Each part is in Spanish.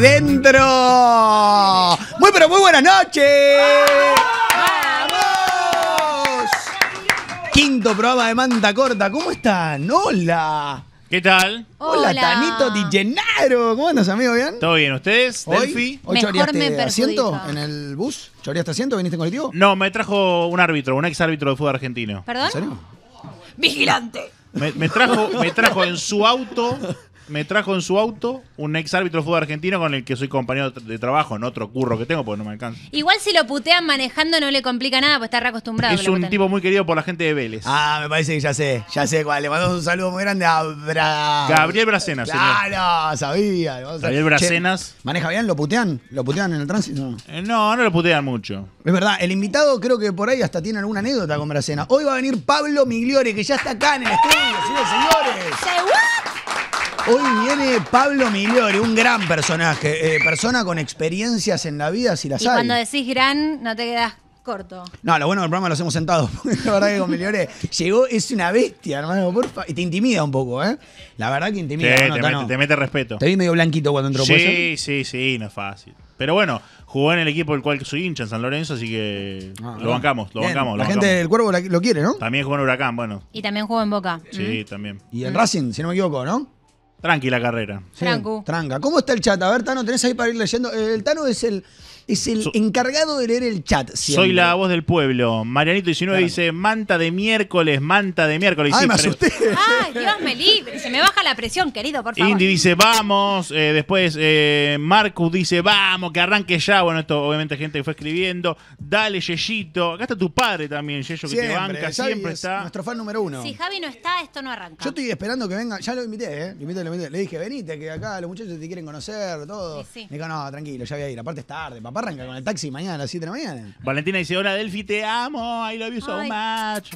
dentro. Muy, pero muy buenas noches. ¡Vamos! Quinto programa de Manta Corta. ¿Cómo están? Hola. ¿Qué tal? Hola, Tanito Di Gennaro. ¿Cómo andas, amigo? ¿Bien? ¿Todo bien? ¿Ustedes? ¿Hoy? ¿Delfi? ¿Hoy asiento en el bus? ¿Choreaste asiento? ¿Viniste en colectivo? No, me trajo un árbitro, un ex árbitro de fútbol argentino. ¿Perdón? ¿En serio? Vigilante. me trajo, me trajo en su auto me trajo en su auto un ex árbitro de fútbol argentino con el que soy compañero de trabajo en otro curro que tengo porque no me alcanza. Igual si lo putean manejando no le complica nada, pues está reacostumbrado. Es un tipo muy querido por la gente de Vélez. Ah, me parece que ya sé, ya sé cuál. Le mandamos un saludo muy grande a Bra... Gabriel Bracenas. Claro, sabía. Gabriel Bracenas. ¿Maneja bien? ¿Lo putean? ¿Lo putean en el tránsito? Eh, no, no lo putean mucho. Es verdad, el invitado creo que por ahí hasta tiene alguna anécdota con Bracenas. Hoy va a venir Pablo Migliore, que ya está acá en el estudio, señores. Hoy viene Pablo Migliori, un gran personaje, eh, persona con experiencias en la vida, si las y Cuando decís gran, no te quedas corto. No, lo bueno del programa lo hacemos sentado. la verdad que con Migliore llegó, es una bestia, hermano, Y te intimida un poco, ¿eh? La verdad que intimida. te, mete, respeto. Te vi medio blanquito cuando entró. Sí, sí, sí, no es fácil. Pero bueno, jugó en el equipo del cual soy hincha en San Lorenzo, así que ah, lo bancamos, lo bancamos. la gente del Cuervo lo quiere, ¿no? También jugó en Huracán, bueno. Y también jugó en Boca. Sí, mm. también. Y en Racing, si no me equivoco, ¿no? Tranqui la carrera. Tranca. ¿Cómo está el chat? A ver, Tano, ¿tenés ahí para ir leyendo? El Tano es el es el encargado de leer el chat. Soy la voz del pueblo. Marianito19 dice, manta de miércoles, manta de miércoles. Ay, me asusté. Ay, Dios me libre. Se me baja la presión, querido, por favor. Indy dice, vamos. Eh, después eh, Marcus dice, vamos, que arranque ya. Bueno, esto obviamente gente que fue escribiendo. Dale, Yeyito. Acá está tu padre también, Yeyo, que siempre, te banca. siempre está. Nuestro fan número uno. Si Javi no está, esto no arranca. Yo estoy esperando que venga. Ya lo invité, ¿eh? Le dije, venite, que acá los muchachos te quieren conocer, todo. dijo, no, tranquilo, ya voy a ir. Aparte es tarde, papá arranca con el taxi mañana a las 7 de la mañana. Valentina dice, hola Delphi, te amo, I love you so much.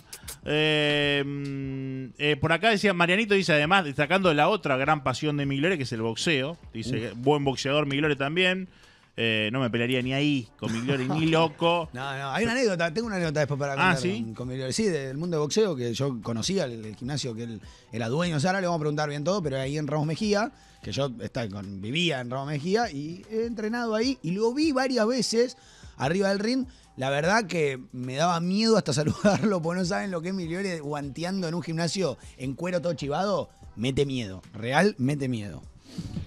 Em, eh, por acá decía, Marianito dice además, destacando la otra gran pasión de Miglore, que es el boxeo. Dice, buen boxeador Miglore también. Eh, no me pelearía ni ahí con Migliore ni loco. No, no, hay una anécdota, tengo una anécdota después para ah, contar ah, ¿sí? con Migliore. Sí, del mundo de boxeo, que yo conocía el, gimnasio que él era dueño. O sea, ahora le vamos a preguntar bien todo, pero ahí en Ramos Mejía, que yo vivía en Ramos Mejía y he entrenado ahí y lo vi varias veces arriba del ring. La verdad que me daba miedo hasta saludarlo, porque no saben lo que es Migliore guanteando en un gimnasio en cuero todo chivado. Mete miedo, real, mete miedo.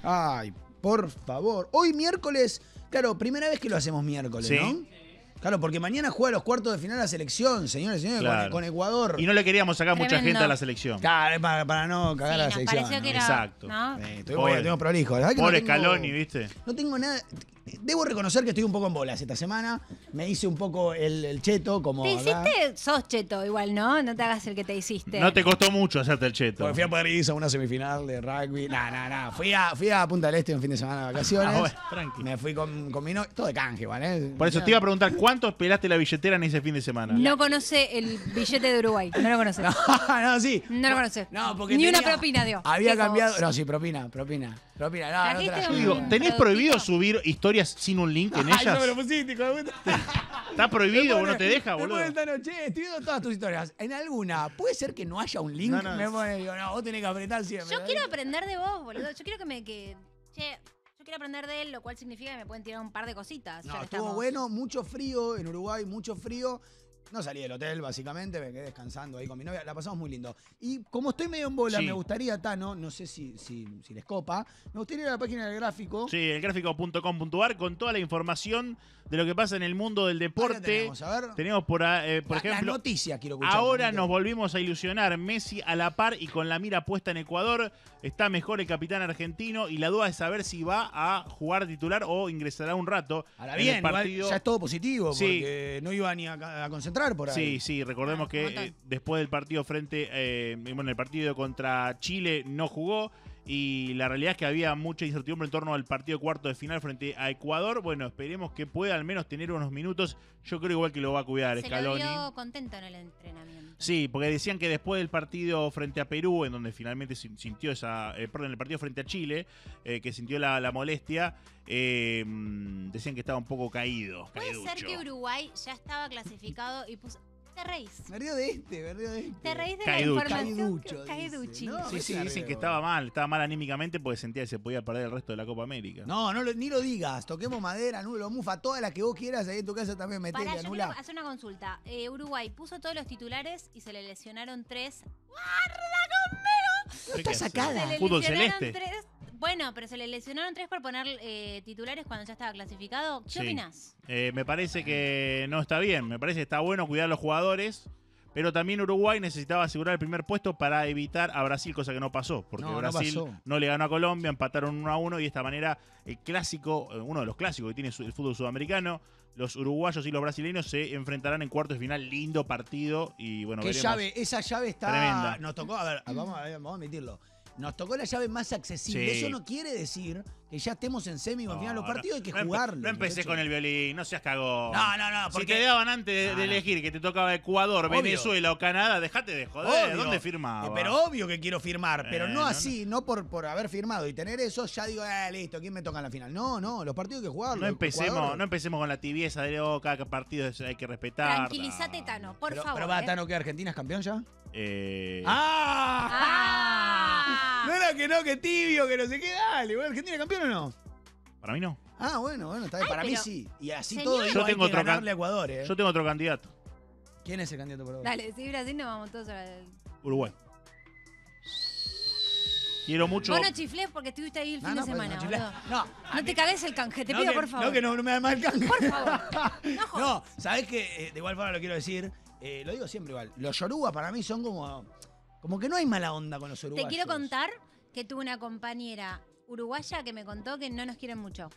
Ay, por favor. Hoy miércoles Claro, primera vez que lo hacemos miércoles, ¿no? Claro, porque mañana juega los cuartos de final la selección, señores señores, con, Ecuador. Y no le queríamos sacar mucha gente a la selección. Claro, para, no cagar la selección. Exacto. ¿no? Eh, tengo ¿viste? No tengo nada. Debo reconocer que estoy un poco en bolas esta semana. Me hice un poco el, cheto, como. ¿Te hiciste? Sos cheto, igual, ¿no? No te hagas el que te hiciste. No te costó mucho hacerte el cheto. Porque fui a París a una semifinal de rugby. No, no, no. Fui a, Punta del Este un fin de semana de vacaciones. Ah, Me fui con, con mi Todo de canje, ¿vale? ¿eh? Por eso te iba a preguntar, ¿cuánto esperaste la billetera en ese fin de semana? No conoce el billete de Uruguay. No lo conoce. no, sí. No lo conoce. Ni una propina dio. Había cambiado. No, sí, propina, propina. No, mira, no, no Digo, ¿tenés prohibido subir historias sin un link en ellas? no me lo pusiste, Está prohibido, vos no te deja, me boludo. esta noche, estoy viendo todas tus historias. En alguna, ¿puede ser que no haya un link? No, no, vos tenés que apretar siempre. Yo ¿eh? quiero aprender de vos, boludo. Yo quiero que me. Que, che, yo quiero aprender de él, lo cual significa que me pueden tirar un par de cositas. No, estuvo bueno, mucho frío en Uruguay, mucho frío. No salí del hotel, básicamente, me quedé descansando ahí con mi novia. La pasamos muy lindo. Y como estoy medio en bola, me gustaría, Tano, no sé si, si, si, les copa, me gustaría ir a la página del gráfico. Sí, el con toda la información de lo que pasa en el mundo del deporte. Tenemos? por, ah, eh, ejemplo. noticia quiero Ahora nos volvimos a ilusionar. Messi a la par y con la mira puesta en Ecuador. Está mejor el capitán argentino y la duda es saber si va a jugar titular o ingresará un rato. Ahora bien, ya es todo positivo porque no iba ni a, concentrar por ahí. Sí, sí, recordemos ah, que eh, después del partido frente. Eh, bueno, el partido contra Chile no jugó y la realidad es que había mucha incertidumbre en torno al partido cuarto de final frente a Ecuador. Bueno, esperemos que pueda al menos tener unos minutos. Yo creo igual que lo va a cuidar Se Scaloni. Lo vio contento en el entrenamiento. Sí, porque decían que después del partido frente a Perú, en donde finalmente sintió esa, eh, perdón, el partido frente a Chile, eh, que sintió la, molestia, em, decían que estaba un poco caído. Puede ser que Uruguay ya estaba clasificado y puso te reís. Me río de este, me río de este. Te reís de la información. Caiducho, Sí, sí, dicen que estaba mal, estaba mal anímicamente porque sentía que se podía perder el resto de la Copa América. No, no ni lo digas. Toquemos madera, nulo, mufa, todas las que vos quieras ahí en tu casa también metele, Pará, yo quiero hacer una consulta. Eh, Uruguay puso todos los titulares y se le lesionaron tres. ¡Guarda conmigo! No Está sacada. Se le Fútbol celeste. Bueno, pero se le lesionaron tres por poner eh, titulares cuando ya estaba clasificado. ¿Qué opinas? Eh, me parece que no está bien. Me parece que está bueno cuidar a los jugadores. Pero también Uruguay necesitaba asegurar el primer puesto para evitar a Brasil, cosa que no pasó, porque Brasil no, le ganó a Colombia, empataron 1 a 1 y de esta manera el eh, clásico, uno de los clásicos que tiene el fútbol sudamericano, los uruguayos y los brasileños se enfrentarán en cuartos de final, lindo partido y bueno, esa llave está tremenda. Nos tocó, a ver, vamos a admitirlo. Nos tocó la llave más accesible. Eso no quiere decir que ya estemos en semi final los partidos, hay que jugarlos. No empecé con el violín, no seas cagón. No, no, no. Porque... Si te daban antes de elegir que te tocaba Ecuador, Venezuela o Canadá, déjate de joder. ¿Dónde firmaba? Pero obvio que quiero firmar, pero eh, no así, no, por, por haber firmado y tener eso, ya digo, eh, listo, ¿quién me toca en la final? No, no, los partidos hay que jugarlos. No empecemos, no empecemos con la tibieza de oh, cada partido hay que respetar. Tranquilízate, Tano, por favor. Pero va, eh. Tano, que Argentina es campeón ya. Eh... ¡Ah! ¡Ah! No era que no, que tibio, que no sé qué, dale. Bueno, ¿Argentina campeón o no? Para mí no. Ah, bueno, bueno, está bien. Para mí sí. Y así todo Yo tengo otro a Ecuador, ¿eh? Yo tengo otro candidato. ¿Quién es el candidato por Dale, si Brasil nos vamos todos a la... Uruguay. Quiero mucho. bueno no porque estuviste ahí el fin de pues semana, No, No te cagues el canje, te pido por favor. No, que no, no me da mal canje. Por favor. No ¿sabés No, sabes que eh, de igual forma lo quiero decir. Eh, lo digo siempre igual, los yorubas para mí son como. Como que no hay mala onda con los uruguayos. Te quiero contar que tuve una compañera uruguaya que me contó que no nos quieren mucho.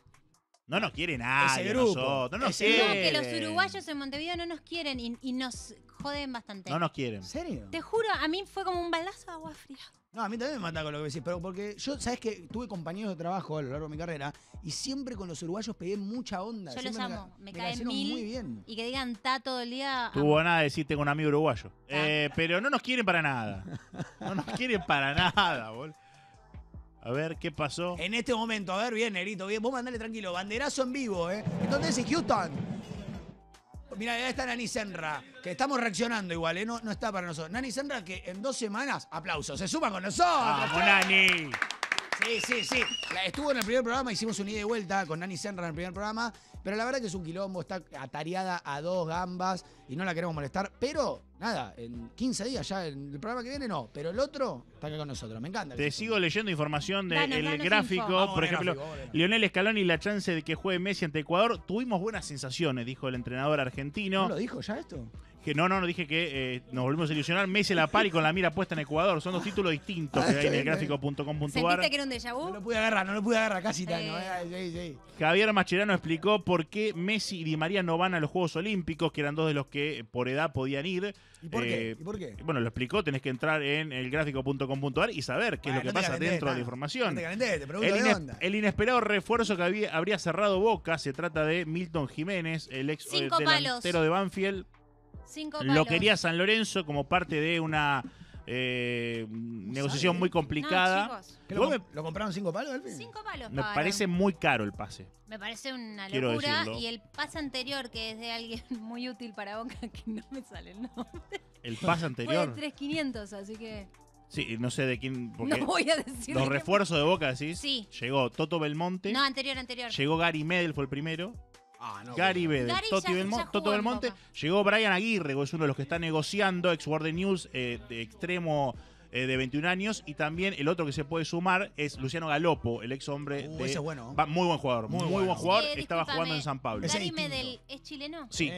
No nos quiere nadie nosotros. No que los uruguayos en Montevideo no nos quieren y, y nos joden bastante. No nos quieren. ¿En serio? Te juro, a mí fue como un balazo de agua fría. No, a mí también me mata con lo que decís, pero porque yo, ¿sabes que Tuve compañeros de trabajo a lo largo de mi carrera y siempre con los uruguayos pegué mucha onda. Yo los amo, me, caen muy bien. y que digan ta todo el día. Tuvo nada de decir, tengo un amigo uruguayo. Eh, pero no nos quieren para nada. No nos quieren para nada, bol. A ver, ¿qué pasó? En este momento, a ver, bien, erito bien. Vos mandale tranquilo, banderazo en vivo, ¿eh? Entonces, Houston, Mira, ahí está Nani Senra, que estamos reaccionando igual, ¿eh? no, no está para nosotros. Nani Senra, que en dos semanas, aplausos, se suma con nosotros. ¡Vamos, Nani! Sí, sí, sí. estuvo en el primer programa, hicimos un ida y vuelta con Nani Senra en el primer programa, pero la verdad que es un quilombo, está atareada a dos gambas y no la queremos molestar, pero nada, en 15 días ya, en el programa que viene no, pero el otro está acá con nosotros, me encanta. Te sigo leyendo información del gráfico, por ejemplo, Lionel Escalón y la chance de que juegue Messi ante Ecuador, tuvimos buenas sensaciones, dijo el entrenador argentino. ¿No lo dijo ya esto? Que no, no, no dije que eh, nos volvimos a ilusionar. Messi la par y con la mira puesta en Ecuador. Son dos títulos distintos que hay en el gráfico.com.ar. que era un déjà vu? No lo pude agarrar, no lo pude agarrar casi tanto. Eh, Javier Mascherano explicó por qué Messi y Di María no van a los Juegos Olímpicos, que eran dos de los que por edad podían ir. ¿Y por, qué? Eh, bueno, lo explicó. Tenés que entrar en el gráfico.com.ar y saber qué es ah, lo que pasa dentro de la información. te pregunto el, onda. el inesperado refuerzo que habría cerrado Boca se trata de Milton Jiménez, el ex delantero de Banfield lo quería San Lorenzo como parte de una eh, negociación muy complicada. lo, compraron cinco palos Cinco palos. Me parece muy caro el pase. Me parece una locura. Y el pase anterior, que es de alguien muy útil para Boca, que no me sale el nombre. El pase anterior. Fue 3500, así que. Sí, no sé de quién. no voy a decir. Los refuerzos de Boca, ¿sí? Sí. Llegó Toto Belmonte. No, anterior, anterior. Llegó Gary Medel, fue el primero. Ah, Gary monte Toto Belmonte. Llegó Brian Aguirre, es uno de los que está negociando, ex Warden News, eh, de extremo eh, de 21 años. Y también el otro que se puede sumar es Luciano Galopo, el ex hombre uh, de. muy buen jugador, muy, buen jugador. Eh, Estaba jugando en San Pablo. es chileno. Sí,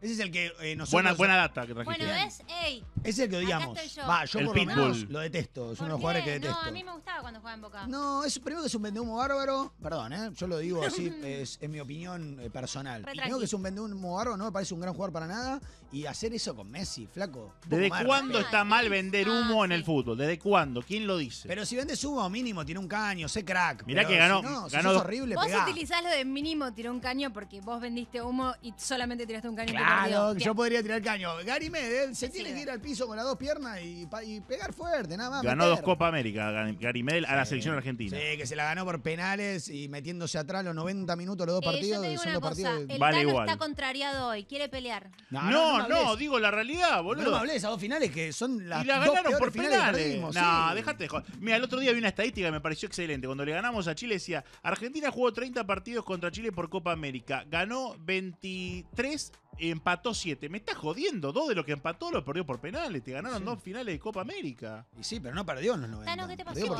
ese es el que eh, nosotros. Buena, buena data que trajiste. Bueno, es, ey. Es el que odiamos. yo. Va, yo El por lo pitbull. menos lo detesto. Es uno de los jugadores que detesto. No, a mí me gustaba cuando jugaba en Boca. No, es primero que es un humo bárbaro. Perdón, ¿eh? Yo lo digo así, es, mi opinión eh, personal. Primero que es un vendehumo bárbaro, no me parece un gran jugador para nada. Y hacer eso con Messi, flaco. ¿Desde cuándo está mal vender ah, humo en el fútbol? ¿Desde cuándo? ¿Quién lo dice? Pero si vendes humo, mínimo, tiene un caño, sé crack. Mirá que ganó- no, es horrible, Vos utilizás lo de mínimo tiró un caño porque vos vendiste humo y solamente tiraste un caño. Claro, yo podría tirar caño. Gary Medel se tiene que ir al piso con las dos piernas y, pegar fuerte, nada más. Ganó dos Copa América, Gary Medel, a la selección argentina. Sí, que se la ganó por penales y metiéndose atrás los 90 minutos los dos eh, partidos. de dos partidos. Vale igual. está contrariado hoy, quiere pelear. No, no, digo la realidad, boludo. No me hables a dos finales que son las y la dos ganaron por finales penales. No, dejate Mira, el otro día vi una estadística que me pareció excelente. Cuando le ganamos a Chile, decía: Argentina jugó 30 partidos contra Chile por Copa América. Ganó 23 empató 7. Me está jodiendo. Dos de lo que empató lo perdió por penales. Te ganaron dos finales de Copa América. Y sí, pero no perdió en los 90. ¿qué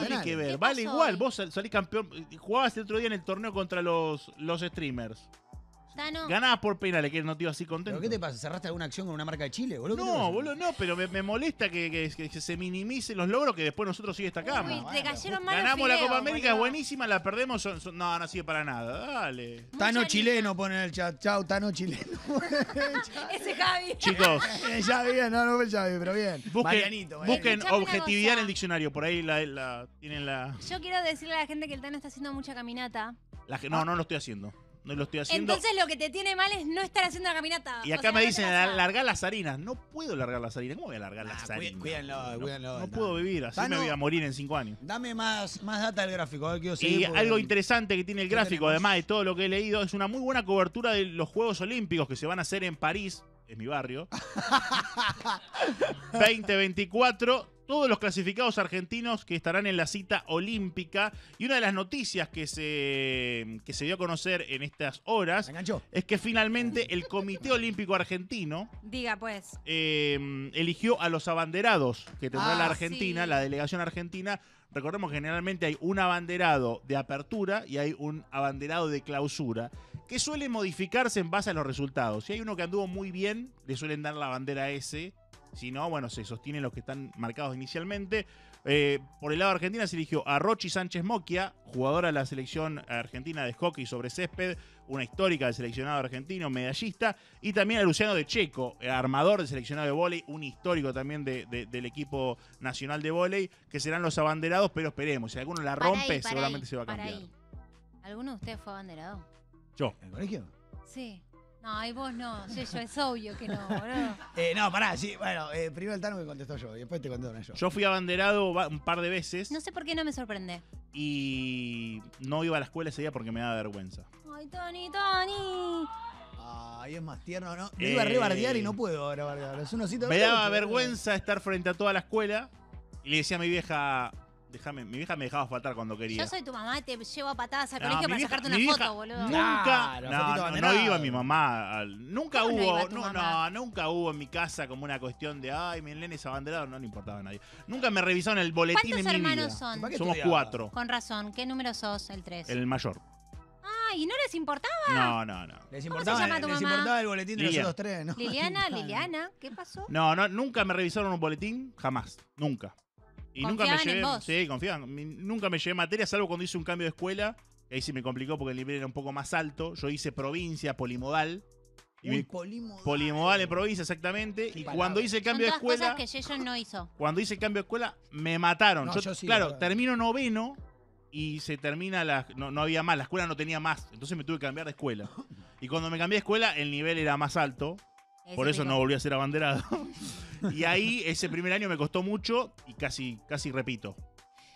te que ver? Vale igual. Vos salís campeón. Jugabas el otro día en el torneo contra los, los streamers. Tano. por penales, que no te así contento. ¿Pero qué te pasa? ¿Cerraste alguna acción con una marca de Chile, boludo? No, boludo, no, pero me, molesta que, se minimicen los logros que después nosotros sí esta Uy, Ganamos la Copa América, buenísima, la perdemos. Son, no, no sirve para nada. Dale. Tano chileno pone el chat. Chau, Tano chileno. Ese Javi. Chicos. ya bien, no, no el Javi pero bien. Busquen, Marianito, eh. busquen objetividad en el diccionario, por ahí la, tienen la. Yo quiero decirle a la gente que el Tano está haciendo mucha caminata. no, no lo estoy haciendo no Entonces lo que te tiene mal es no estar haciendo la caminata. Y acá me dicen, largar las harinas. No puedo largar las harinas. ¿Cómo voy a largar ah, las harinas? Cuídenlo, cuídenlo. No, puedo vivir, así ah, me voy a morir en cinco años. Dame más, más data del gráfico. y algo interesante que tiene el gráfico, además de todo lo que he leído, es una muy buena cobertura de los Juegos Olímpicos que se van a hacer en París en mi barrio. 2024, todos los clasificados argentinos que estarán en la cita olímpica. Y una de las noticias que se, se dio a conocer en estas horas es que finalmente el Comité Olímpico Argentino. Diga, pues. Eh, eligió a los abanderados que tendrá ah, la Argentina, la delegación argentina, Recordemos que generalmente hay un abanderado de apertura y hay un abanderado de clausura, que suele modificarse en base a los resultados. Si hay uno que anduvo muy bien, le suelen dar la bandera S. Si no, bueno, se sostienen los que están marcados inicialmente. Eh, por el lado de Argentina se eligió a Rochi Sánchez Moquia, jugadora de la selección argentina de hockey sobre césped, una histórica del seleccionado argentino, medallista, y también a Luciano de Checo, armador del seleccionado de vóley, un histórico también del equipo nacional de vóley, que serán los abanderados, pero esperemos, si alguno la rompe, seguramente se va a cambiar. ¿Alguno de ustedes fue abanderado? ¿Yo? el colegio? Sí. No, y vos no, es obvio que no, eh, no, pará, sí, bueno, eh, primero el Tano me contestó yo, y después te contaron yo. Yo fui abanderado un par de veces. No sé por qué no me sorprende. Y no iba a la escuela ese día porque me daba vergüenza. Ay, Tony, Tony. Ay, es más tierno, ¿no? Me iba a eh, rebardear y no puedo ahora bardear. Me daba vergüenza estar frente a toda la escuela y le decía a mi vieja, Déjame, mi vieja me dejaba faltar cuando quería. Yo soy tu mamá, te llevo a patadas al colegio para sacarte una foto, boludo. Nunca, no, no, iba mi mamá. Nunca hubo, no, nunca hubo en mi casa como una cuestión de, ay, mi nene es abanderado, no le importaba a nadie. Nunca me revisaron el boletín ¿Cuántos en mi hermanos son? Somos cuatro. Con razón, ¿qué número sos el tres? El mayor. ¿y no les importaba? No, no, no. Les importaba, les importaba el boletín de los tres, ¿no? Liliana, Liliana, ¿qué pasó? No, no, nunca me revisaron un boletín, jamás, nunca. Y nunca me llevé, sí, confían, nunca me llevé materia salvo cuando hice un cambio de escuela, ahí sí me complicó porque el nivel era un poco más alto, yo hice provincia polimodal. Y polimodal. Polimodal provincia, exactamente. y cuando hice el cambio de escuela. Cosas que yo no hizo. Cuando hice el cambio de escuela, me mataron. yo, claro, termino noveno y se termina No, había más, la escuela no tenía más. Entonces me tuve que cambiar de escuela. Y cuando me cambié de escuela, el nivel era más alto. por eso no volví a ser abanderado. y ahí ese primer año me costó mucho y casi, casi repito.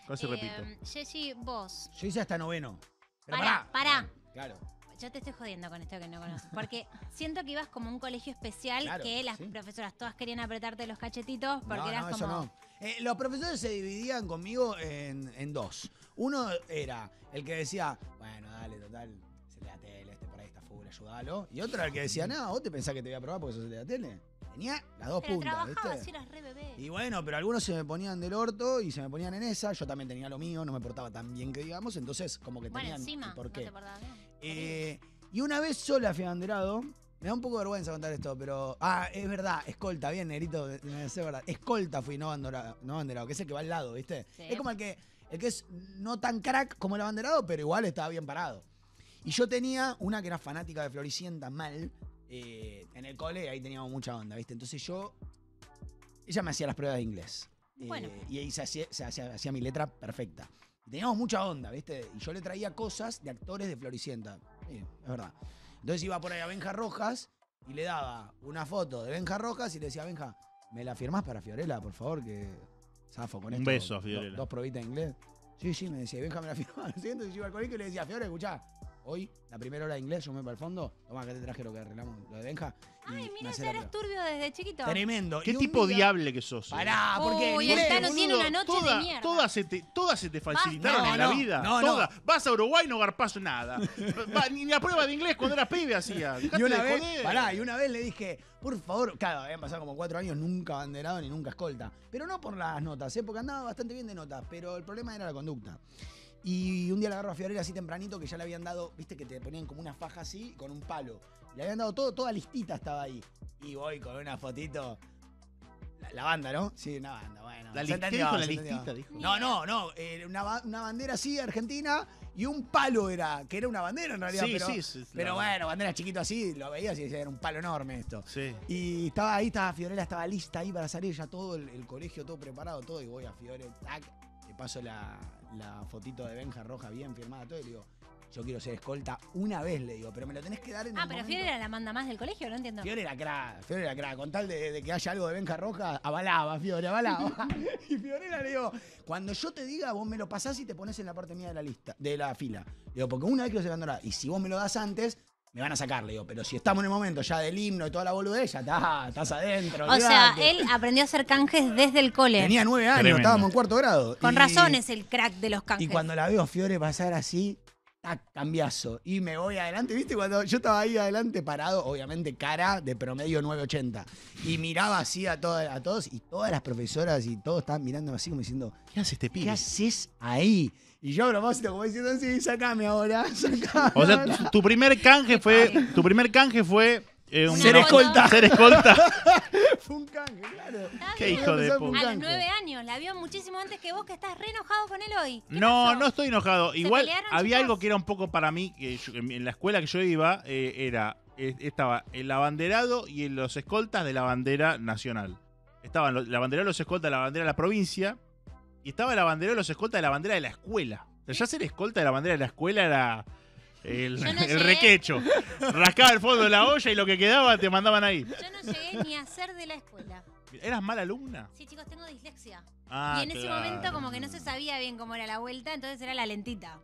Casi eh, repito. Jessy, vos. Yo hice hasta noveno. para pará, pará. Claro. Yo te estoy jodiendo con esto que no conozco. Porque siento que ibas como un colegio especial que las profesoras todas querían apretarte los cachetitos porque eras como. Eh, los profesores se dividían conmigo en, dos. Uno era el que decía, bueno, dale, total, se le da tele, este por ahí está full, ayúdalo. Y otro era el que decía, no, vos te pensás que te voy a probar porque eso se le da tele. Tenía las dos puntas, ¿viste? Si eras re bebé. Y bueno, pero algunos se me ponían del orto y se me ponían en esa. Yo también tenía lo mío, no me portaba tan bien que digamos. Entonces, como que tenían. Encima, ¿Por qué? No te bien. Eh, y una vez sola fui me da un poco de vergüenza contar esto, pero. Ah, es verdad, escolta, bien, negrito, es verdad. Escolta fui, no abanderado, no que es el que va al lado, ¿viste? Es como el que, el que es no tan crack como el abanderado, pero igual estaba bien parado. Y yo tenía una que era fanática de Floricienta mal. Eh, en el cole ahí teníamos mucha onda, ¿viste? Entonces yo. Ella me hacía las pruebas de inglés. Eh, bueno. y ahí se hacía, mi letra perfecta. teníamos mucha onda, ¿viste? Y yo le traía cosas de actores de Floricienta. Sí, es verdad. Entonces iba por ahí a Benja Rojas y le daba una foto de Benja Rojas y le decía, Benja, ¿me la firmás para Fiorella, por favor? Que zafo con esto. Un beso a Fiorella. dos probitas en inglés. Sí, sí, me decía, Benja, ¿me la firmás? Entonces yo iba al colegio y le decía, Fiorella, escuchá, hoy, la primera hora de inglés, yo me voy para el fondo. Toma, que te traje lo que arreglamos, lo de Benja. Ay, mira, eres turbio desde chiquito. Tremendo. ¿Qué tipo diable que sos? Eh. Pará, porque. Uy, el no tiene una noche de mierda. Todas se te, todas se te facilitaron en la vida. no, no. Vas a Uruguay no garpás nada. ni la prueba de inglés cuando eras pibe hacía. Y una, vez, pará, y una vez le dije, por favor, claro, habían pasado como cuatro años, nunca abanderado ni nunca escolta. Pero no por las notas, ¿eh? porque andaba bastante bien de notas, pero el problema era la conducta. Y un día le agarro a Fiorella así tempranito que ya le habían dado, viste que te ponían como una faja así con un palo. Le habían dado todo, toda listita estaba ahí. Y voy con una fotito. La, banda, ¿no? Sí, una banda, bueno. La, listita, dijo la listita, dijo. No, no, no. Eh, una, bandera así, argentina, y un palo era, que era una bandera en realidad. Sí, pero, sí, sí, Pero bueno, bandera chiquito así, lo veías y era un palo enorme esto. Sí. Y estaba ahí, estaba Fiorella, estaba lista ahí para salir ya todo, el, colegio todo preparado, todo, y voy a Fiorella, tac, le paso la, la fotito de Benja Roja bien firmada, todo, y digo, yo quiero ser escolta una vez, le digo, pero me lo tenés que dar en Ah, pero Fiore era la manda más del colegio, no entiendo. Fiore era cra, Fiore era cra, Con tal de, que haya algo de Benja Roja, avalaba, Fiore, avalaba. y Fiorella le digo, cuando yo te diga, vos me lo pasás y te pones en la parte mía de la lista, de la fila. Le digo, porque una vez quiero ser Y si vos me lo das antes, me van a sacar, le digo, pero si estamos en el momento ya del himno y toda la boludez, estás adentro. O sea, él aprendió a hacer canjes desde el cole. Tenía nueve años, estábamos en cuarto grado. Con razón es el crack de los canjes. Y cuando la veo Fiore pasar así, tac, cambiazo. Y me voy adelante, ¿viste? Cuando yo estaba ahí adelante parado, obviamente cara de promedio 980. Y miraba así a, a todos y todas las profesoras y todos estaban mirando así como diciendo, ¿qué haces este pibe? ¿Qué haces ahí? Y yo a te como diciendo, sí, sacame ahora, sacame. O sea, tu, primer canje fue. Tu primer canje fue. Eh, ser escolta. Ser escolta. fue un canje, claro. Ah, Qué hijo de puta. A los nueve años, la vio muchísimo antes que vos, que estás re enojado con él hoy. No, no estoy enojado. Igual había algo que era un poco para mí, que en la escuela que yo iba, eh, era. estaba el abanderado y los escoltas de la bandera nacional. Estaban la bandera de los escoltas, la bandera de la provincia y estaba la bandera de los escoltas de la bandera de la escuela. ya ser escolta de la bandera de la escuela era el, requecho. Rascaba el fondo de la olla y lo que quedaba te mandaban ahí. Yo no llegué ni a ser de la escuela. ¿Eras mala alumna? Sí, chicos, tengo dislexia. Ah, y en ese momento como que no se sabía bien cómo era la vuelta, entonces era la lentita.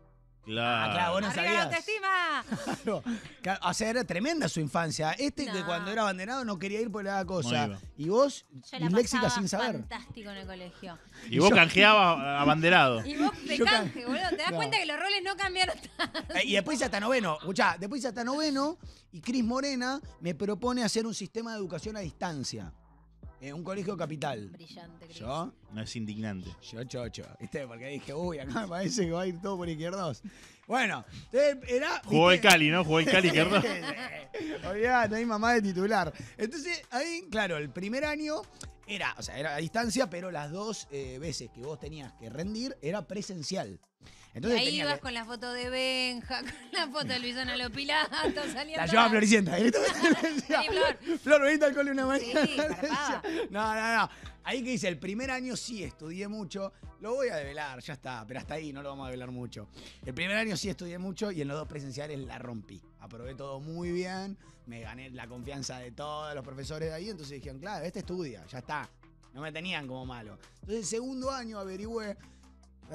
Claro. Ah, claro, Arriba te estima. Claro. O sea, era tremenda su infancia. Este que cuando era abanderado no quería ir por la cosa. Y vos, Yo la sin saber. fantástico en el colegio. Y vos canjeabas abanderado. Y vos te boludo. Te das cuenta que los roles no cambiaron tanto. Eh, y después hice hasta noveno, escuchá, después hice hasta noveno y Cris Morena me propone hacer un sistema de educación a distancia. Eh, un colegio capital. Brillante, creo. ¿Yo? No es indignante. Yo, chocho. ¿Viste? Porque dije, uy, acá me parece que va a ir todo por izquierdos. Bueno, eh, era. Jugó el Cali, ¿no? Jugó el Cali izquierdos. oye no hay mamá de titular. Entonces, ahí, claro, el primer año era, o sea, era a distancia, pero las dos eh, veces que vos tenías que rendir era presencial y ahí ibas con la foto de Benja, con la foto de Luisana Lopilato, saliendo. La llevaba Floricienta. Flor. Flor, al cole una no, no, no. Ahí que dice, el primer año sí estudié mucho. Lo voy a develar, ya está, pero hasta ahí no lo vamos a develar mucho. El primer año sí estudié mucho y en los dos presenciales la rompí. Aprobé todo muy bien, me gané la confianza de todos los profesores de ahí, entonces dijeron, claro, este estudia, ya está. No me tenían como malo. Entonces el segundo año averigüé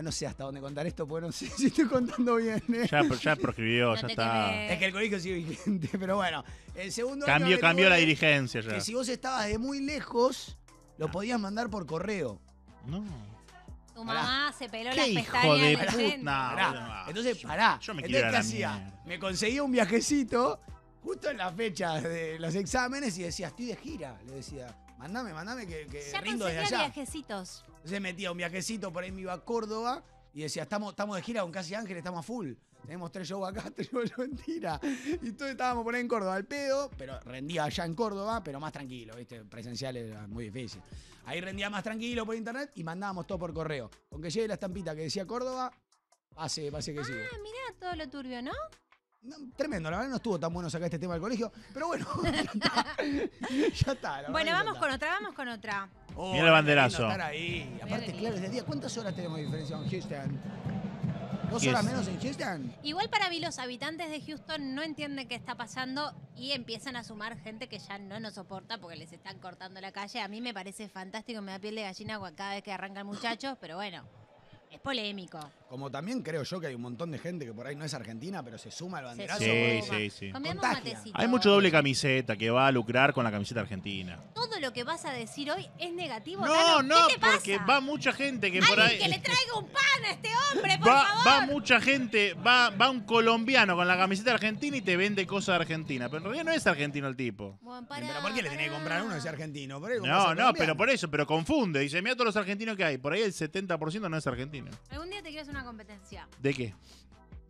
no sé hasta dónde contar esto, porque no sé si estoy contando bien. ¿eh? Ya, ya proscribió, ya está. Es que el colegio sigue vigente, pero bueno. El segundo Cambio, cambió la dirigencia ya. Que si vos estabas de muy lejos, lo podías mandar por correo. No. Tu mamá se peló las pestañas de, de puta. No, Entonces, pará. Yo, me Entonces, ¿qué hacía? Me conseguía un viajecito justo en la fecha de los exámenes y decía, estoy de gira. Le decía, Mandame, mandame que, rindo desde allá. viajecitos. Se metía un viajecito, por ahí me iba a Córdoba y decía, estamos, estamos de gira con Casi Ángel estamos a full. Tenemos tres shows acá, tres shows mentira. Y todos estábamos por ahí en Córdoba al pedo, pero rendía allá en Córdoba, pero más tranquilo, ¿viste? Presencial era muy difícil. Ahí rendía más tranquilo por internet y mandábamos todo por correo. Con que llegue la estampita que decía Córdoba, pase, pase que sí. Ah, mirá todo lo turbio, ¿no? tremendo, la verdad no estuvo tan bueno sacar este tema del colegio, pero bueno, ya está. bueno, vamos con otra, vamos con otra. Oh, Mira el banderazo. Aparte, claro, desde día, ¿cuántas horas tenemos diferencia con Houston? ¿Dos horas menos en Houston? Igual para mí los habitantes de Houston no entienden qué está pasando y empiezan a sumar gente que ya no nos soporta porque les están cortando la calle. A mí me parece fantástico, me da piel de gallina cada vez que arrancan muchachos, pero bueno. Es polémico. Como también creo yo que hay un montón de gente que por ahí no es argentina, pero se suma al banderazo. Sí, sí, sí. Hay mucho doble camiseta que va a lucrar con la camiseta argentina. Todo lo que vas a decir hoy es negativo. No, no, porque va mucha gente que por ahí. que le traiga un pan a este hombre, por Va, favor. va mucha gente, va, va un colombiano con la camiseta argentina y te vende cosas argentinas. Pero en realidad no es argentino el tipo. pero ¿por qué le que comprar uno argentino? No, no, pero por eso, pero confunde. Dice, mira todos los argentinos que hay. Por ahí el 70% no es argentino. Algún día te quiero hacer una competencia. ¿De qué?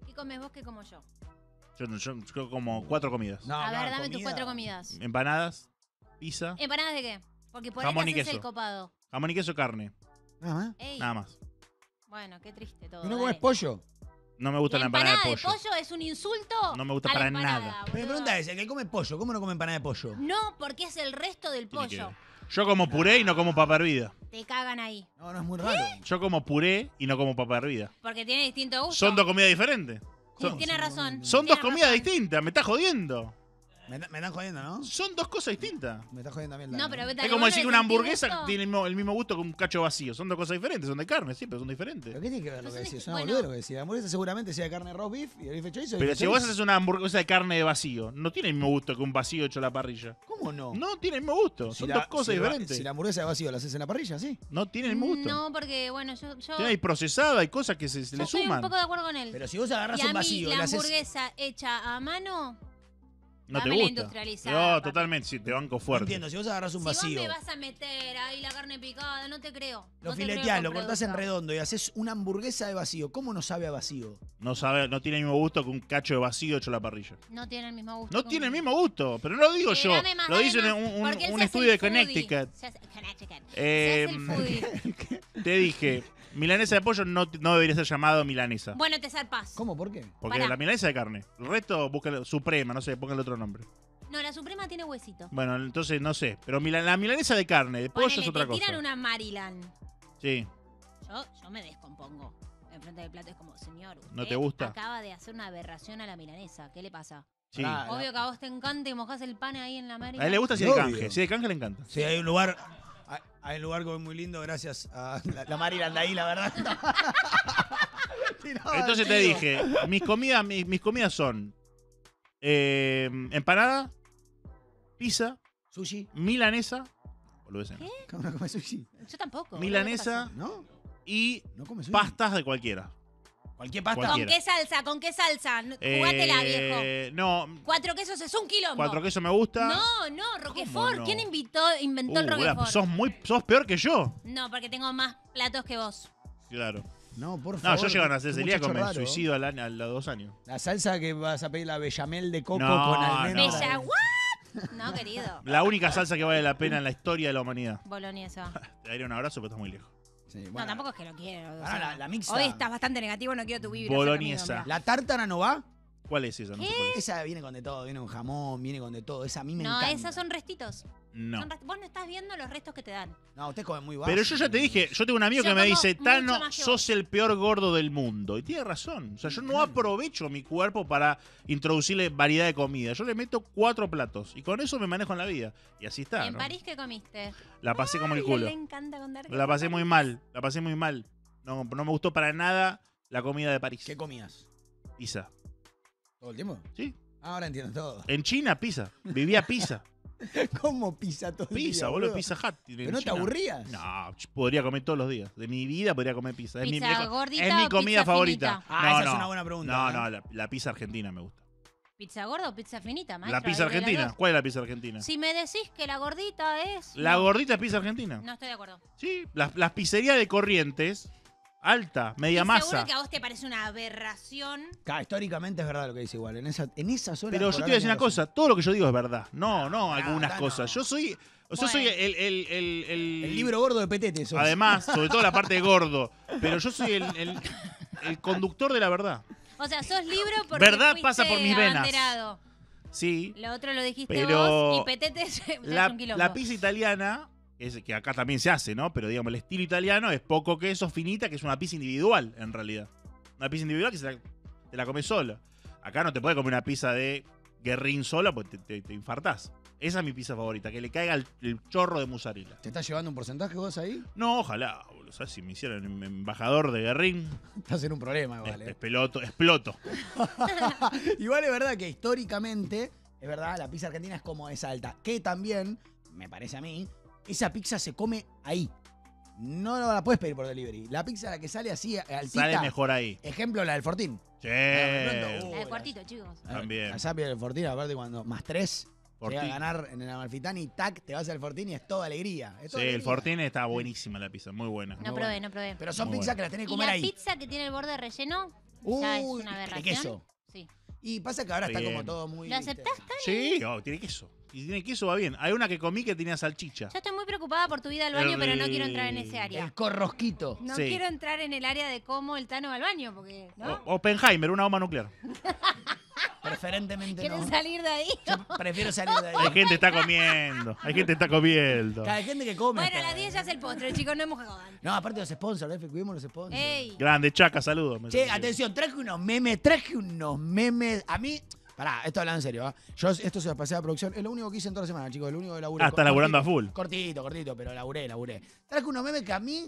¿Qué comes vos que como yo? Yo, yo como cuatro comidas. No, a ver, dame tus cuatro comidas. Empanadas, pizza. ¿Empanadas de qué? Porque por jamón copado. y queso. el copado. Jamón y queso, carne. Nada más. Nada más. Bueno, qué triste todo. ¿Y no eh. comes pollo? No me gusta la, empanada, de pollo. de pollo es un insulto. No me gusta para nada. Pero pregunta es, ¿el que come pollo, cómo no come empanada de pollo? No, porque es el resto del pollo. Yo como puré y no como papa hervida. Te cagan ahí. No, no es muy raro. Yo como puré y no como papa hervida. Porque tiene distinto gusto. Son dos comidas diferentes. Son, tiene razón. Son dos comidas distintas, me estás jodiendo. Me, están jodiendo, ¿no? Son dos cosas distintas. Me están jodiendo también. No, pero es como decir que una hamburguesa tiene el mismo, gusto que un cacho vacío. Son dos cosas diferentes, son de carne, sí, pero son diferentes. ¿Pero qué tiene que ver lo pues que decís? Es una boludo, que La hamburguesa seguramente sea de carne roast beef y el hecho chorizo. Pero si vos haces una hamburguesa de carne de vacío, no tiene el mismo gusto que un vacío hecho a la parrilla. ¿Cómo no? No tiene el mismo gusto. son dos cosas diferentes. si la hamburguesa de vacío la haces en la parrilla, sí. No tiene el mismo gusto. No, porque, bueno, yo. hay procesada, hay cosas que se, le suman. Estoy un poco de acuerdo con él. Pero si vos agarras un vacío. La hamburguesa hecha a mano no te gusta. No, totalmente, sí, te banco fuerte. Entiendo, si vos agarras un vacío. Vos me vas a meter ahí la carne picada, no te creo. Lo no fileteás, lo cortás en redondo y haces una hamburguesa de vacío. ¿Cómo no sabe a vacío? No sabe, no tiene el mismo gusto que un cacho de vacío hecho a la parrilla. No tiene el mismo gusto. No tiene el mismo gusto, pero no lo digo yo. lo dice un, estudio de Connecticut. Connecticut. Em, te dije, Milanesa de pollo no, no debería ser llamado milanesa. Bueno, te zarpas. ¿Cómo? ¿Por qué? Porque la milanesa de carne. El resto, busca suprema, no sé, pónganle otro nombre. No, la suprema tiene huesito. Bueno, entonces no sé. Pero la milanesa de carne, de pollo es otra te cosa. tiran una Maryland. Sí. Yo, yo me descompongo. Enfrente del plato es como, señor, ¿No te gusta? acaba de hacer una aberración a la milanesa. ¿Qué le pasa? Sí. Obvio que a vos te encanta y mojás el pan ahí en la Maryland. A él le gusta si hay canje. Si de canje le encanta. Si hay un lugar hay un lugar muy lindo, gracias a la, la Mari la verdad. Entonces te dije, mis comidas, mis, comidas son eh, empanada, pizza, sushi, milanesa. ¿Cómo sushi? Yo tampoco. Milanesa y pastas de cualquiera. Cualquier pasta. ¿Con qué salsa? ¿Con qué salsa? Jugátela, eh, viejo. No, Cuatro quesos es un quilombo. cuatro quesos me gusta. No, no, Roquefort. ¿Quién invitó, inventó uh, el Roquefort? sos, muy, peor que yo. No, porque tengo más platos que vos. Claro. No, por favor. No, yo llego a nacer con celíaco, suicidio me a los dos años. La salsa que vas a pedir, la bechamel de coco con almendra. no. Bella, ¿what? No, querido. La única salsa que vale la pena en la historia de la humanidad. eso. Te daría un abrazo, pero estás muy lejos. No, tampoco es que lo quiero. o la- mixta. Hoy estás bastante negativo, no quiero tu vibra. ¿La tártara no va? cuál es esa? Esa viene con de todo, viene un jamón, viene con de todo. Esa a mí me No, esas son restitos. No. vos no estás viendo los restos que te dan. No, usted come muy bajo. Pero yo ya te dije, yo tengo un amigo que me dice, Tano, sos el peor gordo del mundo. Y tiene razón. O sea, yo no aprovecho mi cuerpo para introducirle variedad de comida. Yo le meto cuatro platos y con eso me manejo en la vida. Y así está. ¿En París qué comiste? La pasé como el culo. encanta contar La pasé muy mal, la pasé muy mal. No, no me gustó para nada la comida de París. ¿Qué comías? Pizza. ¿Todo el tiempo? Sí. Ahora entiendo todo. En China, pizza. Vivía pizza. ¿Cómo pizza todo el Pizza, boludo, Pizza hot. ¿Pero no te aburrías? No, podría comer todos los días. De mi vida podría comer pizza. Es mi, ¿Pizza es mi comida favorita. Ah, no, esa es una buena pregunta, No, ¿eh? no, la, pizza argentina me gusta. ¿Pizza gorda o pizza finita, maestro? la pizza argentina. ¿Cuál es la pizza argentina? Si me decís que la gordita es... La gordita es pizza argentina. No estoy de acuerdo. Sí, las pizzerías de Corrientes alta, media masa. Seguro que a vos te parece una aberración. Claro, históricamente es verdad lo que dice igual. En esa, en esa zona. Pero yo te voy a decir una cosa: todo lo que yo digo es verdad. No, no, algunas cosas. Yo soy. yo soy el el, el, libro gordo de Petete. Además, sobre todo la parte de gordo. Pero yo soy el, conductor de la verdad. O sea, sos libro porque. Verdad pasa por mis venas. Sí. Lo otro lo dijiste pero vos y Petete es La pizza italiana es, que acá también se hace, ¿no? Pero digamos, el estilo italiano es poco queso, finita, que es una pizza individual, en realidad. Una pizza individual que se la, te la comes sola. Acá no te puedes comer una pizza de guerrín sola porque te, infartás. Esa es mi pizza favorita, que le caiga el, chorro de mozzarella. ¿Te estás llevando un porcentaje vos ahí? No, ojalá, boludo. ¿Sabes si me hicieran embajador de guerrín? Estás en un problema, vale. peloto, eh. exploto. Igual es verdad que históricamente, es verdad, la pizza argentina es como es alta. Que también, me parece a mí, esa pizza se come ahí. No la puedes pedir por delivery. La pizza la que sale así altita. Sale mejor ahí. Ejemplo, la del Fortín. Sí. La del Fortito, chicos. También. La sapia del Fortín, aparte cuando más tres, Fortín. Llega a ganar en el Amalfitán y tac, te vas al Fortín y es toda alegría. sí, el Fortín está buenísima la pizza, muy buena. No probé, no probé. Pero son pizzas que las tenés que comer ahí. ¿Y la pizza que tiene el borde relleno? Uy, ya es una aberración. queso? Sí. Y pasa que ahora está como todo muy... ¿Lo aceptaste? Sí, oh, tiene queso y tiene queso, va bien. Hay una que comí que tenía salchicha. Yo estoy muy preocupada por tu vida al baño, pero no quiero entrar en ese área. El corrosquito. No quiero entrar en el área de cómo el Tano va al baño, porque, ¿no? Oppenheimer, una bomba nuclear. Preferentemente ¿Quieren salir de ahí? prefiero salir de ahí. Hay gente que está comiendo. Hay gente que está comiendo. Hay gente que come. Bueno, a las 10 ya es el postre, chicos, no hemos jugado. No, aparte los sponsors, eh, cuidemos los sponsors. Grande, Chaca, saludos. Che, atención, traje unos memes, traje unos memes. A mí, Pará, esto hablando en serio. ¿ah? Yo esto se lo pasé a producción. Es lo único que hice en toda la semana, chicos. Lo único que laburé. Ah, está laburando a full. Cortito, cortito, pero laburé, laburé. Traje unos memes que a mí.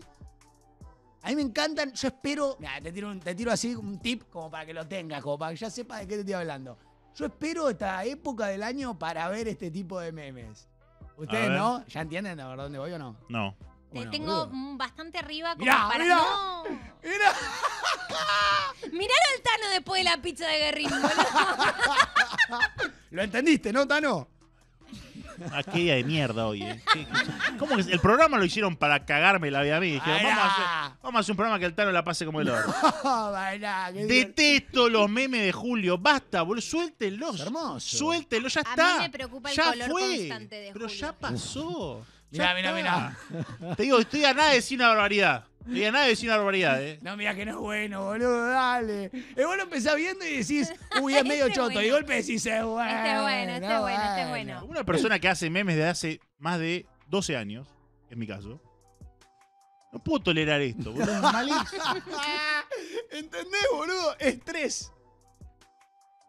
A mí me encantan. Yo espero. Mira, te tiro, así un tip como para que lo tengas, como para que ya sepas de qué te estoy hablando. Yo espero esta época del año para ver este tipo de memes. Ustedes no, ya entienden a ver dónde voy o no. No. Te tengo bastante arriba como para. Mirá, no. al Tano después de la pizza de Guerrín, Lo entendiste, ¿no, Tano? Aquella de mierda hoy, eh. ¿Cómo que el programa lo hicieron para cagarme la vida a mí? vamos, a hacer, un programa que el Tano la pase como el oro. Detesto los memes de Julio. Basta, boludo. suéltelos Hermoso. ya está. me preocupa ya fue, Pero ya pasó. Mira, mira, mira. Te digo, estoy a nada de decir una barbaridad. Estoy a nada de decir una barbaridad, ¿eh? No, mira que no es bueno, boludo, dale. Es eh, vos lo empezás viendo y decís, uy, es medio este choto. Y de golpe decís, es este bueno. Este bueno, este bueno, bueno. Una persona que hace memes de hace más de 12 años, en mi caso, no puedo tolerar esto, boludo. malísimo. ¿Entendés, boludo? Estrés.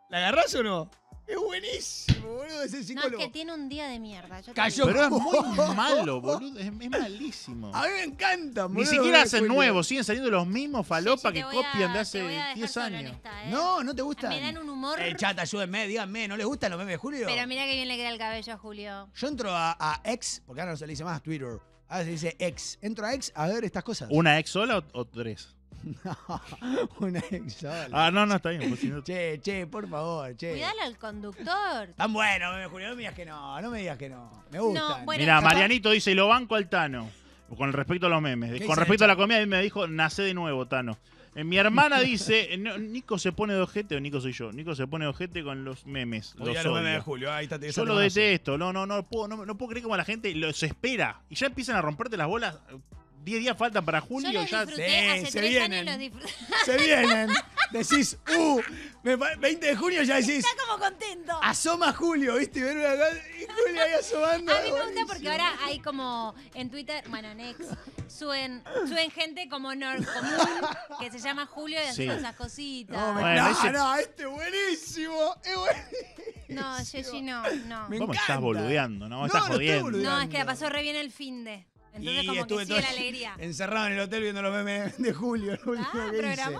¿La agarrás o no? Es buenísimo, boludo, es el psicólogo. No, es que tiene un día de mierda. Cayó. Pero es muy malo, boludo. Es, malísimo. A mí me encanta, boludo. Ni siquiera hacen nuevos, siguen saliendo los mismos falopas que copian de hace 10 años. ¿eh? No, no te gusta. Me dan un humor. El eh, chat, ayúdenme, díganme, ¿no les gustan los memes de Julio? Pero mira que bien le queda el cabello a Julio. Yo entro a, ex X, porque ahora no se le dice más Twitter. Ahora se dice X. Entro a X a ver estas cosas. ¿Una X sola o tres? No, una Ah, no, no, está bien. Che, che, por favor, che. Cuidalo al conductor. Tan bueno, eh, Julio, no me digas que no, no me digas que no. Me gusta. mira Marianito dice, lo banco al Tano. Con respecto a los memes. Con respecto a la comida, a mí me dijo, nacé de nuevo, Tano. Eh, mi hermana dice, eh, Nico se pone de ojete, o Nico soy yo, Nico se pone de ojete con los memes. Solo de Yo lo detesto, no, no, no puedo, no, puedo creer como la gente los espera. Y ya empiezan a romperte las bolas 10 días faltan para julio. ya se tres vienen. los se vienen. Decís, uh, 20 de junio ya decís. Está como contento. Asoma Julio, ¿viste? una y Julio ahí asomando. A mí me gusta porque ahora hay como en Twitter, bueno, Next, suben, gente como nor que se llama Julio y hace esas cositas. No, bueno, no, no, este buenísimo. Es buenísimo. No, no, no. ¿Cómo estás boludeando? No, no estás jodiendo. No, es que la pasó re bien el fin de y estuve todo encerrado en el hotel viendo los memes de Julio. ah,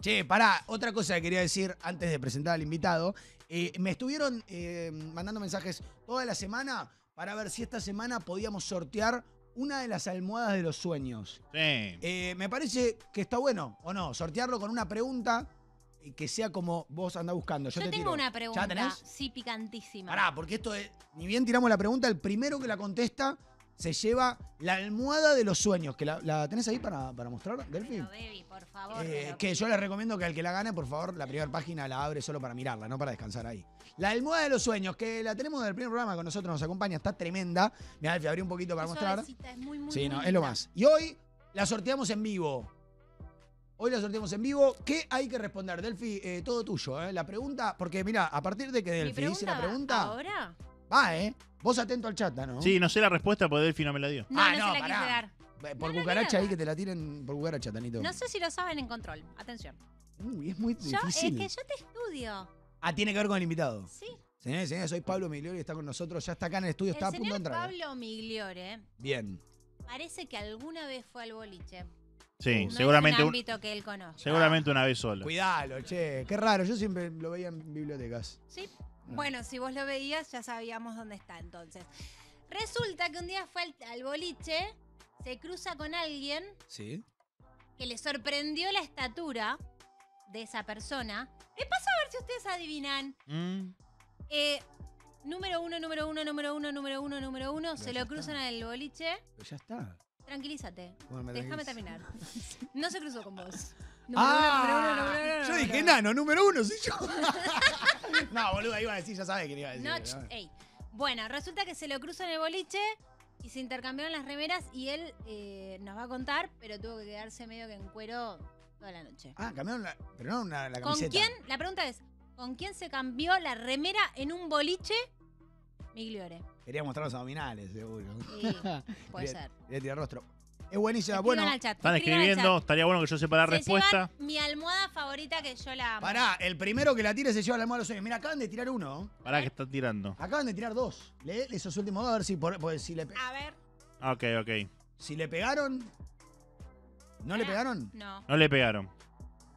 Che, pará, otra cosa que quería decir antes de presentar al invitado. Eh, me estuvieron eh, mandando mensajes toda la semana para ver si esta semana podíamos sortear una de las almohadas de los sueños. Sí. Eh, me parece que está bueno, ¿o no? Sortearlo con una pregunta que sea como vos andás buscando. Yo, te tengo una pregunta. ¿Ya tenés? Sí, picantísima. Pará, porque esto es. Ni bien tiramos la pregunta, el primero que la contesta se lleva la almohada de los sueños. Que la, tenés ahí para, para mostrar, Delphi? por favor. Eh, que yo les recomiendo que al que la gane, por favor, la primera página la abre solo para mirarla, no para descansar ahí. La almohada de los sueños, que la tenemos del primer programa con nosotros, nos acompaña, está tremenda. Mira, Delfi, abrí un poquito para mostrar. sí, no, es lo más. Y hoy la sorteamos en vivo. Hoy la sorteamos en vivo. ¿Qué hay que responder, Delphi? Eh, todo tuyo, eh. La pregunta, porque mira, a partir de que Delfi dice la pregunta. ¿Ahora? Va, ¿eh? Vos atento al chat, ¿no? Sí, no sé la respuesta pero Delfi no me la dio. ah, no, no se la quise dar. Por cucaracha ahí que te la tiren por cucaracha, Tanito. No sé si lo saben en control. Atención. Uy, es muy yo, difícil. Es que yo te estudio. Ah, tiene que ver con el invitado. Sí. Señores, señores, soy Pablo Migliore, y está con nosotros, ya está acá en el estudio, está a punto de entrar. Eh. Pablo Migliore. Bien. Parece que alguna vez fue al boliche. Sí, seguramente. Es un ámbito que él conoce. Seguramente una vez solo. Cuidalo, che. Qué raro, yo siempre lo veía en bibliotecas. Sí. Bueno, si vos lo veías, ya sabíamos dónde está entonces. Resulta que un día fue al, boliche, se cruza con alguien Sí. que le sorprendió la estatura de esa persona. y pasa a ver si ustedes adivinan. número uno, número uno, número uno, número uno, número uno. se lo cruzan al boliche. pero ya está. Tranquilízate. Déjame terminar. No se cruzó con vos ah, yo dije, nano, número uno, sí, yo. no, boludo, iba a decir, ya sabes que iba a decir. ey. Bueno, resulta que se lo cruzó en el boliche y se intercambiaron las remeras y él eh, nos va a contar, pero tuvo que quedarse medio que en cuero toda la noche. Ah, cambiaron la, pero no una, la camiseta. ¿Con quién? La pregunta es, ¿con quién se cambió la remera en un boliche? Migliore. Quería mostrar los abdominales, seguro. Sí, puede ser. Quería tirar rostro. Es buenísima. bueno, Están escribiendo, estaría bueno que yo sepa la respuesta. mi almohada favorita que yo la amo. Pará, el primero que la tire se lleva la almohada a los sueños. Mira, acaban de tirar uno. Pará que están tirando. Acaban de tirar dos. Lee esos últimos dos a ver si, pues, si, le, pegaron. A ver. Ok, ok. si le pegaron. ¿No le pegaron? No. No le pegaron.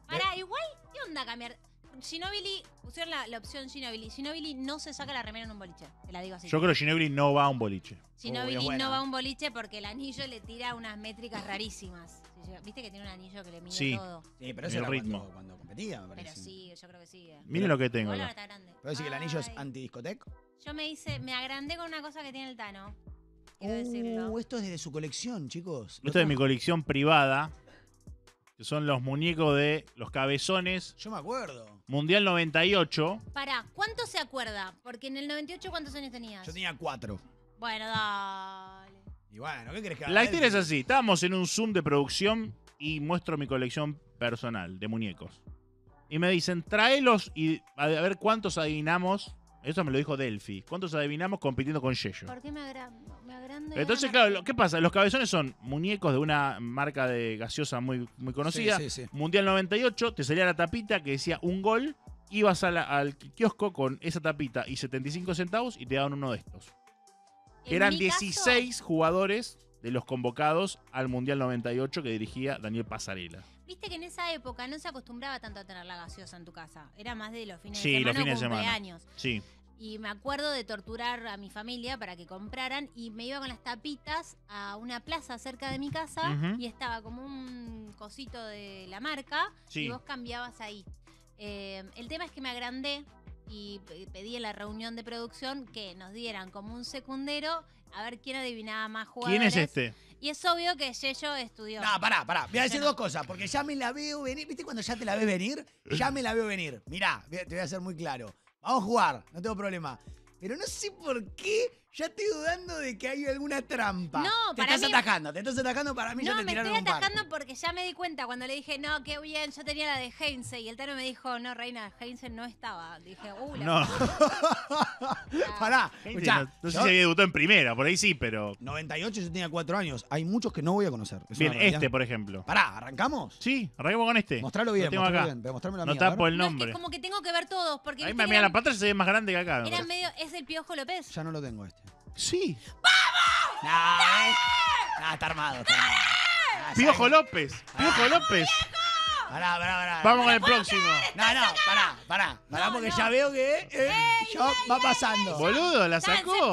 Pará, igual, ¿qué onda cambiar? Ginobili, pusieron la, la opción Ginobili. Ginobili no se saca la remera en un boliche, te la digo así. Yo creo que Ginobili no va a un boliche. Ginobili no va a un boliche porque el anillo le tira unas métricas rarísimas. Viste que tiene un anillo que le mide todo. Sí, pero ese El era ritmo. Cuando, cuando competía, me parece. Pero sí, yo creo que sí. Miren lo que tengo. ahora está grande. decir que el anillo es antidiscotec? Yo me hice, me agrandé con una cosa que tiene el Tano. Quiero uh, decirlo. esto es de su colección, chicos. Esto es de mi colección privada que son los muñecos de los cabezones. Yo me acuerdo. Mundial 98. Pará, ¿cuánto se acuerda? Porque en el 98, ¿cuántos años tenías? Yo tenía cuatro. Bueno, dale. Y bueno, ¿qué crees que La historia es así. Estábamos en un Zoom de producción y muestro mi colección personal de muñecos. Y me dicen, tráelos y a ver cuántos adivinamos. Eso me lo dijo Delphi. ¿Cuántos adivinamos compitiendo con Yello? ¿Por qué me agrada? Entonces, claro, ¿qué pasa? Los cabezones son muñecos de una marca de gaseosa muy, muy conocida. Mundial 98, te salía la tapita que decía un gol, ibas al kiosco con esa tapita y 75 centavos y te daban uno de estos. Eran 16 jugadores de los convocados al Mundial 98 que dirigía Daniel Pasarela. Viste que en esa época no se acostumbraba tanto a tener la gaseosa en tu casa. Era más de los fines de semana. Sí, los fines de semana. Sí. Y me acuerdo de torturar a mi familia para que compraran y me iba con las tapitas a una plaza cerca de mi casa y estaba como un cosito de la marca y vos cambiabas ahí. Eh, el tema es que me agrandé y pedí en la reunión de producción que nos dieran como un secundero a ver quién adivinaba más jugadores. ¿Quién es este? Y es obvio que Yello estudió. No, pará, pará. Voy a decir dos cosas, porque ya me la veo venir. ¿Viste cuando ya te la ves venir? Eh. Ya me la veo venir. Mirá, te voy a ser muy claro. Vamos a jugar, no tengo problema. Pero no sé por qué ya estoy dudando de que hay alguna trampa. No, te estás atajando, te estás atajando para mí. No, ya te me estoy atajando porque ya me di cuenta cuando le dije, no, qué bien, yo tenía la de Heinze. Y el Tano me dijo, no, Reina, Heinze no estaba. Dije, uh, la No. Pará, escuchá, no, no, sé si había debutado en primera, por ahí sí, pero. 98, yo tenía cuatro años. Hay muchos que no voy a conocer. bien, este, por ejemplo. Pará, ¿arrancamos? Sí, arrancamos con este. Mostralo bien, tengo acá. bien. no tapo el nombre. es como que tengo que ver todos. Porque ahí me mira la pantalla se ve más grande que acá. Era medio, es el Piojo López. Ya no lo tengo este. Sí. ¡Vamos! No, ah, no, ah, está armado. Está armado. Ah, Piojo López. Piojo López. Pará, pará, pará. Vamos con el próximo. No, no, pará, pará. Pará, porque ya veo que eh, va pasando. Boludo, la sacó. grado,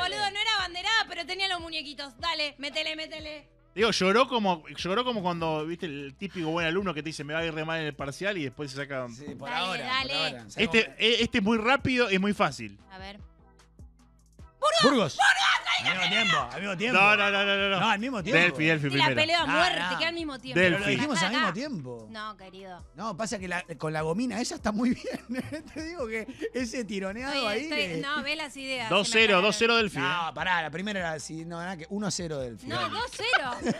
boludo. No era banderada, pero tenía los muñequitos. Dale, métele, métele. Digo, lloró como, lloró como cuando, viste, el típico buen alumno que te dice me va a ir re mal en el parcial y después se saca. Sí, por Dale, ahora. dale. Este, eh, este, es muy rápido y muy fácil. A ver. Burgos. Burgos. Al mismo tiempo, al mismo tiempo. No, no, no, no. No, al mismo tiempo. Delphi, Delphi Y la pelea a muerte, que al mismo tiempo. Pero lo dijimos al mismo tiempo. No, querido. No, pasa que con la gomina ella está muy bien. ¿eh? Te digo que ese tironeado ahí. No, ve las ideas. 2-0, 2-0 Delphi. No, eh. pará, la primera era así, no, nada que 1-0 Delfi. No, 2-0. ¿Qué?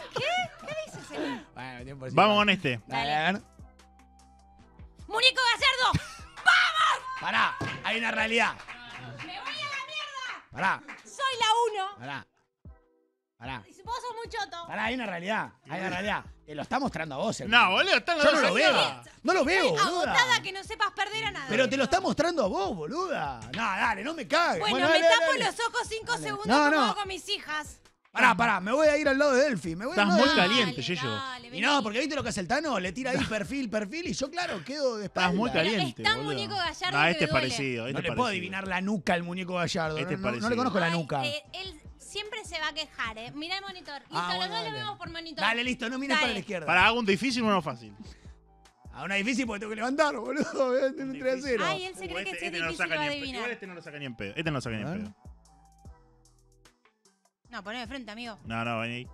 ¿Qué dices, señor? Bueno, tiempo Vamos con este. Dale, a ver. ¡Muñeco Gallardo! Pará, hay una realidad. Pará. Soy la uno. Pará. Pará. vos sos muy choto. Pará, hay una realidad. Hay una realidad. Te lo está mostrando a vos. hermano. No, boludo, están los Yo no lo veo. No lo veo, Estoy boluda. agotada que no sepas perder a nada. Pero te lo está mostrando a vos, boluda. No, dale, no me cagues. Bueno, me tapo los ojos cinco segundos No, como hago con mis hijas. Pará, pará, me voy a ir al lado de Delphi. Me voy Estás muy caliente, Dale, Y no, porque viste lo que hace el Tano, le tira ahí perfil, perfil, y yo, claro, quedo despacio. Estás muy caliente. Está un muñeco gallardo Ah, este es parecido. Este no le puedo adivinar la nuca al muñeco gallardo. Este es ¿eh? no, no- le conozco la nuca. Eh, él siempre se va a quejar, ¿eh? Mira el monitor. Ah, listo, los dos lo vemos por monitor. Dale, listo, no mires para la izquierda. Para, hago un difícil o uno fácil. A ah, una difícil porque tengo que levantar, boludo. 3 0. Ay, él se uh, cree que este- es este difícil este no lo saca ni en pedo. Este no lo saca ni en pedo. No, poneme frente, amigo. No, no, vení.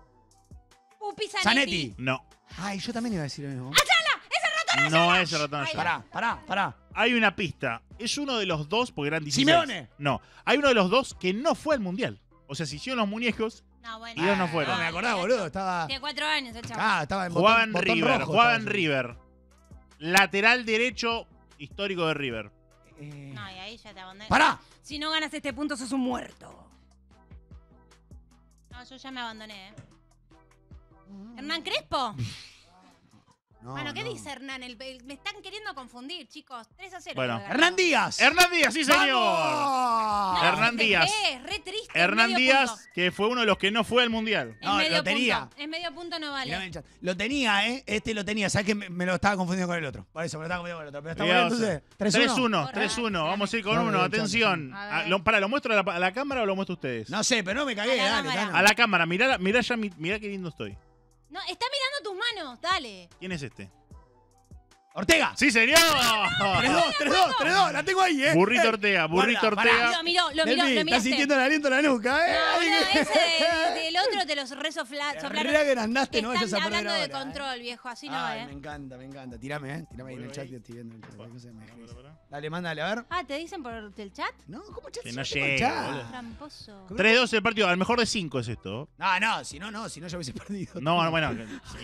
Uh, Pizanetti. Zanetti. No. Ay, yo también iba a decir lo mismo. ¡Achala! ¡Ese ratón No ese el ratón Ayala. Pará, pará, pará. Hay una pista. Es uno de los dos, porque eran 16. ¡Simeone! No. Hay uno de los dos que no fue al mundial. O sea, se hicieron los muñecos No, bueno. y dos no fueron. No me acordaba, boludo. Estaba. Tiene cuatro años el chaval. Ah, estaba en en River. Jugaba en River. Lateral derecho histórico de River. Eh, No, y ahí ya te abandoné. ¡Pará! Si no ganas este punto, sos un muerto yo ya me abandoné. ¿eh? ¿Hernán Crespo? bueno, ¿qué dice Hernán? me están queriendo confundir, chicos. 3 a 0. Bueno, Hernán Díaz. Hernán Díaz, sí, señor. Hernán Díaz. ¡Qué, re triste. Hernán Díaz, que fue uno de los que no fue al mundial. Es no, medio Punto. Es medio punto, no vale. Lo tenía, ¿eh? Este lo tenía. ¿Sabes que me, lo estaba confundiendo con el otro? Por eso, me lo con el otro. Pero está bueno, entonces. 3-1. 3-1. Vamos a ir con uno. Atención. Ah, para, ¿lo muestro a la, cámara o lo muestro a ustedes? No sé, pero no me cagué. A dale, la A la cámara. Mirá, mirá, ya, mirá qué lindo estoy. No, está mirando tus manos, dale. ¿Quién es este? Ortega. Sí, señor. 3-2, 3-2, 3-2. La tengo ahí, ¿eh? Burrito Ortega, burrito Ortega. Lo miró, lo miró, lo Estás sintiendo el aliento en la nuca, ¿eh? No, ese del otro te los rezo soplaron. Reagrandaste, no vayas a perder hablando de eh. control, viejo, así no, hay. Eh. me encanta, me encanta. Tírame, ¿eh? Tírame ahí en el chat. y Estoy viendo el chat. Dale, mándale, a ver. Ah, ¿te dicen por el chat? No, ¿cómo chat? Que no Tramposo. 3-2 el partido, al mejor de 5 es esto. No, no, si no, no, si no, ya hubiese perdido. No, no, bueno,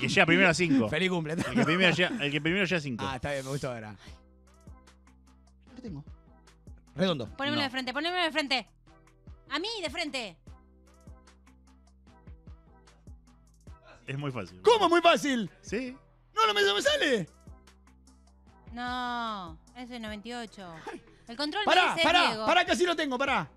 que llega primero a 5. Feliz cumpleaños. El que primero llega, primero llega a 5. Ah, está bien, me gustó ahora. ¿Qué tengo. Redondo. Ponémelo de frente, ponémelo de frente. A mí, de frente. Es muy fácil. ¿Cómo? Muy fácil. Sí. No, no me, sale. No, es el 98. El control es para, para. pará, pará, pará, que así lo tengo, pará.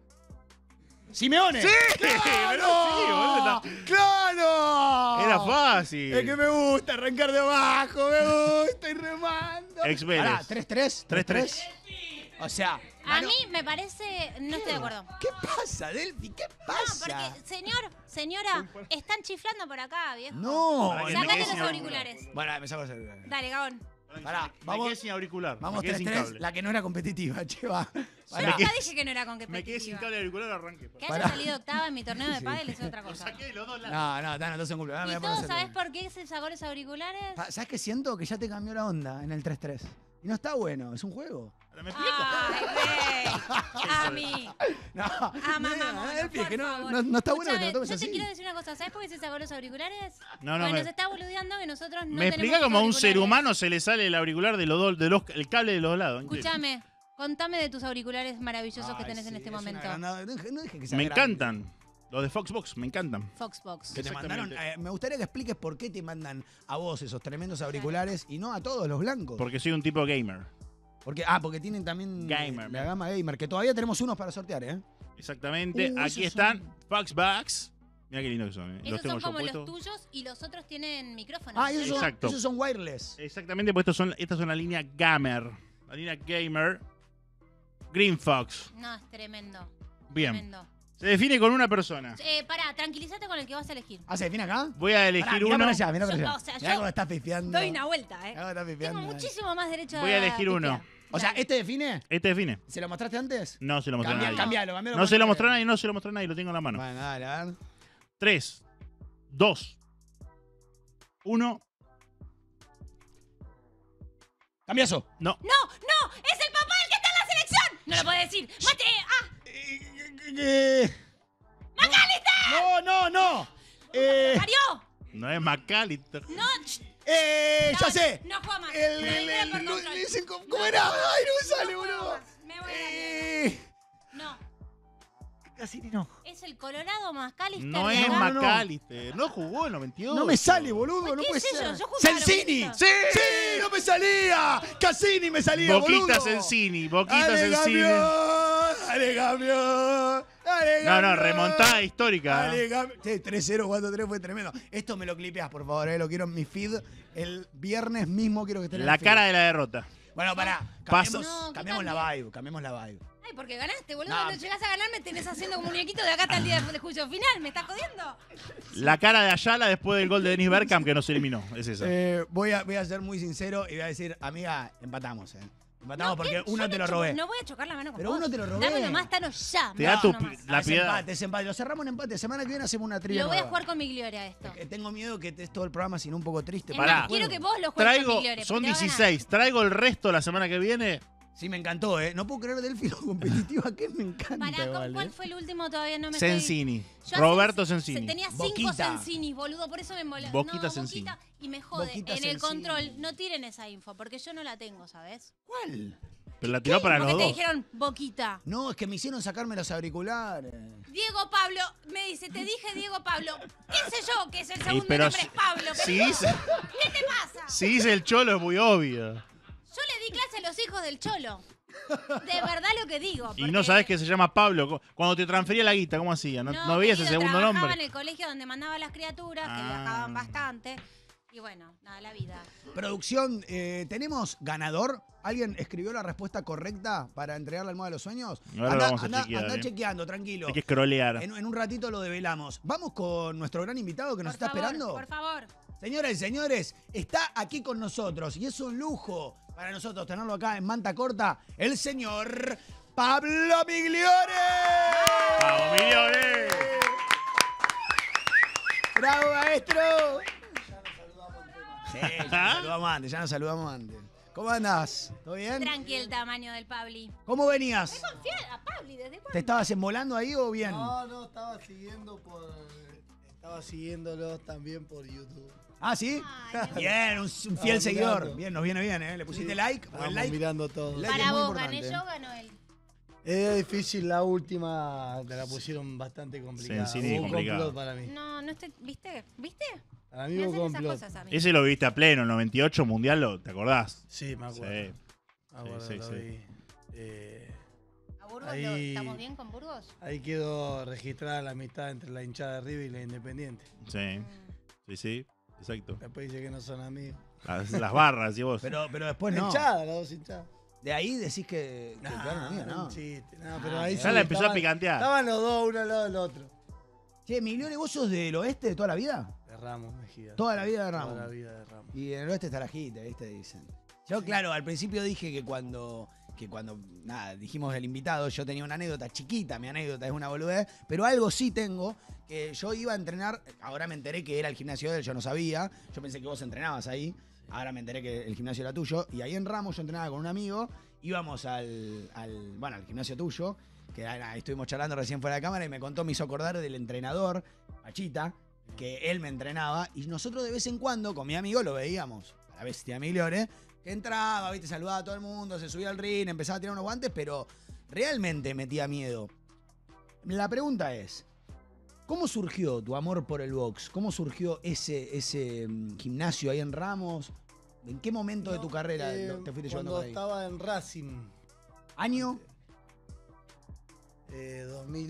Simeone. Sí, ¡Claro! sí, ¡Claro! Era fácil. Es que me gusta arrancar de abajo, me gusta ir remando. Ex tres 3-3. 3-3. O sea. A mí me parece. No estoy de acuerdo. ¿Qué pasa, Delphi? ¿Qué pasa? No, porque, señor, señora, están chiflando por acá, viejo. No, Sacate los auriculares. Bueno, me saco los auriculares. Dale, Gabón. Me quedé sin auricular. Vamos 3-3, la que no era competitiva, va. Yo nunca dije que no era competitiva. Me quedé sin cable auricular arranqué. Que haya salido octava en mi torneo de pádel es otra cosa. Lo saqué los dos No, no, no, no se cumple. ¿Y tú sabes por qué se sacó los auriculares? ¿Sabes qué siento? Que ya te cambió la onda en el 3-3. Y no está bueno, es un juego. ¿Me explico? Ay, A mí. No. A ah, mamá. No, no, no, está bueno que te tomes yo te quiero decir una cosa. ¿Sabes por qué se sacó los auriculares? No, no. Porque nos está boludeando que nosotros no Me explica cómo a un ser humano se le sale el auricular de los de los, el cable de los lados. Escúchame. Contame de tus auriculares maravillosos que tenés en este momento. No, no dejes que sea me encantan. Los de Foxbox, me encantan. Foxbox. Que te mandaron, eh, me gustaría que expliques por qué te mandan a vos esos tremendos auriculares y no a todos los blancos. Porque soy un tipo gamer. Porque, ah, porque tienen también eh, gamer, la gama gamer, que todavía tenemos unos para sortear, ¿eh? Exactamente. Aquí están Fox Mira qué lindo que son. Eh. los tengo son como los tuyos y los otros tienen micrófonos. Ah, esos, Son, wireless. Exactamente, pues estos son, estas son la línea gamer. La línea gamer. Green Fox. No, es tremendo. Bien. Tremendo. Se define con una persona. Eh, pará, tranquilízate con el que vas a elegir. Ah, ¿se define acá? Voy a elegir uno. para allá, mirá para allá. o sea, cómo estás pifiando. Doy una vuelta, ¿eh? Tengo muchísimo más derecho Voy a elegir uno. O sea, ¿este define? Este define. ¿Se lo mostraste antes? No se lo mostró a nadie. Cámbialo, No se lo mostró a nadie, no se lo mostró a nadie, lo tengo en la mano. Bueno, dale, a ver. Tres, dos, uno. Cambiazo. No, ¡No! ¡No! ¡Es el papá el que está en la selección! ¡No lo puedo decir! ¡Mate! ¡Ah! Eh, eh, ¡Macalister! No, no, no. Eh, No es Macalister. No, eh, no, ya sé. No juega más. El, el, el, el, ¿Cómo era? Ay, no me sale, boludo. Me voy a eh, No. Cassini no. Es el Colorado McAllister. No es Gano. No jugó en 92. No me sale, boludo. Pues, no puede ser. ¡Sensini! ¡Sí! ¡Sí! ¡No me salía! ¡Cassini me salía, Boquita boludo! Sensini, Boquita Sensini. ¡Dale, campeón! ¡Dale, No, no, remontada histórica. ¿eh? Dale, 3-0, 4-3 fue tremendo. Esto me lo clipeas, por favor. Eh. Lo quiero en mi feed. El viernes mismo quiero que esté en La cara de la derrota. Bueno, pará. Cambiemos, cambiemos la vibe. Cambiemos la vibe. Ay, porque ganaste, boludo. Cuando llegas a ganar me tenés haciendo como muñequito de acá hasta el día de juicio final. ¿Me estás jodiendo? La cara de Ayala después del gol de Denis Bergkamp que nos eliminó. Es eso. Eh, voy, a, voy a ser muy sincero y voy a decir, amiga, empatamos, ¿eh? Empatamos porque uno te lo robé. no voy a chocar la mano con Pero uno te lo robé. Dame nomás, Tano, ya. Te da tu la piedad. Empate, empate. Lo cerramos en empate. Semana que viene hacemos una trivia. Lo voy a jugar con mi Gloria esto. tengo miedo que estés todo el programa sin un poco triste. Pará. Quiero que vos lo juegues con mi Gloria. Son 16. Traigo el resto la semana que viene Sí, me encantó, ¿eh? No puedo creer Delphi lo competitiva que me encanta. ¿cuál ¿eh? fue el último? Todavía no me Sensini. Roberto Sensini. Tenía cinco Sensinis, boludo, por eso me moló. Boquita no, y me jode. en el control, no tiren esa info, porque yo no la tengo, ¿sabes? ¿Cuál? Pero la tiró ¿Qué? para los dos. te dijeron boquita. No, es que me hicieron sacarme los auriculares. Diego Pablo, me dice, te dije Diego Pablo. ¿Qué sé yo que es el segundo nombre es Pablo? ¿Qué te pasa? Si dice el cholo es muy obvio. Yo le di clase a los hijos del cholo. De verdad lo que digo. Y no sabes que se llama Pablo. Cuando te transfería la guita, ¿cómo hacía? No, no veías el segundo nombre. en el colegio donde mandaba las criaturas, que ah. viajaban bastante. Y bueno, nada, la vida. Producción, eh, ¿tenemos ganador? ¿Alguien escribió la respuesta correcta para entregar la almohada de los sueños? Ahora lo andá eh. chequeando, tranquilo. Hay que scrollear. En, un ratito lo develamos. Vamos con nuestro gran invitado que nos está esperando. Por favor. Señoras y señores, está aquí con nosotros y es un lujo para nosotros tenerlo acá en manta corta, el señor Pablo Migliore. ¡Pablo Migliore! ¡Bravo, maestro! Sí, ya nos saludamos antes, ya nos saludamos antes. ¿Cómo andás? ¿Todo bien? Tranqui el tamaño del Pabli. ¿Cómo venías? Me confiada, Pabli, ¿desde cuándo? ¿Te estabas embolando ahí o bien? No, no, estaba siguiendo por. Eh, estaba siguiéndolos también por YouTube. Ah, ¿sí? bien, un, fiel seguidor. Bien, nos viene bien, ¿eh? Le pusiste like, o el like. mirando todo. Para vos, ¿gané ¿eh? yo o ganó él? Es difícil la última, te la pusieron bastante complicada. sí, sí, para mí. No, no estoy, ¿viste? ¿Viste? Para mí Me esas cosas a mí. Ese lo viste a pleno, el 98 Mundial, ¿te acordás? Sí, me acuerdo. Sí. Sí, sí, eh, ¿A Burgos estamos bien con Burgos? ahí quedó registrada la amistad entre la hinchada de River y la Independiente. Sí, sí, sí. Exacto. Después dice que no son amigos. Las, las barras, y vos. Pero, pero después no. Hinchada, las dos hinchadas. De ahí decís que, que no, amigos, ¿no? no, no, pero ah, ahí ya la empezó a picantear. Estaban los dos uno al lado del otro. Che, millones ¿vos sos del oeste de toda la vida? De Ramos, Gira. Toda la vida de Ramos. Toda la vida de Ramos. Y en el oeste está la gita, ¿viste? Dicen. Yo, claro, al principio dije que cuando que cuando nada, dijimos el invitado, yo tenía una anécdota chiquita, mi anécdota es una boludez, pero algo sí tengo, que yo iba a entrenar, ahora me enteré que era el gimnasio de él, yo no sabía, yo pensé que vos entrenabas ahí, ahora me enteré que el gimnasio era tuyo, y ahí en Ramos yo entrenaba con un amigo, íbamos al, bueno, al gimnasio tuyo, que estuvimos charlando recién fuera de cámara y me contó, me hizo acordar del entrenador, Pachita, que él me entrenaba, y nosotros de vez en cuando con mi amigo lo veíamos, a la bestia Migliore, que entraba, viste, saludaba a todo el mundo, se subía al ring, empezaba a tirar unos guantes, pero realmente metía miedo. La pregunta es, ¿cómo surgió tu amor por el box? ¿Cómo surgió ese, ese mm, gimnasio ahí en Ramos? ¿En qué momento de tu carrera eh, te fuiste llevando por estaba en Racing. ¿Año? 2000...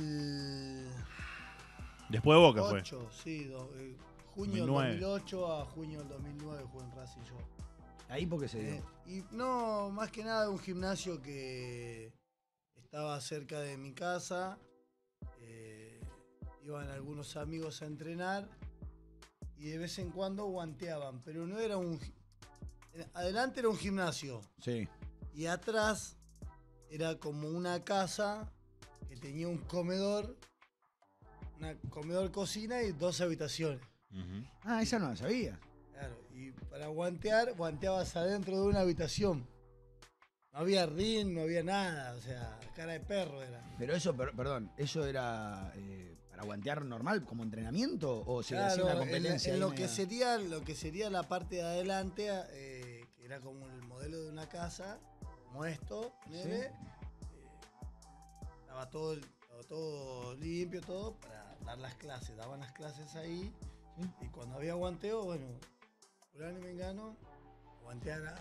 Eh, Después de Boca 8, fue. sí. Eh, junio del 2008 a junio del 2009 jugué en Racing yo. Ahí porque se dio. Eh, y no, más que nada un gimnasio que estaba cerca de mi casa. Eh, iban algunos amigos a entrenar y de vez en cuando guanteaban, pero no era un... Adelante era un gimnasio. Sí. Y atrás era como una casa que tenía un comedor, una comedor cocina y dos habitaciones. Ah, esa no la sabía. Y para guantear, guanteabas adentro de una habitación. No había rin no había nada, o sea, cara de perro era. Pero eso, perdón, ¿eso era eh, para guantear normal, como entrenamiento? ¿O se hacía una competencia? lo, que sería, lo que sería la parte de adelante, eh, que era como el modelo de una casa, como esto, nene, estaba eh, todo, todo limpio, todo, para dar las clases. Daban las clases ahí. Y cuando había guanteo, bueno, Fulano y Mengano guantean a,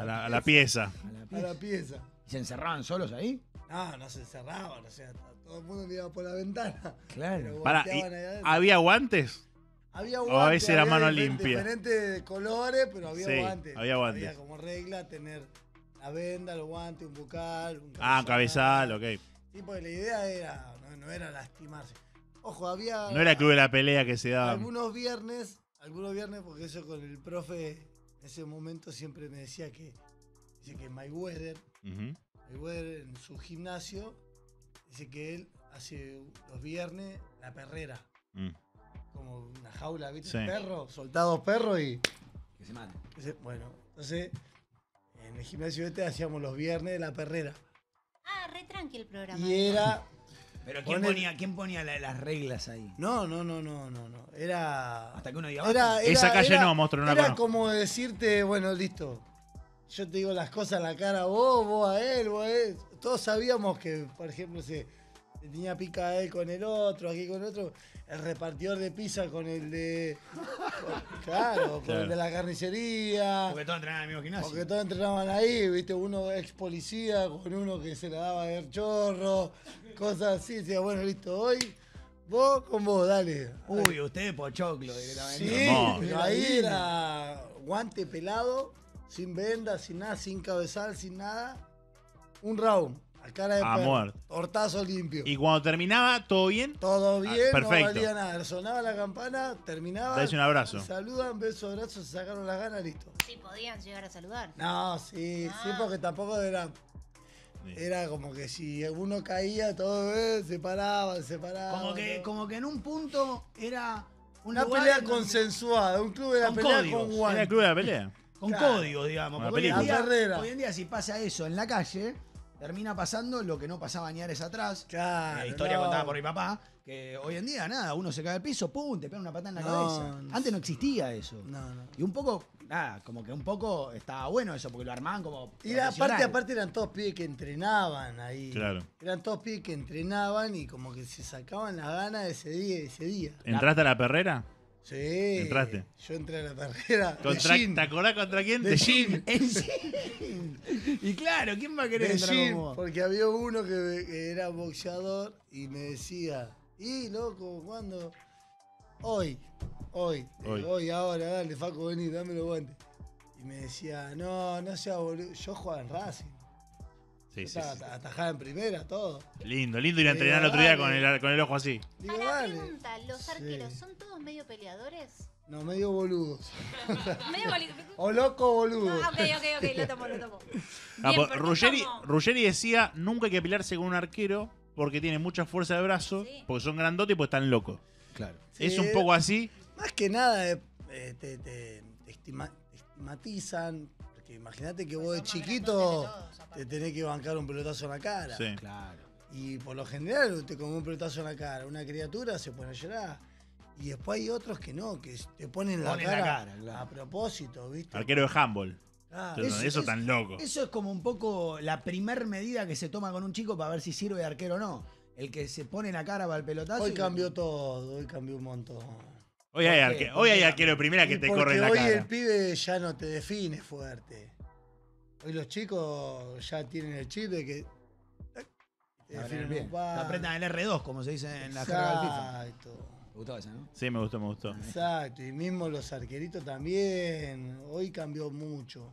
a, la, a la pieza. A la pieza. ¿Y se encerraban solos ahí? No, no se encerraban, o sea, todo el mundo miraba por la ventana. Claro. ¿Había guantes? Había guantes. O a veces era mano limpia. Diferentes colores, pero había guantes. Había guantes. Había como regla tener la venda, los guantes, un bucal. Un ah, un cabezal, ok. Sí, porque la idea era, no era lastimarse. Ojo, había. No era club de la pelea que se daba. Algunos viernes algunos viernes, porque eso con el profe en ese momento siempre me decía que, dice que Mayweather, en su gimnasio, dice que él hace los viernes la perrera. Mm. Como una jaula, ¿viste? Perro, soltado perro y. Que se mate. Bueno, entonces en el gimnasio este hacíamos los viernes la perrera. Ah, re tranqui el programa. Y era pero ¿quién ponía, quién ponía las reglas ahí? No, no, no, no, no, no. Era. Hasta que uno diga, Esa calle no, mostró Era como decirte, bueno, listo. Yo te digo las cosas a la cara a vos, vos a él, vos a él. Todos sabíamos que, por ejemplo, se tenía pica él con el otro, aquí con el otro el repartidor de pizza con el de. Claro, con el de la carnicería. Porque todos entrenaban en el gimnasio. Porque todos entrenaban ahí, viste, uno ex policía con uno que se la daba a ver chorro, cosas así. Decía, bueno, listo, hoy vos con vos, dale. Uy, usted pochoclo Sí, pero ahí era guante pelado, sin venda, sin nada, sin cabezal, sin nada. Un round. Cara de a Hortazo limpio. Y cuando terminaba, ¿todo bien? Todo ah, bien, no valía nada. Sonaba la campana, terminaba. un abrazo. Saludan, besos, abrazos, se sacaron las ganas, listo. Sí, podían llegar a saludar. No, sí, sí, ah. porque tampoco era. Era como que si alguno caía, todo eh, se paraban, se paraban. Como que, como que en un punto era. una pelea consensuada, un club de la pelea con Era el club de la pelea. Con código, códigos, digamos. Una hoy en día, si pasa eso en la calle, termina pasando lo que no pasaba ni años atrás. Claro, la eh, historia contada por mi papá. Que hoy en día, nada, uno se cae al piso, pum, te pega una patada en la cabeza. Antes no existía eso. Y un poco, nada, como que un poco estaba bueno eso, porque lo armaban como. Y aparte, aparte eran todos pies que entrenaban ahí. Claro. Eran todos pies que entrenaban y como que se sacaban las ganas de ese día, de ese día. ¿Entraste a la perrera? Sí. Entraste. Yo entré a la carrera. Contra, ¿Te acordás contra quién? De, Jim. y claro, ¿quién va a querer entrar Porque había uno que, era boxeador y me decía, y loco, ¿cuándo? Hoy, hoy, hoy, hoy ahora, dale, Faco, vení, dame los guantes. Y me decía, no, no sea boludo, yo juego en Racing. Sí, Atajada en primera, todo. Lindo, lindo ir a entrenar el otro día con el, con el ojo así. la pregunta, ¿los arqueros son todos medio peleadores? No, medio boludos. medio boludos. O loco boludo. ok, ok, ok, lo tomo, lo ah, pues, tomo. Ruggeri, decía, nunca hay que pelearse con un arquero porque tiene mucha fuerza de brazo, porque son grandotes y pues están locos. Claro. Es un poco así. Más que nada eh, te, te- te estigmatizan, imagínate que vos de chiquito te tenés que bancar un pelotazo en la cara. Y por lo general, usted como un pelotazo en la cara, una criatura se pone a llorar. Y después hay otros que no, que te ponen, la cara, a propósito, ¿viste? Arquero de handball. eso, tan loco. Eso es como un poco la primer medida que se toma con un chico para ver si sirve de arquero o no. El que se pone la cara para el pelotazo. Hoy cambió todo, hoy cambió un montón. Hoy hay, arquero de primera que te corre la cara. Hoy el pibe ya no te define fuerte. Hoy los chicos ya tienen el chip de que. Eh, te definen Aprendan el R2, como se dice en la jerga del Exacto. Me gustó eso, ¿no? Sí, me gustó, me gustó. Exacto. Y mismo los arqueritos también. Hoy cambió mucho.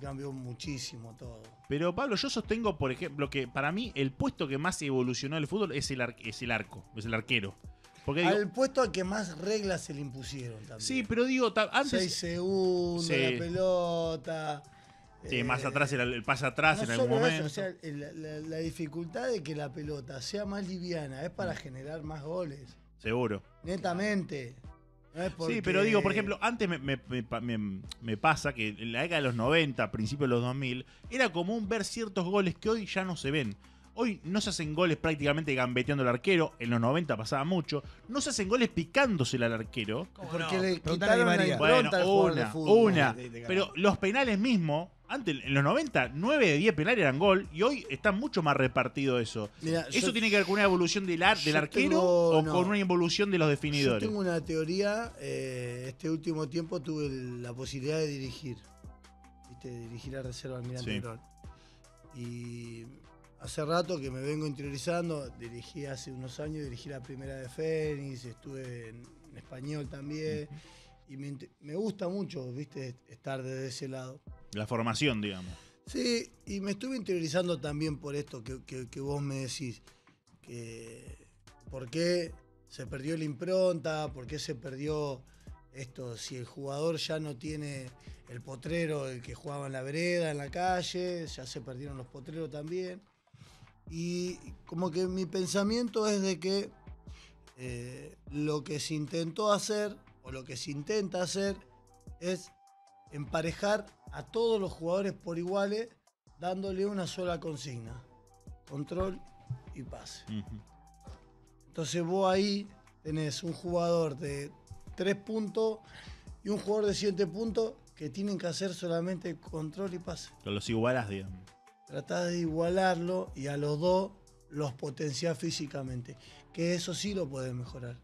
cambió muchísimo todo. Pero Pablo, yo sostengo, por ejemplo, que para mí el puesto que más evolucionó el fútbol es el, es el arco, es el arquero al puesto a que más reglas se le impusieron también. Sí, pero digo, antes. 6 segundos, la pelota. Sí, eh, más atrás, el, el pase atrás en algún momento. o sea, la, dificultad de que la pelota sea más liviana es para mm. generar más goles. Seguro. Netamente. Sí, pero digo, por ejemplo, antes me, pasa que en la década de los 90, principios de los 2000, era común ver ciertos goles que hoy ya no se ven. Hoy no se hacen goles prácticamente gambeteando al arquero. En los 90 pasaba mucho. No se hacen goles picándosela al arquero. Porque le quitaron la bueno, una, una. pero los penales mismo, antes, en los 90, 9 de 10 penales eran gol y hoy está mucho más repartido eso. ¿Eso tiene que ver con una evolución del, arquero o con una evolución de los definidores? Yo tengo una teoría. Eh, este último tiempo tuve la posibilidad de dirigir. ¿viste? dirigir a reserva Almirante sí. Y hace rato que me vengo interiorizando, dirigí hace unos años, dirigí la primera de Fénix, estuve en, español también, y me, gusta mucho, viste, estar desde ese lado. La formación, digamos. Sí, y me estuve interiorizando también por esto que, que vos me decís, que por qué se perdió la impronta, por qué se perdió esto, si el jugador ya no tiene el potrero, el que jugaba en la vereda, en la calle, ya se perdieron los potreros también. Y como que mi pensamiento es de que eh, lo que se intentó hacer, o lo que se intenta hacer, es emparejar a todos los jugadores por iguales, dándole una sola consigna, control y pase. Entonces vos ahí tenés un jugador de 3 puntos y un jugador de 7 puntos que tienen que hacer solamente control y pase. Pero los igualás, digamos. Tratás de igualarlo y a los dos los potenciás físicamente. Que eso sí lo puedes mejorar.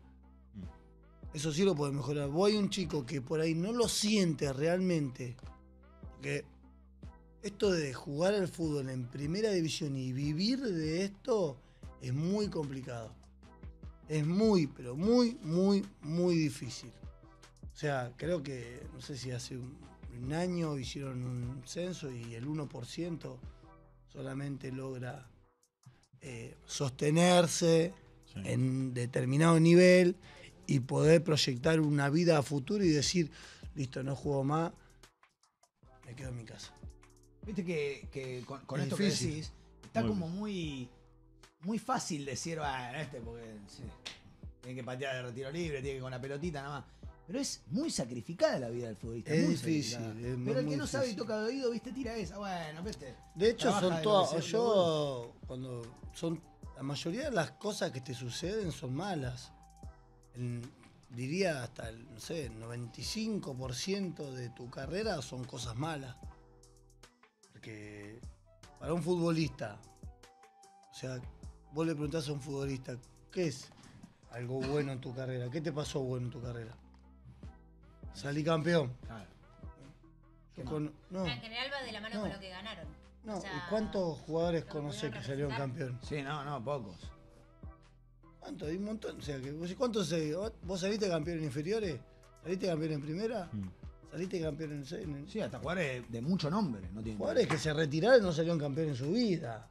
Mm. Eso sí lo puedes mejorar. Vos hay un chico que por ahí no lo siente realmente. Que esto de jugar al fútbol en primera división y vivir de esto es muy complicado. Es muy, pero muy, muy, muy difícil. O sea, creo que, no sé si hace un año hicieron un censo y el 1% solamente logra eh, sostenerse en determinado nivel y poder proyectar una vida a futuro y decir, listo, no juego más, me quedo en mi casa. Viste que, con, esto que decís, está como muy, muy fácil decir, bueno, este porque tiene que patear de retiro libre, tiene que con la pelotita nada más. Pero es muy sacrificada la vida del futbolista. Es difícil. Pero el que no sabe y toca de oído, viste, tira esa. Bueno, viste. De hecho, son todas. Yo, cuando. son La mayoría de las cosas que te suceden son malas. diría hasta el, no sé, 95% de tu carrera son cosas malas. Porque para un futbolista, o sea, vos le preguntás a un futbolista, ¿qué es algo bueno en tu carrera? ¿Qué te pasó bueno en tu carrera? Salí campeón. Claro. no, ah, en general va de la mano con lo que ganaron. no. O sea, ¿Y cuántos jugadores conocés que salieron campeón? Sí, no, no, pocos. ¿Cuántos? un montón. O sea, que vos, ¿cuántos eh, se- ¿Vos saliste campeón en inferiores? ¿Saliste campeón en primera? Mm. ¿Saliste campeón en, Sí, hasta jugadores de mucho nombre. No Jugadores que se retiraron no salieron campeón en su vida.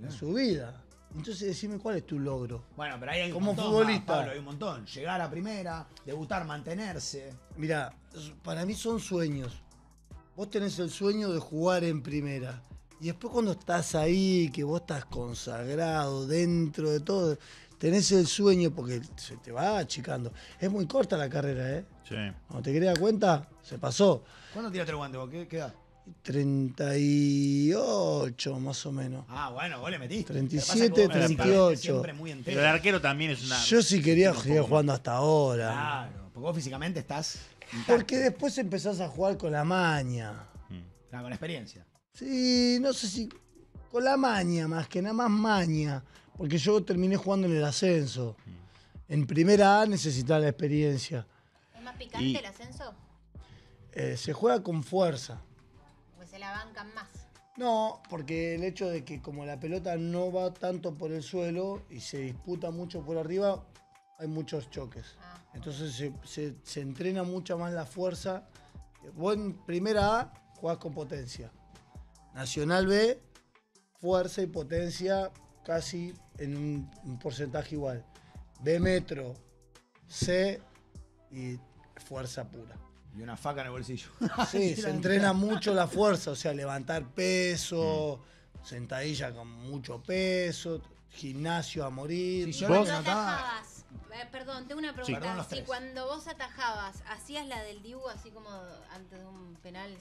En su vida. Entonces decime cuál es tu logro. Bueno, pero ahí hay Como futbolista. hay un montón. Llegar a primera, debutar, mantenerse. Mira, para mí son sueños. Vos tenés el sueño de jugar en primera. Y después cuando estás ahí, que vos estás consagrado dentro de todo, tenés el sueño porque se te va achicando. Es muy corta la carrera, ¿eh? Sí. Cuando te creas cuenta, se pasó. ¿Cuándo tiraste el guante ¿Qué, qué 38 más o menos. Ah, bueno, vos le metiste. 37, 38. Pero el arquero también es una... Yo sí quería seguir jugando hasta ahora. Claro, porque vos físicamente estás... Porque después empezás a jugar con la maña. Mm. Ah, con la experiencia. Sí, no sé si... Con la maña más que nada más maña. Porque yo terminé jugando en el ascenso. Mm. En primera A necesitaba la experiencia. ¿Es más picante el ascenso? Eh, se juega con fuerza la bancan más. No, porque el hecho de que como la pelota no va tanto por el suelo y se disputa mucho por arriba, hay muchos choques. Ah. Entonces se, entrena mucha más la fuerza. Vos primera A jugás con potencia. Nacional B, fuerza y potencia casi en un porcentaje igual. B metro, C y fuerza pura. Y una faca en el bolsillo. Sí, se entrena mucho la fuerza, o sea, levantar peso, mm. sentadilla con mucho peso, gimnasio a morir. Si ¿Vos atajabas, eh, perdón, tengo una pregunta. si cuando vos atajabas, ¿hacías la del Dibu así como antes de un penal?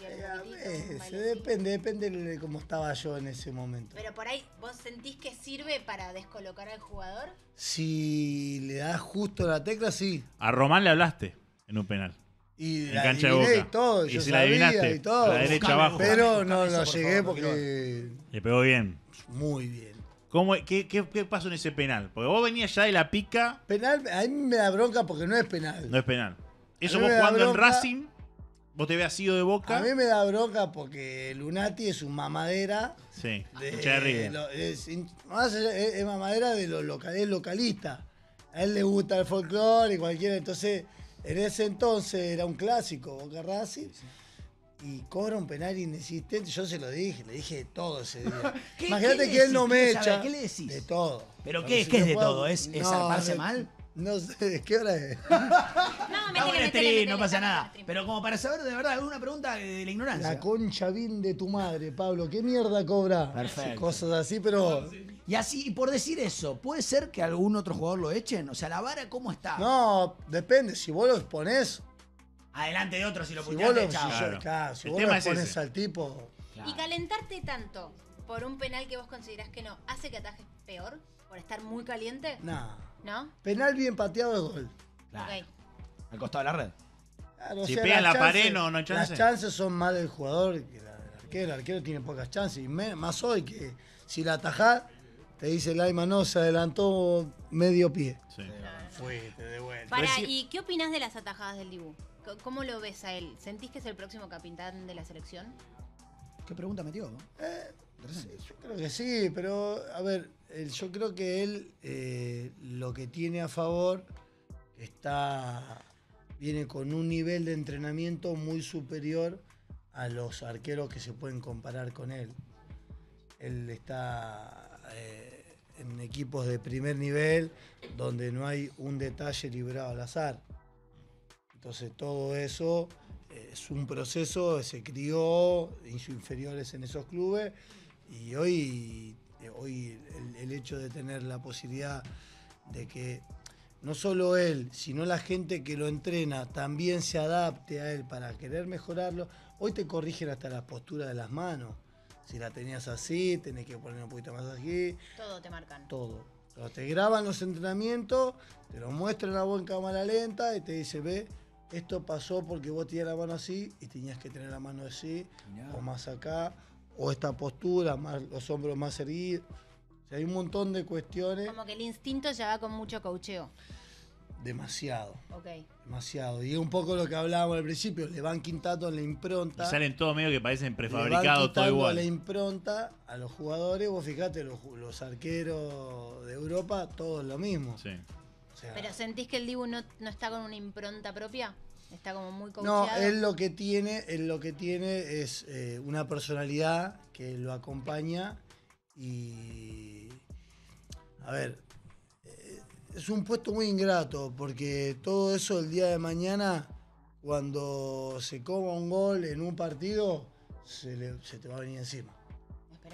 Eh, se depende, depende de cómo estaba yo en ese momento. Pero por ahí, ¿vos sentís que sirve para descolocar al jugador? Si le das justo la tecla, sí. A Román le hablaste en un penal. Y la Y, todo, si la adivinaste, la derecha abajo. Pero no, lo llegué porque. Le pegó bien. Muy bien. ¿Cómo, qué, pasó en ese penal? Porque vos venías ya de la pica. Penal, a mí me da bronca porque no es penal. No es penal. Eso vos jugando en Racing, vos te habías sido de boca. A mí me da bronca porque Lunati es un mamadera. Sí, es, mamadera de los locales, localista. A él le gusta el folclore y cualquiera, entonces en ese entonces era un clásico Boca Racing. Y cobra un penal inexistente. Yo se lo dije, le dije de todo ese día. Imagínate que él no me echa. ¿Qué le decís? De todo. ¿Pero qué- qué es de todo? ¿Es- es mal? No sé, ¿qué hora es? No, me metele, no pasa nada. Pero como para saber de verdad, alguna pregunta de la ignorancia. La concha bien de tu madre, Pablo. ¿Qué mierda cobra? Perfecto. Cosas así, pero ah, y así, y por decir eso, ¿puede ser que algún otro jugador lo echen? O sea, la vara, ¿cómo está? No, depende. Si vos lo exponés. Adelante de otro, si lo si puteaste, vos lo, Si vos lo exponés al tipo. Y calentarte tanto por un penal que vos considerás que no, ¿hace que atajes peor? ¿Por estar muy caliente? No. ¿No? Penal bien pateado es gol. Claro. Al costado de la red. si pega pega la pared, no, no hay chance? Las chances son más del jugador que del arquero. El arquero tiene pocas chances. Y más hoy que si la atajás te dice Laima, no, se adelantó medio pie. Sí. Fuiste de vuelta. Para, ¿y qué opinas de las atajadas del Dibu? ¿Cómo lo ves a él? ¿Sentís que es el próximo capitán de la selección? ¿Qué pregunta metió? ¿no? Eh, yo creo que sí, pero a ver, yo creo que él eh, lo que tiene a favor está viene con un nivel de entrenamiento muy superior a los arqueros que se pueden comparar con él. Él está eh, en equipos de primer nivel donde no hay un detalle librado al azar. Entonces todo eso eh, es un proceso, se crió en sus inferiores en esos clubes y hoy, eh, hoy el, el hecho de tener la posibilidad de que no solo él, sino la gente que lo entrena también se adapte a él para querer mejorarlo. Hoy te corrigen hasta la postura de las manos. Si la tenías así, tenés que poner un poquito más aquí. Todo te marcan. Todo. te graban los entrenamientos, te lo muestran a vos en cámara lenta y te dice, ve, esto pasó porque vos tenías la mano así y tenías que tener la mano así, o más acá, o esta postura, más, los hombros más erguidos. hay un montón de cuestiones. Como que el instinto ya va con mucho cocheo. Demasiado. Demasiado. Y es un poco lo que hablábamos al principio, le van en la impronta. Y salen todo medio que parecen prefabricados, todo igual. la impronta a los jugadores, vos fijate, los, arqueros de Europa, todos lo mismo. Sí. Pero sentís que el Dibu no, está con una impronta propia? Está como muy confiado? No, él lo que tiene, lo que tiene es eh, una personalidad que lo acompaña y a ver, es un puesto muy ingrato, porque todo eso el día de mañana, cuando se coma un gol en un partido, se, le, te va a venir encima.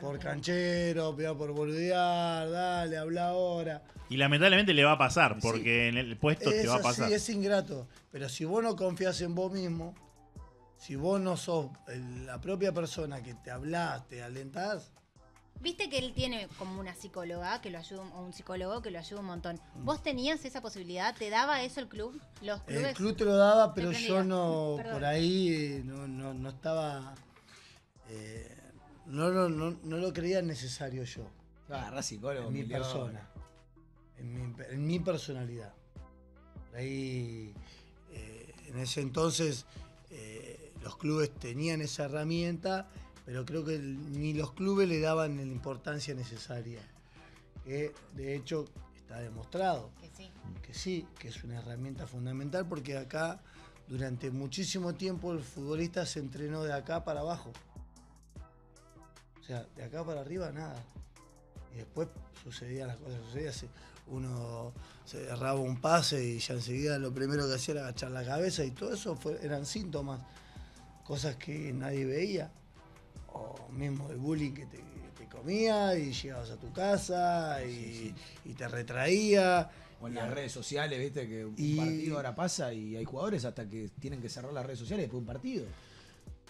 por canchero, por boludear, dale, habla ahora. Y lamentablemente le va a pasar, porque en el puesto te va a pasar. Sí, es ingrato. Pero si vos no confías en vos mismo, si vos no sos la propia persona que te hablaste, te alentás, Viste que él tiene como una psicóloga que lo ayuda, o un psicólogo que lo ayuda un montón. ¿Vos tenías esa posibilidad? ¿Te daba eso el club? ¿Los El club te lo daba, pero yo no, por ahí eh, no, estaba. Eh, no, lo creía necesario yo. psicólogo. En mi persona. En mi, personalidad. ahí. Eh, en ese entonces los clubes tenían esa herramienta pero creo que ni los clubes le daban la importancia necesaria. Que de hecho está demostrado que sí. que sí, que es una herramienta fundamental porque acá durante muchísimo tiempo el futbolista se entrenó de acá para abajo. O sea, de acá para arriba nada. Y después sucedían las cosas Uno se derraba un pase y ya enseguida lo primero que hacía era agachar la cabeza y todo eso fue, eran síntomas, cosas que nadie veía o mismo el bullying que te, comía y llegabas a tu casa y, te retraía. O en las redes sociales, viste que un partido ahora pasa y hay jugadores hasta que tienen que cerrar las redes sociales después de un partido.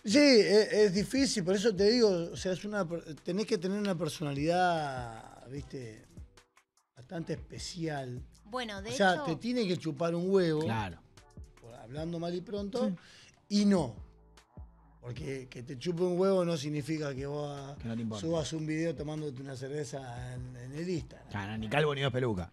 Sí, e, es, difícil, por eso te digo, o tenés que tener una personalidad, viste, bastante especial. Bueno, de O sea, te tiene que chupar un huevo. Hablando mal y pronto, y no. Porque que te chupe un huevo no significa que vos subas un video tomándote una cerveza en, el Instagram. Claro, ni calvo ni dos pelucas.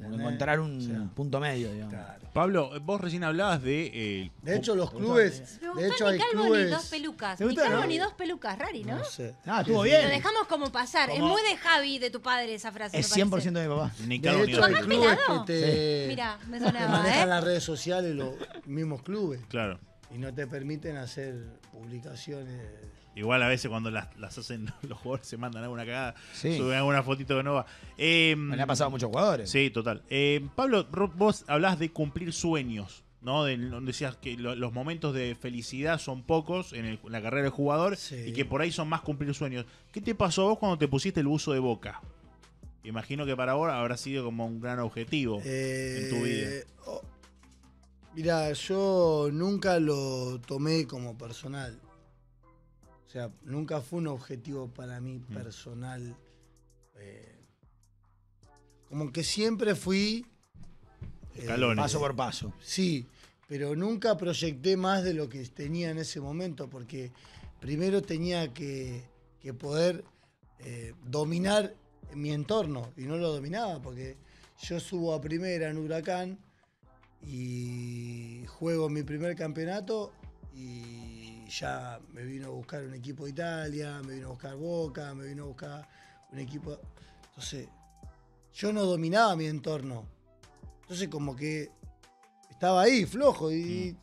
Encontrar un punto medio, digamos. Pablo, vos recién hablabas de. Eh, de hecho, los clubes. de hecho, ni calvo ni dos pelucas. Ni calvo ni dos pelucas, Rari, ¿no? No sé. Ah, estuvo bien. Lo dejamos como pasar. Es muy de Javi, de tu padre, esa frase. Es 100% de mi papá. Ni calvo de ni dos pelucas. Te... me sonaba. Manejan ¿eh? las redes sociales los mismos clubes. Claro. Y no te permiten hacer publicaciones. Igual a veces cuando las, hacen los jugadores se mandan alguna cagada, suben alguna fotito de Nova. va Me ha pasado a muchos jugadores. Sí, total. Em, Pablo, vos hablás de cumplir sueños. ¿no? De, donde decías que los momentos de felicidad son pocos en, la carrera del jugador y que por ahí son más cumplir sueños. ¿Qué te pasó vos cuando te pusiste el buzo de boca? Imagino que para vos habrá sido como un gran objetivo eh, en tu vida. Mira, yo nunca lo tomé como personal. O sea, nunca fue un objetivo para mí mm. personal. Eh, como que siempre fui eh, paso por paso. Sí, pero nunca proyecté más de lo que tenía en ese momento, porque primero tenía que, poder eh, dominar mi entorno, y no lo dominaba, porque yo subo a primera en Huracán, y juego mi primer campeonato y ya me vino a buscar un equipo de Italia, me vino a buscar Boca, me vino a buscar un equipo... Entonces, yo no dominaba mi entorno. Entonces como que estaba ahí, flojo, y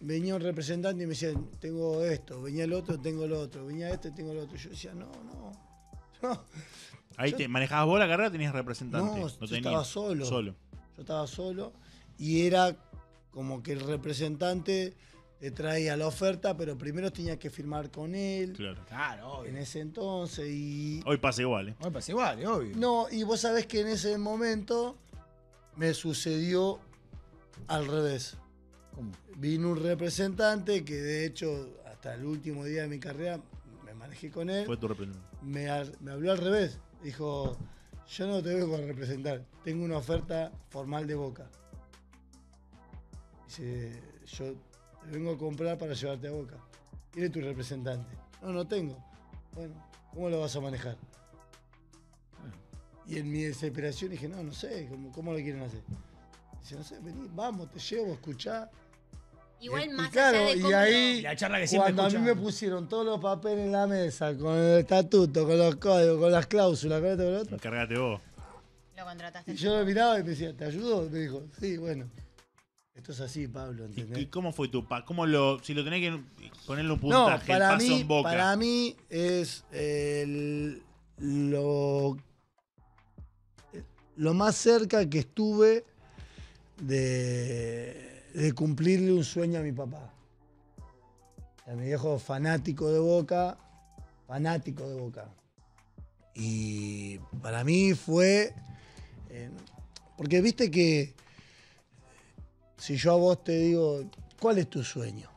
mm. venía un representante y me decía, tengo esto, venía el otro, tengo el otro, venía este, tengo el otro. Yo decía, no, no, no. Ahí te manejabas vos la carrera, tenías representante. No, yo estaba solo. Solo. Yo estaba solo y era como que el representante te traía la oferta, pero primero tenía que firmar con él. Claro. Claro, obvio. En ese entonces y... Hoy pasa igual, ¿eh? Hoy pasa igual, obvio. No, y vos sabés que en ese momento me sucedió al revés. ¿Cómo? Vino un representante que de hecho hasta el último día de mi carrera me manejé con él. Fue tu representante. Me, me habló al revés. Dijo, yo no te vengo a representar, tengo una oferta formal de Boca. Dice, yo vengo a comprar para llevarte a Boca. ¿Quién tu representante? No, no tengo. Bueno, ¿cómo lo vas a manejar? Y en mi desesperación dije, no, no sé, ¿cómo, lo quieren hacer? Dice, no sé, vení, vamos, te llevo, escuchá. Igual más claro, allá de cómo... y ahí, la charla que siempre cuando a mí me pusieron todos los papeles en la mesa, con el estatuto, con los códigos, con las cláusulas, con esto, con lo otro. vos. Lo contrataste. Y yo lo miraba y me decía, ¿te ayudo? Y me dijo, sí, bueno. Esto es así, Pablo, ¿entendés? ¿Y, cómo fue tu ¿Cómo lo, si lo tenés que ponerle un puntaje, para en boca? Para mí es lo, lo más cerca que estuve de, cumplirle un sueño a mi papá. A mi viejo fanático de Boca, fanático de Boca. Y para mí fue... Eh, porque viste que si yo a vos te digo, ¿cuál es tu sueño?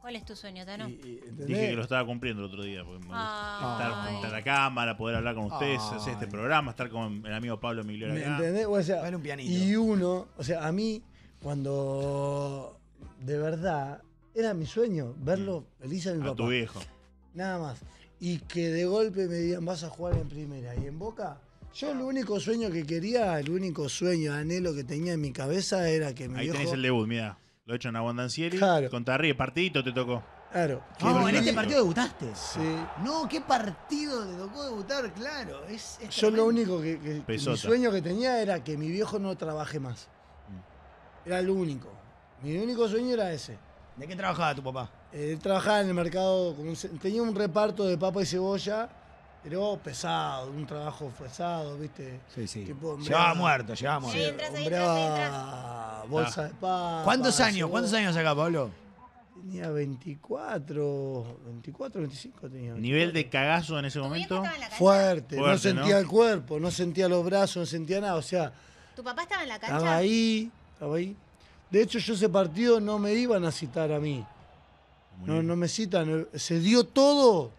¿Cuál es tu sueño, Tano? Dije que lo estaba cumpliendo el otro día, porque estar frente a la cámara, poder hablar con ustedes, hacer este programa, estar con el amigo Pablo Emilio. ¿Me ¿Entendés? O sea, Y uno, o sea, a mí, cuando de verdad era mi sueño, verlo feliz mm. a mi a tu viejo. Nada más. Y que de golpe me digan, vas a jugar en primera y en boca, yo el único sueño que quería, el único sueño, anhelo que tenía en mi cabeza era que mi Ahí viejo... el debut, mira. Lo he hecho en Abondancieri. Claro. Con Tarri, partidito te tocó. Claro. No, ah, en este partido debutaste. Sí. No, qué partido te tocó debutar, claro. Es, Yo lo único que, que, mi sueño que tenía era que mi viejo no trabaje más. Mm. Era el único. Mi único sueño era ese. ¿De qué trabajaba tu papá? Él trabajaba en el mercado, tenía un reparto de papa y cebolla pero pesado, un trabajo pesado, ¿viste? Sí, sí. llevaba muerto, llevaba muerto. Sí, entras, entras, bolsa de paz. ¿Cuántos años? ¿Cuántos años acá, Pablo? Tenía 24, 24, 25 tenía. ¿Nivel de cagazo en ese momento? Fuerte, no sentía el cuerpo, no sentía los brazos, no sentía nada, o sea... ¿Tu papá estaba en la cancha? Estaba ahí, estaba ahí. De hecho, yo ese partido no me iban a citar a mí. no, no me citan, eh, se dio todo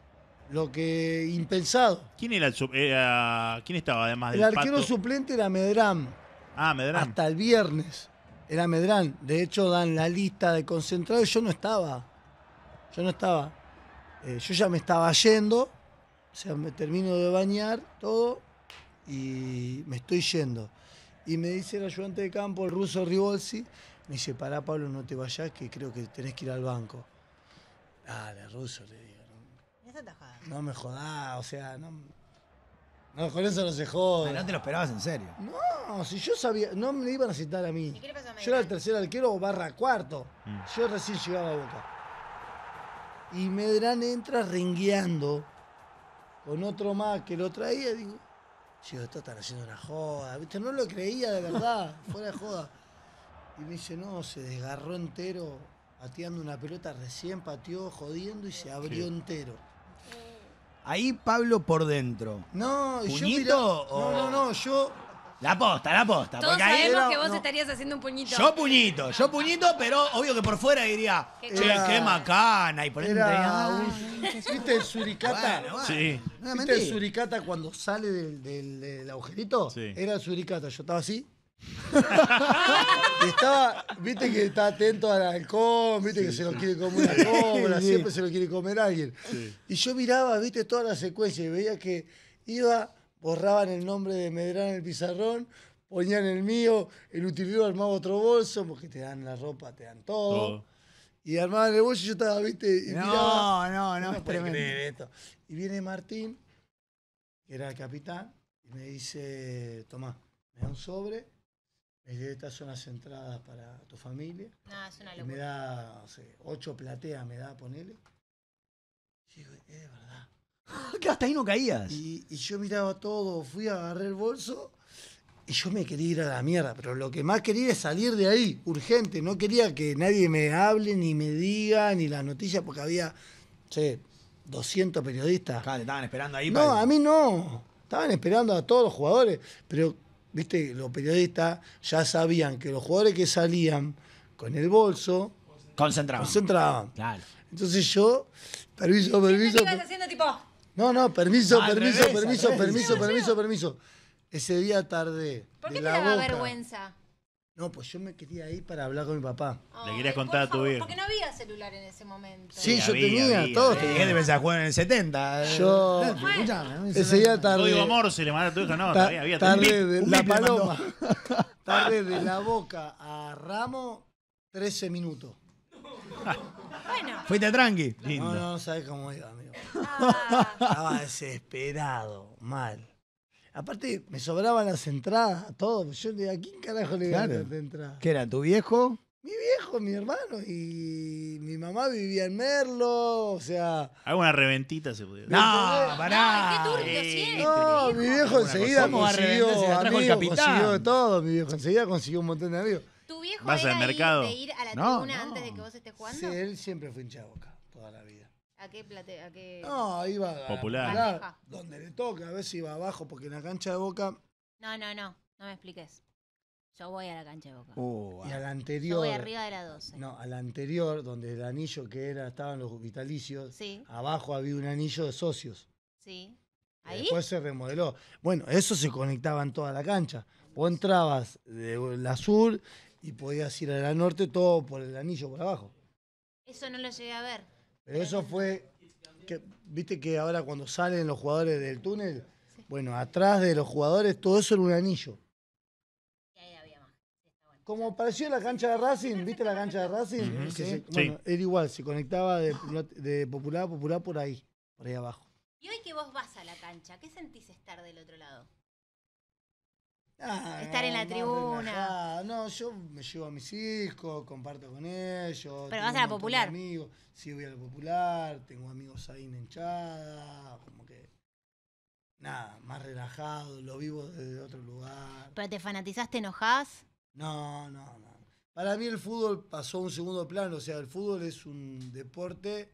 lo que impensado. ¿Quién era quién estaba además del El arquero suplente era Medrán. Ah, Medrán. Hasta el viernes era Medrán. De hecho, dan la lista de concentrados. Yo no estaba. Yo no estaba. Eh, yo ya me estaba yendo. O sea, me termino de bañar todo y me estoy yendo. Y me dice el ayudante de campo, el ruso Rivolsi, me dice, pará Pablo, no te vayas, que creo que tenés que ir al banco. Dale, ah, ruso, le digo. No me jodá, o sea, no. No, con eso no se jode. Ah, no te lo esperabas en serio. No, si yo sabía, no me iban a citar a mí. Yo era el tercer arquero barra cuarto. Mm. Yo recién llegaba a Boca. Y Medrán entra ringueando con otro más que lo traía. Digo, chido, esto están haciendo una joda. ¿Viste? No lo creía de verdad, fuera de joda. Y me dice, no, se desgarró entero, pateando una pelota, recién pateó, jodiendo y se abrió entero. Ahí Pablo por dentro. No, ¿Puñito yo. o... No, no, no, yo. La posta, la posta. Todos sabemos que vos estarías haciendo un puñito. Yo puñito, yo puñito, pero obvio que por fuera diría, che, qué macana. Y por ahí ah, ¿Viste el suricata? Sí. ¿Viste el suricata cuando sale del, del, del agujerito? Sí. Era el suricata. Yo estaba así estaba, viste que está atento al alcohol viste que se lo quiere comer una cobra, siempre se lo quiere comer alguien. Y yo miraba, viste, toda la secuencia y veía que iba, borraban el nombre de Medrano en el pizarrón, ponían el mío, el utilero armaba otro bolso, porque te dan la ropa, te dan todo. Y armaban el bolso y yo estaba, viste, y no, miraba, No, no, no, es tremendo. Y viene Martín, que era el capitán, y me dice, tomá, me da un sobre estas son las entradas para tu familia. Ah, es una y me da, no ocho plateas me da, ponele. Y eh, es verdad. Ah, que hasta ahí no caías. Y, yo miraba todo, fui a agarrar el bolso y yo me quería ir a la mierda, pero lo que más quería es salir de ahí, urgente. No quería que nadie me hable, ni me diga, ni las noticias, porque había, sé, 200 periodistas. Claro, estaban esperando ahí. No, a mí no. Estaban esperando a todos los jugadores, pero viste, los periodistas ya sabían que los jugadores que salían con el bolso. Concentraban. Concentraban. Claro. Entonces yo, permiso, permiso. ¿Qué estás haciendo tipo? No, no, permiso, permiso, permiso, permiso, permiso, permiso, Ese día tardé. ¿Por qué te daba vergüenza? No, pues yo me quería ir para hablar con mi papá. Le querías contar a tu vida. Porque no había celular en ese momento. Sí, yo tenía, todo todos tenían. de en el 70. Eh. Yo. Escuchame, ese día tarde. amor? ¿Se le mandaste a tu hija, no, todavía había Tarde de la paloma. tarde de la boca a Ramo, 13 minutos. bueno. Fuiste tranqui. No, no, sabes cómo iba, amigo. Ah. Estaba desesperado, mal. Aparte, me sobraban las entradas, todo. Yo de ¿a quién carajo le claro. de entrada? ¿Qué era, tu viejo? Mi viejo, mi hermano y mi mamá vivía en Merlo, o sea... Alguna reventita se podía. No, pará. No, qué turbio, sí, este no mi viejo enseguida consiguió amigos, consiguió todo. Mi viejo enseguida consiguió un montón de amigos. ¿Tu viejo ¿Vas era al mercado? de ir a la no, tribuna antes de que vos estés jugando? Sí, él siempre fue hinchado de toda la vida. ¿A qué No, iba a Popular. donde le toca, a ver si va abajo, porque en la cancha de Boca... No, no, no, no me expliques. Yo voy a la cancha de Boca. Uh, y a anterior... Yo voy arriba de la 12. No, al anterior, donde el anillo que era, estaban los vitalicios, abajo había un anillo de socios. Sí. ¿Ahí? Después se remodeló. Bueno, eso se conectaba en toda la cancha. Vos entrabas de la sur y podías ir a la norte todo por el anillo por abajo. Eso no lo llegué a ver. Pero eso fue, que, viste que ahora cuando salen los jugadores del túnel, bueno, atrás de los jugadores todo eso era un anillo. Como pareció la cancha de Racing, ¿viste la cancha de Racing? Bueno, era igual, se conectaba de, de popular a popular por ahí, por ahí abajo. Y hoy que vos vas a la cancha, ¿qué sentís estar del otro lado? Ah, Estar en la tribuna. No, yo me llevo a mis hijos, comparto con ellos. Pero vas a la popular. Amigos. Sí, voy a la popular, tengo amigos ahí en hinchada, como que. Nada, más relajado, lo vivo desde otro lugar. ¿Pero te fanatizaste, enojás? No, no, no. Para mí el fútbol pasó a un segundo plano, o sea, el fútbol es un deporte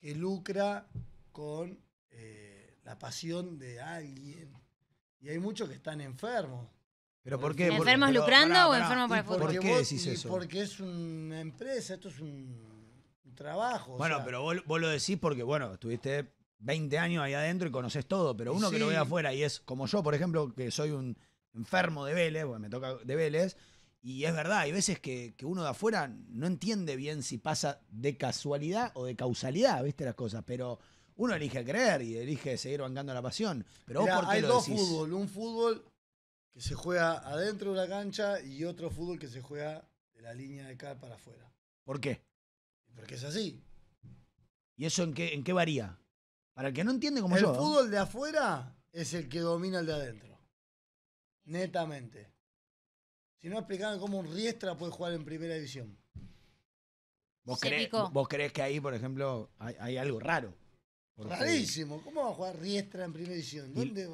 que lucra con eh, la pasión de alguien. Y hay muchos que están enfermos ¿Pero ¿Enfermos lucrando o enfermos para el fútbol? ¿Por qué eso? Porque es una empresa, esto es un trabajo. Bueno, pero vos, lo decís porque, bueno, estuviste 20 años ahí adentro y conoces todo, pero uno que lo ve afuera y es como yo, por ejemplo, que soy un enfermo de Vélez, porque me toca de Vélez, y es verdad, hay veces que, uno de afuera no entiende bien si pasa de casualidad o de causalidad, viste las cosas, pero uno elige creer y elige seguir bancando la pasión. Pero vos por qué hay dos fútbol, un fútbol se juega adentro de la cancha y otro fútbol que se juega de la línea de acá para afuera. ¿Por qué? Porque es así. ¿Y eso en qué, en qué varía? Para el que no entiende como el yo. El ¿eh? fútbol de afuera es el que domina el de adentro. Netamente. Si no explicaban cómo un Riestra puede jugar en primera división. ¿Vos, crees, ¿Vos, crees, que ahí, por ejemplo, hay, algo raro? Rarísimo. ¿Cómo va a jugar Riestra en primera división? ¿Dónde?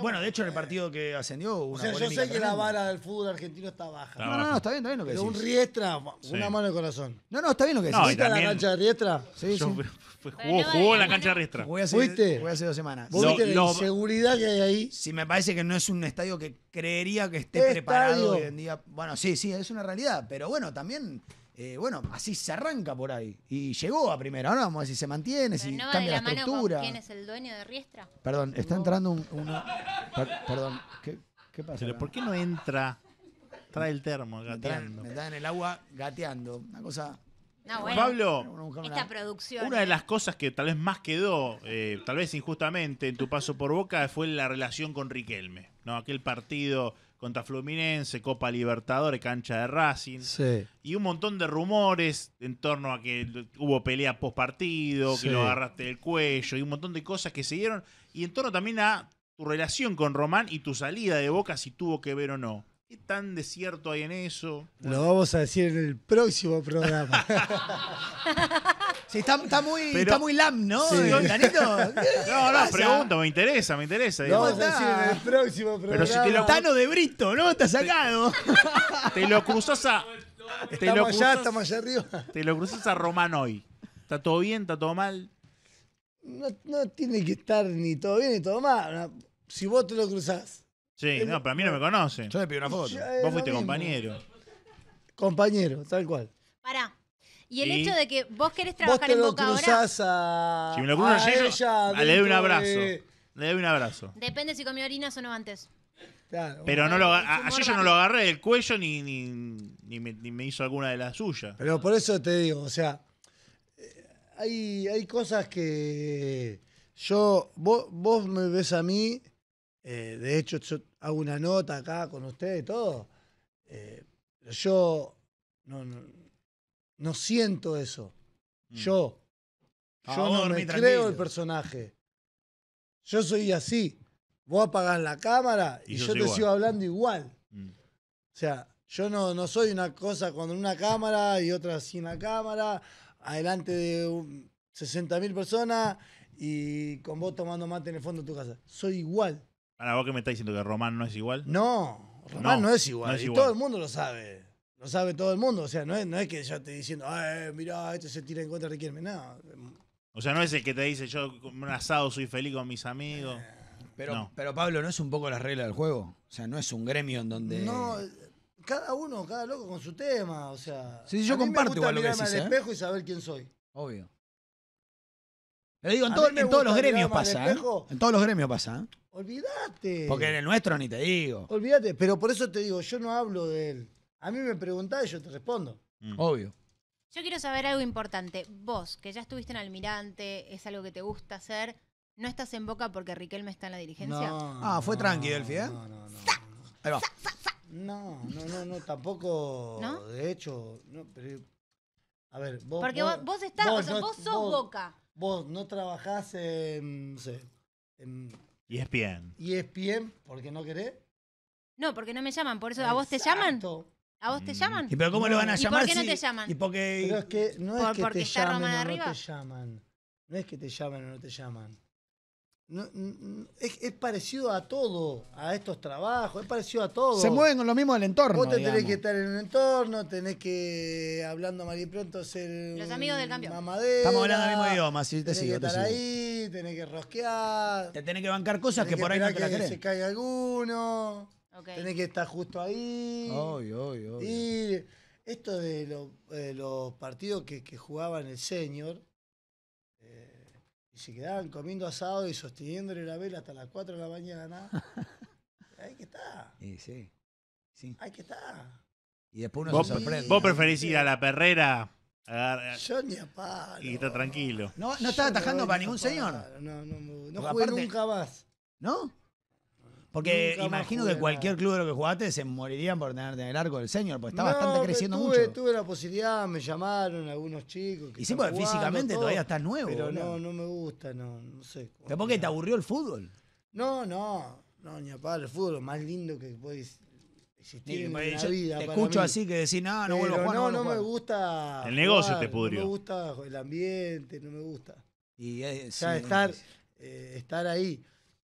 bueno, de hecho, en el partido que ascendió, una O sea, yo sé que la vara del fútbol argentino está baja. no, no, no, está bien, está bien lo que Pero un Riestra, una mano de corazón. No, no, está bien lo que decís. Está la cancha de Riestra? Sí, sí. jugó, en la cancha de riestra. Voy a ¿Fuiste? voy a hacer dos semanas. ¿Vos viste la inseguridad que hay ahí? Si me parece que no es un estadio que creería que esté preparado Bueno, sí, sí, es una realidad. Pero bueno, también eh, bueno, así se arranca por ahí. Y llegó a primera. Ahora vamos a ver si se mantiene, si no cambia la, ¿Quién es el dueño de Riestra? Perdón, está entrando un. perdón, ¿qué, pasa? ¿por qué no entra? Trae el termo gateando. me en el agua gateando. Una cosa. Pablo, Esta producción. una de ¿eh? las cosas que tal vez más quedó, eh, tal vez injustamente, en tu paso por Boca fue la relación con Riquelme. ¿no? Aquel partido contra Fluminense, Copa Libertadores, cancha de Racing. Y un montón de rumores en torno a que hubo pelea post partido, que lo agarraste del cuello, y un montón de cosas que se dieron. Y en torno también a tu relación con Román y tu salida de Boca, si tuvo que ver o no. ¿Qué tan desierto hay en eso? Lo vamos a decir en el próximo programa. está, muy, está muy lam, ¿no? Eh, Danito? No, no, pregunto, me interesa, me interesa. No, vamos en el próximo programa. Pero si te lo- Tano de Brito, ¿no? Está sacado. Te lo cruzas a. Te lo, Estamos allá, allá arriba. te lo cruzas a Romanoy. ¿Está todo bien? ¿Está todo mal? No, tiene que estar ni todo bien ni todo mal. Si vos te lo cruzás, Sí, no, pero a mí no me conocen. Yo le pido una foto. Vos fuiste compañero. compañero, tal cual. Pará, y el hecho de que vos querés trabajar en Boca ahora. si me lo a le doy un abrazo. Eh, le doy un abrazo. Depende si comió harinas o no antes. pero no lo, a, yo no lo agarré del cuello ni, me, hizo alguna de las suyas. Pero por eso te digo, o sea, eh, hay, hay cosas que yo, vos, me ves a mí, eh, de hecho yo hago una nota acá con ustedes y todo, yo no, no siento eso. Mm. Yo. Yo no me creo el personaje. Yo soy así. Vos apagás la cámara y, yo, te sigo hablando igual. Mm. O sea, yo no, no soy una cosa con una cámara y otra sin la cámara, adelante de 60.000 personas y con vos tomando mate en el fondo de tu casa. Soy igual. Ahora, vos que me estás diciendo que Román no es igual. No, Román No es igual. Y todo el mundo lo sabe sabe todo el mundo. O sea, no es, no es que ya te diciendo, ay, mirá, este se tira en contra de me nada em, O sea, no es el que te dice, yo como un asado soy feliz con mis amigos. Eh, pero, pero Pablo, ¿no es un poco la regla del juego? O sea, no es un gremio en donde. No, cada uno, cada loco con su tema. O sea. Sí, yo comparto igual lo que al ¿eh? espejo y saber quién soy. Obvio. le digo, ¿eh? en, todos los gremios pasa. En todos los gremios pasa. Olvídate. Porque en el nuestro ni te digo. Olvídate, pero por eso te digo, yo no hablo de él. A mí me preguntás y yo te respondo. Mm. Obvio. Yo quiero saber algo importante. Vos, que ya estuviste en Almirante, es algo que te gusta hacer, ¿no estás en Boca porque Riquelme está en la dirigencia? No, ah, fue tranqui, Delfi, ¿eh? No, no, no. Ahí va. No, no, no, no, tampoco. ¿No? De hecho, no, a ver, vos. Porque vos, estás, vos, sos Boca. Vos no trabajás en. No sé. En, y e es bien. Y es bien, porque no querés. No, porque no me llaman, por eso. ¿A vos te llaman? ¿A vos te mm, llaman? ¿Y pero cómo lo van a llamar? ¿Por qué no te llaman? Y porque. es que no es que te o no te llaman. No es que te llaman o no te llaman. es, parecido a todo, a estos trabajos, es parecido a todo. Se mueven con lo mismo del entorno. Vos te tenés que estar en un entorno, tenés que, hablando mal y pronto, ser Los amigos del cambio. mamadera, Estamos hablando el mismo idioma, si te tenés sigo, que te estar ahí, tenés que rosquear. Te tenés que bancar cosas que por ahí no te la que se caiga alguno. Tiene que estar justo ahí. Y esto de, eh, los partidos que, jugaban el Señor, eh, y se quedaban comiendo asado y sosteniéndole la vela hasta las 4 de la mañana, ahí que está. Sí, sí. Ahí que está. Y después uno ¿Vos, se sorprende. ¿Vos preferís ir a la perrera? yo ni Y está tranquilo. No, no estaba atajando para ningún señor. No, no, no, no nunca más. ¿No? Porque imagino que cualquier club de lo que jugaste se morirían por tenerte en el arco del señor, porque está bastante creciendo mucho. Tuve la posibilidad, me llamaron algunos chicos. y sí, porque físicamente todavía estás nuevo. Pero no, no me gusta, no, no sé. por qué te aburrió el fútbol? No, no, no, ni el fútbol lo más lindo que puedes existir en la vida. Te escucho así que decís, no, no No, no, me gusta. El negocio te pudrió. No me gusta el ambiente, no me gusta. Y o sea, estar, eh, estar ahí.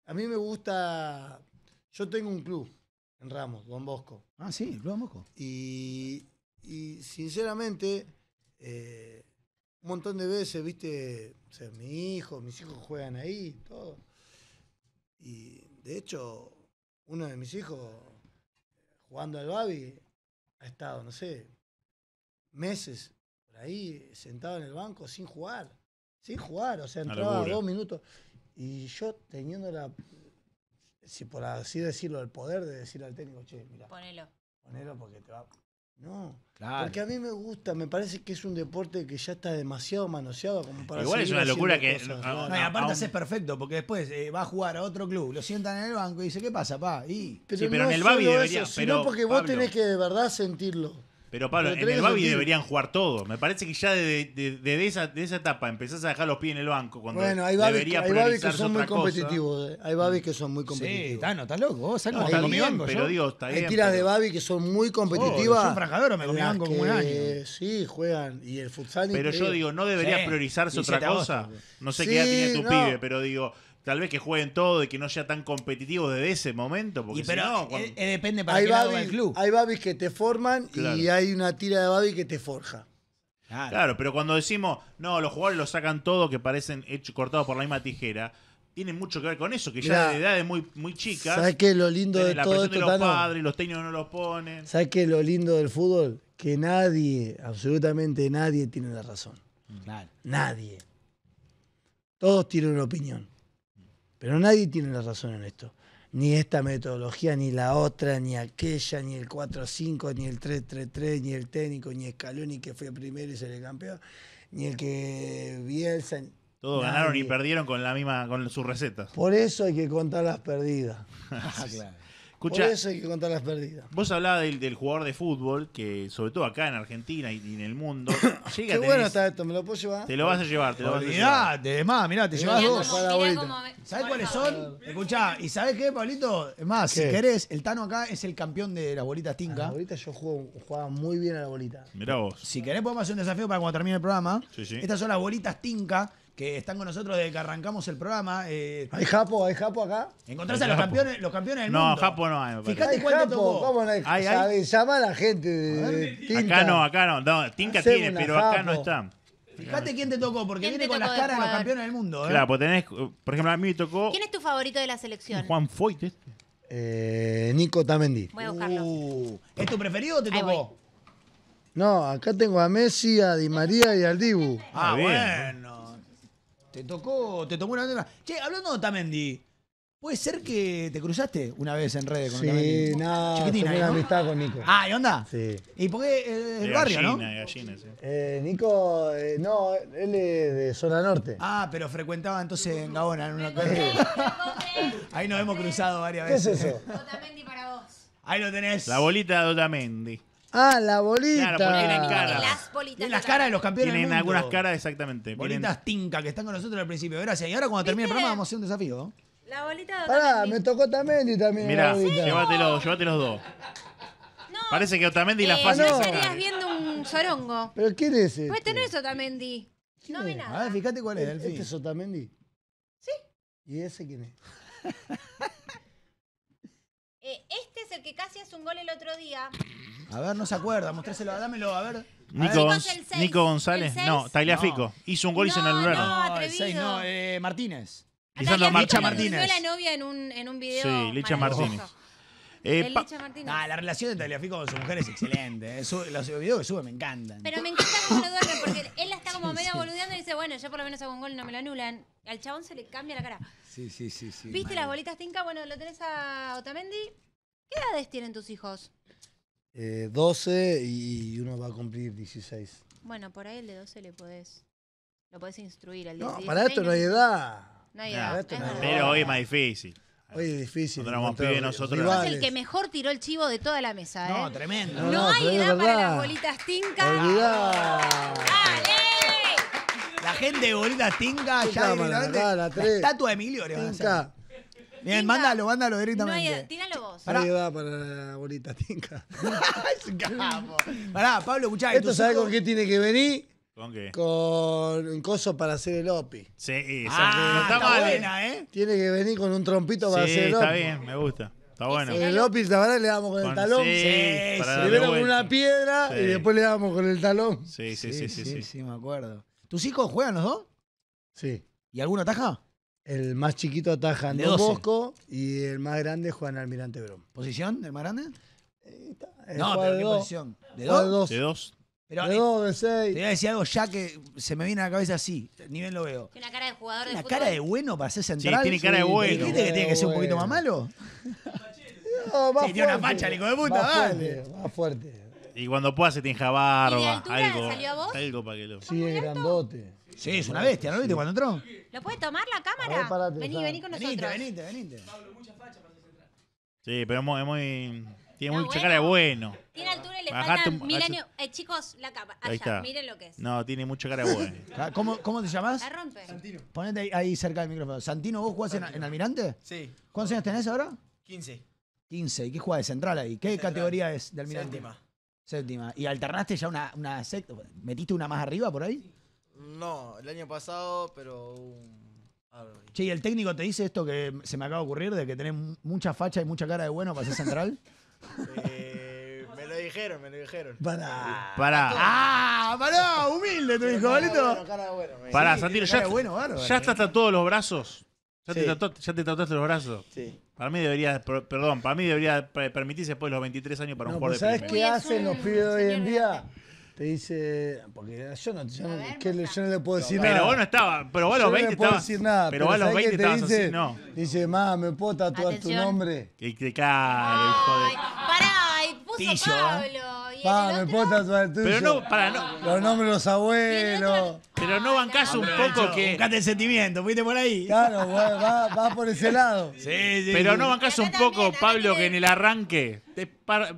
A mí me gusta yo tengo un club en Ramos, Don Bosco. Ah, sí, el Club Don Bosco. Y, sinceramente, eh, un montón de veces, viste, o sea, mi hijo, mis hijos juegan ahí, todo. Y de hecho, uno de mis hijos, jugando al Babi, ha estado, no sé, meses por ahí, sentado en el banco sin jugar. Sin jugar, o sea, entró dos minutos. Y yo teniendo la si por así decirlo, el poder de decir al técnico, che, mira. Ponelo. Ponelo porque te va. No, porque a mí me gusta, me parece que es un deporte que ya está demasiado manoseado como para Igual es una locura que. No, aparte es perfecto, porque después eh, va a jugar a otro club, lo sientan en el banco y dice, ¿qué pasa, pa? pero sí, pero en el Babi debería. Eso, pero, sino porque vos tenés que de verdad sentirlo. Pero Pablo, en el Babi deberían jugar todo. Me parece que ya desde de, esa, de esa etapa empezás a dejar los pies en el banco. Cuando bueno, hay Babis que, hay son muy competitivos. Eh. Hay Babis que son muy competitivos. Sí, Tano, estás loco. no, Pero digo, está Hay tiras de Babi que son muy competitivas. Oh, son fracadores, me comí como un año. Sí, juegan. Y el futsal. Pero yo digo, ¿no deberías priorizarse otra cosa? No sé qué edad tiene tu pibe, pero digo tal vez que jueguen todo, de que no sea tan competitivo desde ese momento. Porque no, eh, eh, depende hay babis que te forman y hay una tira de babis que te forja. Claro. pero cuando decimos, no, los jugadores lo sacan todo que parecen hecho, cortados por la misma tijera, tiene mucho que ver con eso, que ya de edades muy, muy chicas. ¿Sabes qué? Lo lindo de, todo de los padres, los técnicos no los ponen. ¿Sabes qué? Lo lindo del fútbol, que nadie, absolutamente nadie, tiene la razón. Nadie. Todos tienen una opinión. Pero nadie tiene la razón en esto. Ni esta metodología, ni la otra, ni aquella, ni el 4-5, ni el 3-3-3, ni el técnico, ni Scaloni que fue primero y se le campeó, ni el que Bielsa. Todos ganaron y perdieron con la misma, con sus recetas. Por eso hay que contar las perdidas. Ah, claro. Por eso hay que contar las pérdidas. Vos hablabas del, jugador de fútbol, que sobre todo acá en Argentina y, en el mundo. Qué bueno está esto, me lo puedo llevar. Te lo vas a llevar, te lo vas a llevar. más, mirá, te llevas dos. ¿Sabés cuáles son? Escuchá, ¿y sabés qué, Pablito? Es más, si querés, el Tano acá es el campeón de las bolitas tinca. La ah, yo juego, jugaba muy bien a la bolita. Mirá vos. Si querés, podemos hacer un desafío para cuando termine el programa. Estas son las bolitas tinca que están con nosotros desde que arrancamos el programa. Eh, ¿Hay Japo? ¿Hay Japo acá? Encontrás a los campeones, los campeones del no, mundo. No, Japo no hay. Fíjate cuál japo? te tocó. ¿Cómo Llama a la gente. Acá no, acá no. no Tinka tiene, pero acá no está. Fíjate quién te tocó, porque viene con las caras de los campeones del mundo. ¿eh? Claro, pues tenés, por ejemplo, a mí me tocó. ¿Quién es tu favorito de la selección? Juan Foyt, este. Eh, Nico Tamendi. Voy a buscarlo. Uh, ¿Es tu preferido o te tocó? No, acá tengo a Messi, a Di María y al Dibu. ah bueno. Te tocó, te tomó una Che, hablando de Otamendi, ¿puede ser que te cruzaste una vez en redes con Otamendi? Sí, no, Chiquitina, una amistad con Nico. Ah, ¿y onda? Sí. ¿Y por qué eh, el barrio, no? De gallina, sí. Eh, Nico, eh, no, él es de zona norte. Ah, pero frecuentaba entonces en Gabona en una Ahí nos hemos cruzado varias veces. ¿Qué es eso? Otamendi para vos. Ahí lo tenés. La bolita de Otamendi. Ah, la bolita. Claro, porque tienen Las bolitas. Tienen las caras de los campeones. Tienen algunas caras, exactamente. Bolitas tinca que están con nosotros al principio. Gracias. Y ahora cuando termine el programa vamos a hacer un desafío. La bolita de Pará, me tocó Otamendi también. Mirá, llévatelo, dos. Parece que Otamendi las pasó. Eh, no. No estarías viendo un sorongo. ¿Pero quién es este? no es Otamendi. No ve nada. A ver, fíjate cuál es. Este es Otamendi. Sí. ¿Y ese quién es? Eh, este es el que casi hace un gol el otro día. A ver, no se acuerda, mostráselo, dámelo, a ver. Nico, Nico González, no, Tagliafico. Fico Hizo un gol y se No, no, no. el atrevido. no, eh, Martínez. Quizás Martínez. la novia en un, video. Sí, Licha Martínez. Eh, ah, la relación de Taliafico con su mujer es excelente. Eh. los videos que sube me encantan. Pero me encanta cómo lo duerme, porque él está como medio boludeando y dice, bueno, yo por lo menos hago un gol y no me lo anulan. Al chabón se le cambia la cara. Sí, sí, sí, sí. ¿Viste las bolitas tinca? Bueno, lo tenés a Otamendi. ¿Qué edades tienen tus hijos? Eh, 12 y uno va a cumplir 16. Bueno, por ahí el de 12 le podés. Lo podés instruir al de No, para esto no hay edad. no hay edad. Pero hoy es más difícil. Hoy es difícil. vos nosotros. Sos el que mejor tiró el chivo de toda la mesa, ¿eh? No, tremendo. No, hay edad para las bolitas tinca. ¡Dale! La gente de bolitas tinca ya La, estatua de Emilio le van a Bien, mándalo, mándalo directamente. No hay, tíralo vos. Hay Ayuda para la bolita tinca. Pará, Pablo, escuchá. ¿Esto sabe con qué tiene que venir? ¿Con qué? Con un coso para hacer el OPI. Sí, ah, está, buena, ¿eh? Tiene que venir con un trompito para Sí, hacer el OPI. está bien, me gusta. Está bueno. El OPI, la verdad, le damos con, el talón. sí, sí. Primero con una piedra y después le damos con el talón. Sí, sí, sí, sí, sí. me acuerdo. ¿Tus hijos juegan los dos? Sí. ¿Y alguno ataja? El más chiquito ataja De Don Bosco y el más grande juega el Almirante Brom. ¿Posición del más grande? Eh, no, eh, pero ¿qué posición? ¿De dos. De dos, pero de eh, Te voy a decir algo ya que se me viene a la cabeza así. Ni bien lo veo. Tiene una cara de jugador de cara de bueno para ser central? Sí, tiene cara de eh, bueno. ¿Dijiste que tiene que ser un poquito más malo? no, más sí, tiene una facha, el hijo de puta. Más fuerte, más fuerte. Y cuando pueda se tiene barba, algo. Salió a vos? que lo... Sí, es grandote. Sí, es una bestia, ¿no viste cuando entró? ¿Lo puede tomar la cámara? vení, vení con nosotros. Vení, venite, venite. Pablo, mucha facha para ser central. Sí, pero es muy... Tiene mucha cara de bueno. Tiene altura y le falta mil años. Eh, chicos, la capa. Ahí está. miren lo que es. No, tiene mucha cara de bueno. Ah, ¿Cómo, cómo te llamas? La rompe. Santino. Ponete ahí, cerca del micrófono. Santino, ¿vos jugás en, Almirante? Sí, ¿Cuántos años tenés ahora? 15. 15. ¿Y qué jugás de central ahí? ¿Qué categoría es de Almirante? Séptima. Séptima. ¿Y alternaste ya una, una ¿Metiste una más arriba por ahí? No, el año pasado, pero un... Che, ¿y el técnico te dice esto que se me acaba de ocurrir, de que tenés mucha facha y mucha cara de bueno para ser central? Eh, me lo dijeron, me lo dijeron. para para ¡Ah! para Humilde tu hijo, bonito para Santi, ya, está eh. tatuado todos los brazos. Ya, te tatuaste, ya te los brazos. Sí. Para mí debería, perdón, para mí debería permitirse después de los 23 años para un pues, jugador de ¿Sabes qué hacen los pibes hoy en día? te dice. Porque yo no, yo, no, ver, le, yo no le puedo decir pero nada. Pero vos no estaba. Pero vos a los 20 no puedo decir nada. Pero, vos a los 20 estabas dice, así, no. Dice, ma, ¿me puedo tatuar Atención. tu nombre? Y te cae, hijo de. Pará, y puso Tillo, ¿eh? Pablo. Pa, me potas para el Pero no, para no. Los nombres de los abuelos. Pero no bancás un poco que. Buscate el sentimiento, fuiste por ahí. Claro, va, va por ese lado. Sí, sí. Pero no bancás un poco, Pablo, que en el arranque.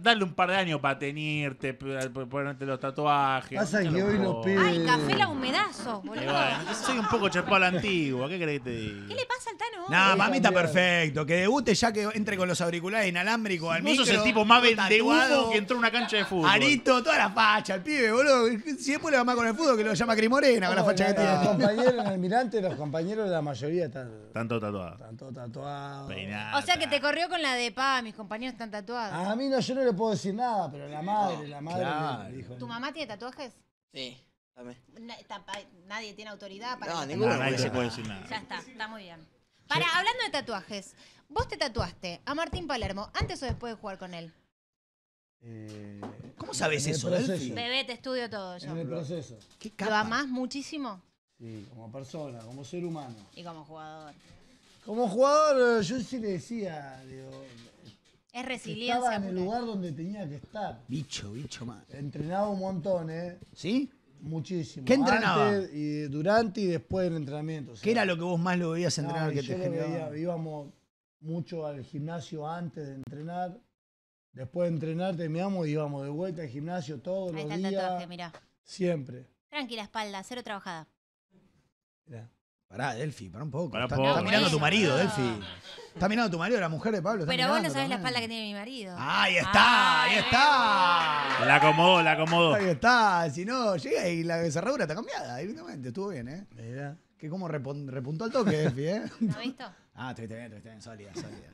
Dale un par de años para tenirte, ponerte los tatuajes. Pasa que hoy no pide. Ay, café la humedazo, eh, soy un poco chapado a la antigua, ¿qué crees que te digo? ¿Qué le pasa al Tano? Nada, mamita está perfecto. Que debute ya que entre con los auriculares inalámbricos al mismo Eso el tipo más vendeguado que entró en una cancha de fútbol. Arito, toda la facha, el pibe, boludo. Siempre le va más con el fútbol, que lo llama Crimorena con la facha que tiene. Los compañeros en Almirante, los compañeros, la mayoría están. Están todos tatuados. Están todos tatuados. O sea que te corrió con la de pa, mis compañeros están tatuados. A mí no, yo no le puedo decir nada, pero la madre, la madre dijo. ¿Tu mamá tiene tatuajes? Sí, nadie tiene autoridad para. No, ninguno. nadie se puede decir nada. Ya está, está muy bien. Para, hablando de tatuajes, vos te tatuaste a Martín Palermo antes o después de jugar con él. Eh, ¿Cómo sabes eso, Bebé, te estudio todo yo. En el proceso. ¿Lo muchísimo? Sí, como persona, como ser humano. Y como jugador. Como jugador, eh, yo sí le decía, Es resiliente. estaba en el lugar donde tenía que estar. Bicho, bicho, más Entrenaba un montón, ¿eh? ¿Sí? Muchísimo. ¿Qué entrenaba? durante y después del entrenamiento. ¿Qué era lo que vos más lo veías entrenar que te íbamos mucho al gimnasio antes de entrenar. Después de entrenar terminamos y íbamos de vuelta al gimnasio todos los días. Ahí está el tatuaje, mirá. Siempre. Tranquila espalda, cero trabajada. Mirá. Pará, Delfi, pará un poco. está, mirando a tu marido, ah. Delfi. Está mirando a tu marido, la mujer de Pablo. Pero vos no sabés la espalda que tiene mi marido. Ahí está, ahí está. La acomodó, la acomodó. Ahí está, si no, llega y la cerradura está cambiada directamente. Estuvo bien, ¿eh? Mirá. Que como repuntó al toque, Delfi, ¿eh? ¿Lo has visto? Ah, estuviste bien, estuviste bien, sólida, sólida.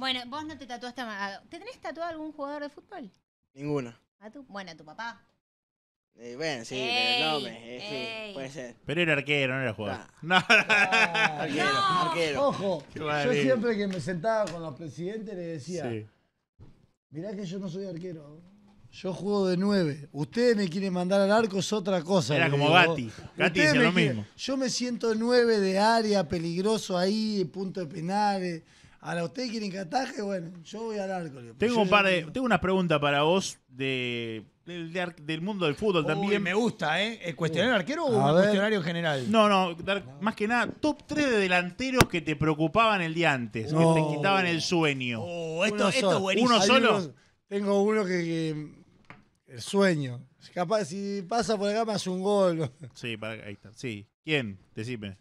Bueno, vos no te tatuaste más. ¿Te tenés tatuado algún jugador de fútbol? Ninguno. ¿A tu? Bueno, a tu papá. bueno, sí, pero no me, eh, puede ser. Pero era arquero, no era jugador. Ah. No, no, Arquero, arquero. Ojo, yo siempre que me sentaba con los presidentes le decía, sí. mirá que yo no soy arquero. Yo juego de nueve. Ustedes me quieren mandar al arco, es otra cosa. Era como Gatti. Gatti decía lo mismo. Yo me siento nueve de área, peligroso ahí, punto de penales a la usted que bueno, yo voy al arco. tengo, un par tengo una pregunta para vos de, del, mundo del fútbol también. Me gusta, ¿eh? ¿El cuestionario arquero o un cuestionario general? No, no, más que nada, top 3 de delanteros que te preocupaban el día antes, que te quitaban el sueño. Oh, esto, uno solo. ¿Uno solo? tengo uno que, el sueño. Capaz, si pasa por acá me hace un gol. Sí, para, ahí está. Sí. ¿Quién? Decime.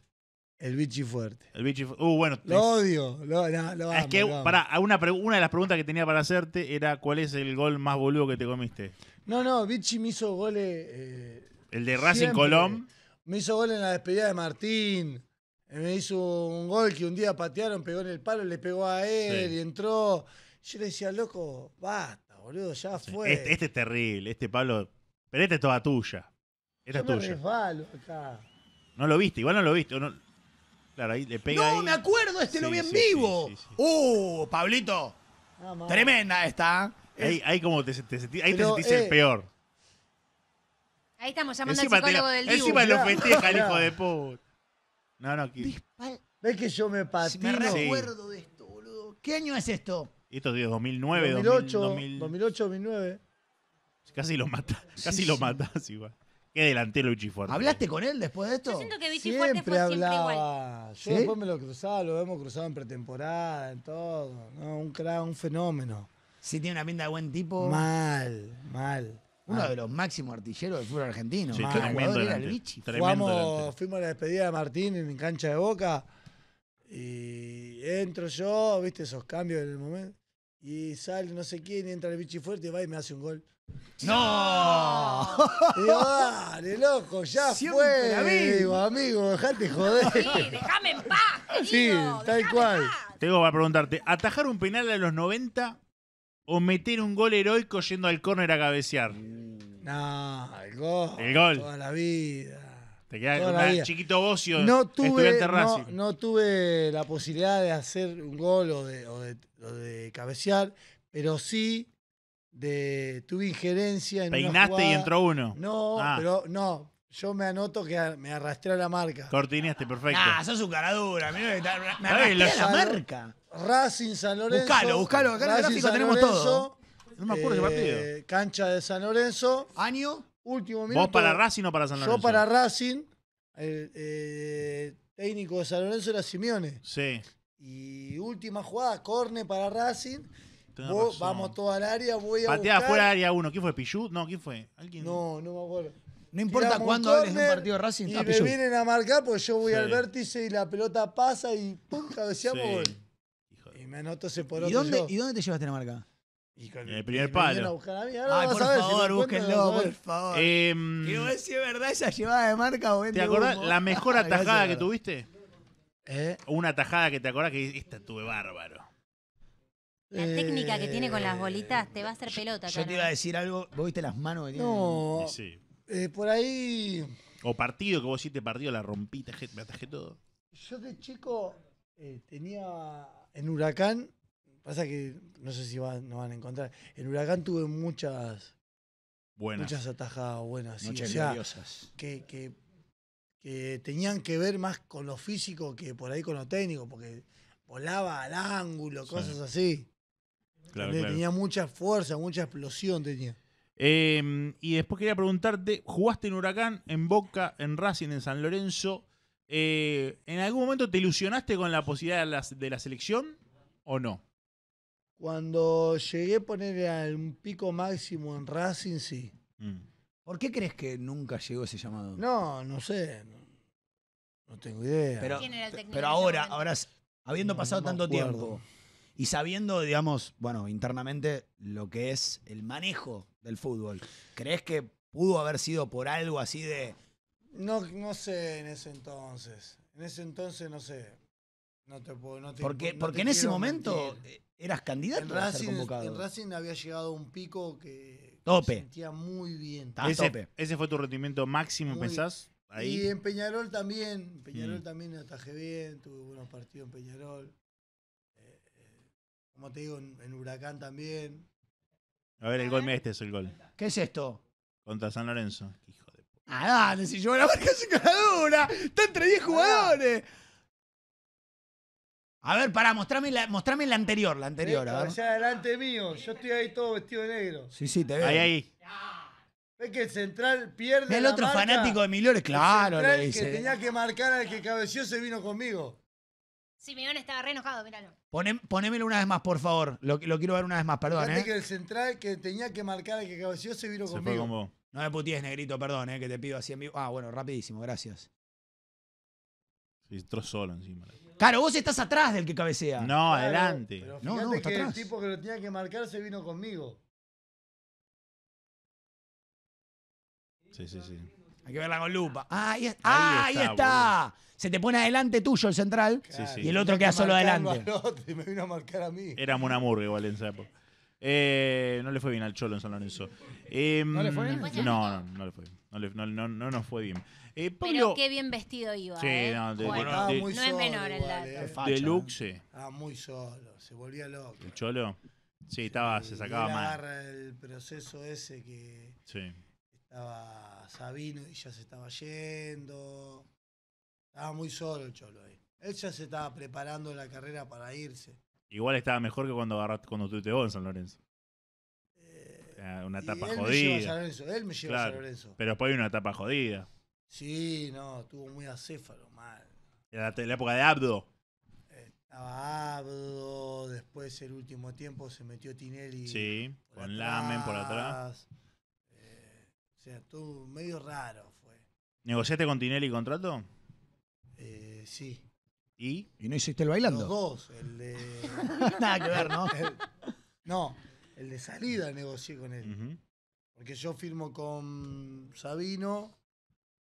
El bichi fuerte. El bichi fuerte. Uh, bueno. Lo odio. Lo, no, es que, una, de las preguntas que tenía para hacerte era: ¿cuál es el gol más boludo que te comiste? No, no, bichi me hizo goles. Eh, el de Racing Colón. Me hizo gol en la despedida de Martín. Eh, me hizo un gol que un día patearon, pegó en el palo, le pegó a él y entró. Yo le decía, loco, basta, boludo, ya fue. Este, este, es terrible, este palo. Pero esta es toda tuya. Esta es tuya. No lo viste, igual no lo viste. No, ahí le pega. No, me acuerdo, este lo vi en vivo. Uh, Pablito. tremenda esta. Eh, ahí, como te, te, ahí te sentís el eh, peor. Ahí estamos llamando al psicólogo del Dibu. Encima lo festeja el hijo de puta. No, no, aquí. ¿Ves que yo me patino? me recuerdo de esto, boludo. ¿Qué año es esto? Esto es 2009, 2008, 2008, 2009. Casi lo mata, casi lo matas igual. Qué delantero Bichi Fuerte. ¿Hablaste con él después de esto? Yo siento que Bichi Fuerte fue siempre igual. Yo después me lo cruzaba, lo hemos cruzado en pretemporada, en todo. un crack, un fenómeno. Sí, tiene una pinta de buen tipo. Mal, mal. Uno de los máximos artilleros del fútbol argentino. Sí, ah, tremendo era fuimos a la despedida de Martín en cancha de Boca. Y entro yo, viste esos cambios en el momento. Y sale no sé quién, entra el Bichi Fuerte, va y me hace un gol. ¡No! Digo, dale, loco, ya fue. amigo, amigo, dejate joder. Sí, déjame en paz. Sí, tal cual. Tengo para preguntarte, ¿atajar un penal a los 90 o meter un gol heroico yendo al córner a cabecear? No, el gol. El gol. Toda la vida. Te queda con un chiquito bocio, No tuve, estudiante no, no tuve la posibilidad de hacer un gol o de cabecear, pero sí de tuve injerencia en Peinaste y entró uno. No, ah. pero no. Yo me anoto que me arrastré a la marca. Cortineaste, ah, perfecto. Ah, sos un cara dura. Me arrastré la- la marca. Racing San Lorenzo. Buscalo, buscalo, acá en el gráfico tenemos todo. No me acuerdo qué eh, partido. Cancha de San Lorenzo. Año. Último minuto. ¿Vos para Racing o para San Lorenzo? Yo para Racing. El eh, técnico de San Lorenzo era Simeone. Sí. Y última jugada, corne para Racing. Vos, Vamos todo al área, voy a Pateá buscar. fuera área 1. ¿Quién fue? ¿Pillú? No, ¿quién fue? ¿Alguien? No, no me acuerdo. No importa cuándo hables de un partido de Racing, Y me vienen a marcar, pues yo voy al vértice y la pelota pasa y pum, cabeceamos Y me anoto ese por ¿Y dónde, ¿Y dónde te llevaste la marca? En el primer palo. Ay, por favor, búsquenlo, por favor. Quiero ver si es verdad esa llevada de marca o ¿Te acordás la mejor atajada que tuviste? ¿Eh? una atajada que te acordás que esta tuve bárbaro. La técnica que tiene con las eh, bolitas te va a hacer pelota. Yo, te iba a decir algo. ¿Vos viste las manos que tiene? No. Eh, por ahí. O partido, que vos hiciste partido, la rompí, me atajé todo. Yo de chico eh, tenía en Huracán. Pasa que no sé si nos no van a encontrar. En Huracán tuve muchas. Buenas. Muchas atajadas buenas. Muchas o Que, que, tenían que ver más con lo físico que por ahí con lo técnico, porque volaba al ángulo, cosas así. Tenía mucha fuerza, mucha explosión tenía. Em, y después quería preguntarte, jugaste en Huracán, en Boca, en Racing, en San Lorenzo. Eh, ¿En algún momento te ilusionaste con la posibilidad de la, selección o no? Cuando llegué a poner al pico máximo en Racing, sí. Mm. ¿Por qué crees que nunca llegó ese llamado? No, no sé. No, tengo idea. Pero, ahora, ahora, habiendo pasado tanto tiempo, y sabiendo, digamos, bueno, internamente lo que es el manejo del fútbol, ¿crees que pudo haber sido por algo así de... No, no sé en ese entonces, en ese entonces no sé. No te puedo, porque porque en ese momento e, eras candidato en Racing, En Racing había llegado un pico que tope. Me sentía muy bien. Ese, tope. ese, fue tu rendimiento máximo, ¿pensás? Ahí. Y en Peñarol también. En Peñarol también mm. también atajé bien, tuve buenos partidos en Peñarol. Como te digo, en, Huracán también. A ver, el gol, me este es el gol. ¿Qué es esto? Contra San Lorenzo. Hijo de puta. Ah, dale, si yo la marca dura. Está entre 10 jugadores. A ver, pará, mostrame la, la anterior, la anterior. a ver. adelante mío, yo estoy ahí todo vestido de negro. Sí, sí, te veo. Ahí, ahí. Es que el central pierde. El otro fanático de Milores, claro, le dice. que tenía que marcar al que cabeció se vino conmigo. Simeone estaba re enojado, míralo. ponémelo una vez más, por favor. Lo, quiero ver una vez más, perdón, ¿eh? que el central que tenía que marcar el que cabeceó se vino conmigo. No me putíes negrito, perdón, ¿eh? Que te pido así en vivo. Ah, bueno, rapidísimo, gracias. Sí, solo encima. Claro, vos estás atrás del que cabecea. No, adelante. No, que el tipo que lo tenía que marcar se vino conmigo. Sí, sí, sí. Hay que verla con lupa. Ah, ahí, está. Ah, ahí está. Se te pone adelante tuyo el central y el otro queda solo adelante. Y me vino a marcar a mí. una murga igual en esa época. Eh, no le fue bien al Cholo en San Lorenzo. Eh, ¿No le fue bien? No, no, no le fue bien. No, no, no, nos fue bien. Eh, Pero qué bien vestido iba. Sí, ¿eh? no, de, bueno, no es menor el Deluxe. Ah, muy solo. Se volvía loco. ¿El Cholo? Sí, estaba, se sacaba mal. el proceso ese que. Sí. Estaba Sabino y ya se estaba yendo. Estaba muy solo el Cholo ahí. Él ya se estaba preparando la carrera para irse. Igual estaba mejor que cuando cuando tú te vos en San Lorenzo. Eh, una etapa jodida. él me lleva a San Lorenzo. Pero después hay una etapa jodida. Sí, no, estuvo muy acéfalo, mal. Era la, época de Abdo. Eh, estaba Abdo, después el último tiempo se metió Tinelli. Sí, con Lamen por atrás. O sea, todo medio raro fue. ¿Negociaste con Tinelli contrato? Eh, sí. ¿Y? ¿Y no hiciste el bailando? Los dos. El de... Nada que ver, ¿no? no, el de salida negocié con él. Porque yo firmo con Sabino,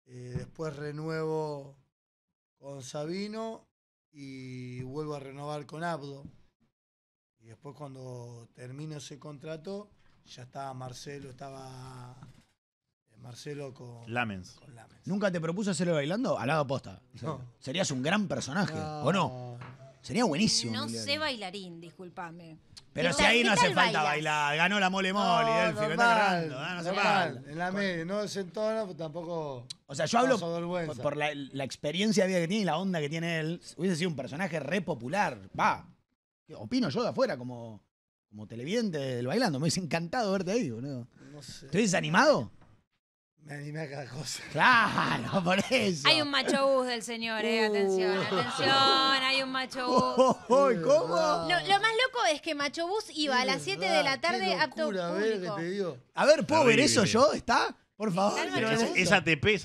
eh, después renuevo con Sabino y vuelvo a renovar con Abdo. Y después cuando termino ese contrato, ya estaba Marcelo, estaba eh, Marcelo con Lamens. ¿Nunca te propuso hacerlo bailando? Al lado posta. Serías un gran personaje, ¿o no? Sería buenísimo. No sé bailarín, discúlpame. Pero si ahí no hace falta bailar. Ganó la mole mole, No, Delphi, me está No se En la media, no se entona, pues tampoco. O sea, yo hablo por, la, experiencia de vida que tiene y la onda que tiene él. Hubiese sido un personaje re popular. Va. Opino yo de afuera como, como televidente del bailando. Me hubiese encantado verte ahí, boludo. No animado? Me animé a cada cosa. Claro, por eso. Hay un macho bus del señor, eh. Uh. Atención, atención, hay un macho bus. ¿Cómo? Lo, más loco es que macho bus iba a las 7 de la tarde apto a ver, público. te A ver, ¿puedo ver eso yo? ¿Está? Por favor. Esa TP es,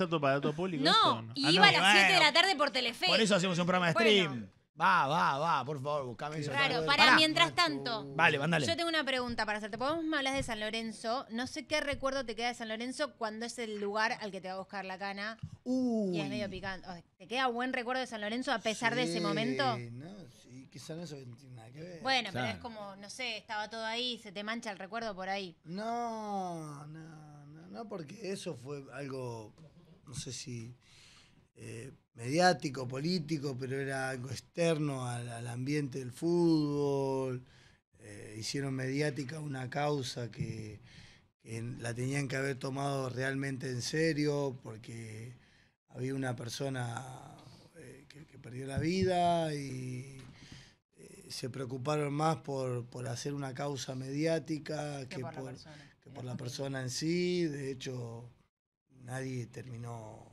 público. No, y ah, iba a las 7 de la tarde por Telefe. Por eso hacemos un programa de stream. Va, va, va, por favor, buscame eso. Claro, para, mientras tanto. Vale, mandale. Yo tengo una pregunta para hacerte. Podemos hablar de San Lorenzo. No sé qué recuerdo te queda de San Lorenzo cuando es el lugar al que te va a buscar la cana. Uy. Y es medio picante. ¿Te queda buen recuerdo de San Lorenzo a pesar de ese momento? No, sí, que San no tiene nada que ver. Bueno, pero es como, no sé, estaba todo ahí, se te mancha el recuerdo por ahí. No, no, no, no, porque eso fue algo, no sé si eh, mediático, político, pero era algo externo al, ambiente del fútbol. Eh, hicieron mediática una causa que, la tenían que haber tomado realmente en serio porque había una persona eh, que, perdió la vida y se preocuparon más por, hacer una causa mediática que, por, que por la persona en sí. De hecho, nadie terminó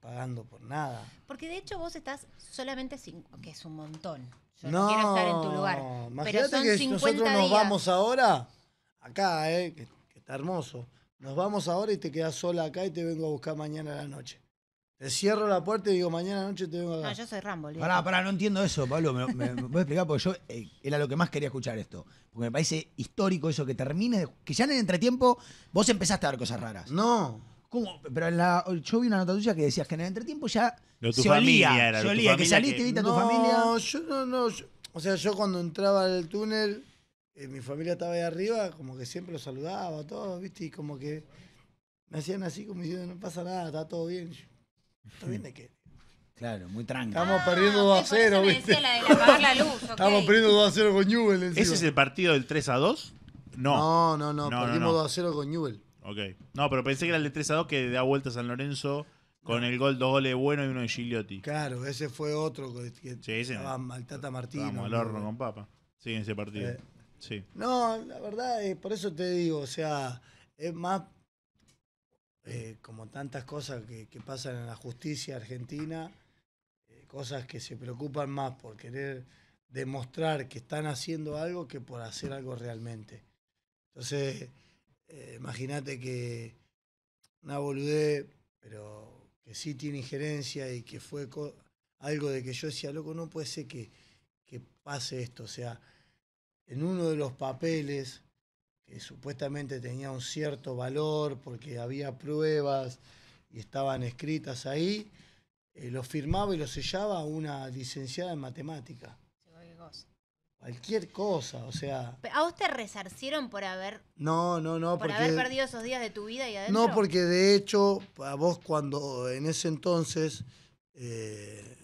pagando por nada. Porque de hecho vos estás solamente, cinco, que es un montón. Yo no, quiero estar en tu lugar. pero son que nosotros nos vamos ahora, acá, eh, que, está hermoso. Nos vamos ahora y te quedas sola acá y te vengo a buscar mañana a la noche. Te cierro la puerta y digo, mañana a la noche te vengo a. No, yo soy Rambo. Pará, pará, no entiendo eso, Pablo. ¿Me, voy a explicar? Porque yo eh, era lo que más quería escuchar esto. Porque me parece histórico eso, que termine, que ya en el entretiempo vos empezaste a ver cosas raras. No, ¿Cómo? Pero en la, yo vi una nota tuya que decías que en el entretiempo ya se familia olía, era, se olía, que saliste, y viste a tu familia. No, yo no, no. o sea, yo cuando entraba al túnel, eh, mi familia estaba ahí arriba, como que siempre los saludaba, todo, viste, y como que me hacían así, como diciendo, no pasa nada, está todo bien. ¿Está bien de qué? Claro, muy tranquilo. Ah, Estamos perdiendo 2 a 0, ¿viste? La la luz, Estamos perdiendo 2 a 0 con Newell. Encima. ¿Ese es el partido del 3 a 2? No. No, no, no, perdimos 2 a 0 con Newell. Ok. No, pero pensé que era el de 3 a 2 que da vuelta a San Lorenzo con el gol, dos goles buenos y uno de Gigliotti. Claro, ese fue otro que, estaba Tata Martino. Vamos al horno con papa. Sí, en ese partido. Eh, sí. No, la verdad, eh, por eso te digo, o sea, es más eh, como tantas cosas que, pasan en la justicia argentina, cosas que se preocupan más por querer demostrar que están haciendo algo que por hacer algo realmente. Entonces, eh, imagínate que una boludé pero que sí tiene injerencia y que fue algo de que yo decía, loco, no puede ser que, pase esto. O sea, en uno de los papeles que supuestamente tenía un cierto valor porque había pruebas y estaban escritas ahí, eh, lo firmaba y lo sellaba una licenciada en matemática. Cualquier cosa, o sea. ¿A vos te resarcieron por haber. No, no, no. perdido esos días de tu vida y adentro? No, porque de hecho, a vos cuando en ese entonces. Eh,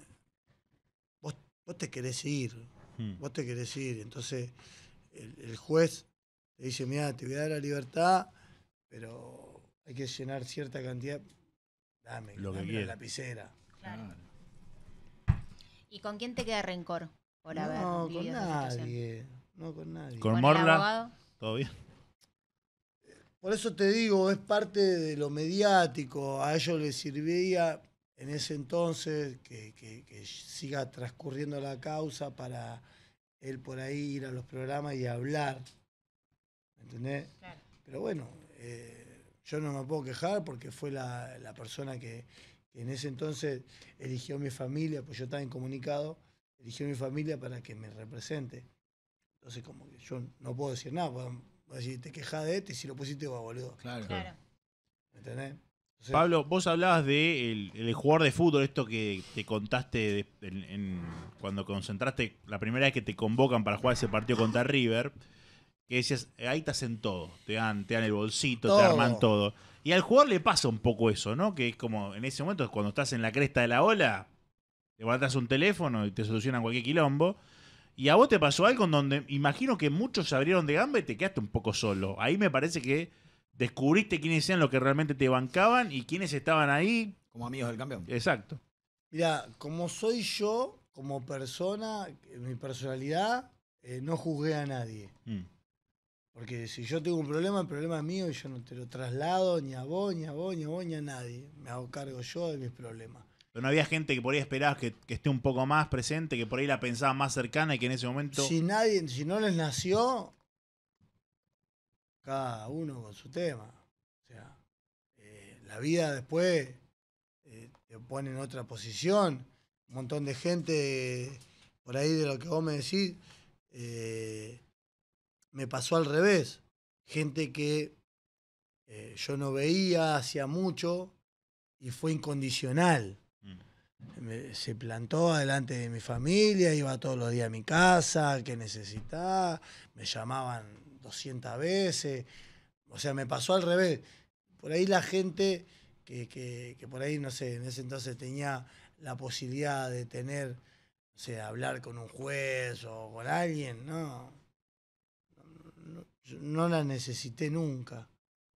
vos, te querés ir. Hmm. Vos te querés ir. Entonces, el, juez le dice: Mira, te voy a dar la libertad, pero hay que llenar cierta cantidad. Dame, la lapicera. Claro. ¿Y con quién te queda rencor? no, con nadie. No, con nadie. ¿Con, Morla? ¿Todo bien? Por eso te digo, es parte de lo mediático. A ellos les servía en ese entonces que, que, siga transcurriendo la causa para él por ahí ir a los programas y hablar. ¿Entendés? Pero bueno, eh, yo no me puedo quejar porque fue la, persona que, que, en ese entonces eligió mi familia, pues yo estaba incomunicado Dije a mi familia para que me represente. Entonces, como que yo no puedo decir nada, a decir, te quejas de este y si lo pusiste va, boludo. Claro. claro. ¿Entendés? Pablo, vos hablabas de jugador de fútbol, esto que te contaste cuando concentraste la primera vez que te convocan para jugar ese partido contra River, que decías, ahí te hacen todo, te dan, te dan el bolsito, te arman todo. Y al jugador le pasa un poco eso, ¿no? Que es como en ese momento, cuando estás en la cresta de la ola, te guardas un teléfono y te solucionan cualquier quilombo. Y a vos te pasó algo en donde imagino que muchos se abrieron de gamba y te quedaste un poco solo. Ahí me parece que descubriste quiénes eran los que realmente te bancaban y quiénes estaban ahí. Como amigos del campeón. Exacto. Mira, como soy yo, como persona, mi personalidad, eh, no juzgué a nadie. Mm. Porque si yo tengo un problema, el problema es mío y yo no te lo traslado ni a vos, ni a vos, ni a vos, ni a nadie. Me hago cargo yo de mis problemas pero no había gente que por ahí esperabas que, esté un poco más presente, que por ahí la pensaba más cercana y que en ese momento. Si nadie, si no les nació, cada uno con su tema. O sea, eh, la vida después eh, te pone en otra posición. Un montón de gente, por ahí de lo que vos me decís, eh, me pasó al revés. Gente que yo no veía hacía mucho y fue incondicional se plantó adelante de mi familia, iba todos los días a mi casa, que necesitaba, me llamaban 200 veces, o sea, me pasó al revés. Por ahí la gente que, por ahí, no sé, en ese entonces tenía la posibilidad de tener, o sea, hablar con un juez o con alguien, no, no la necesité nunca,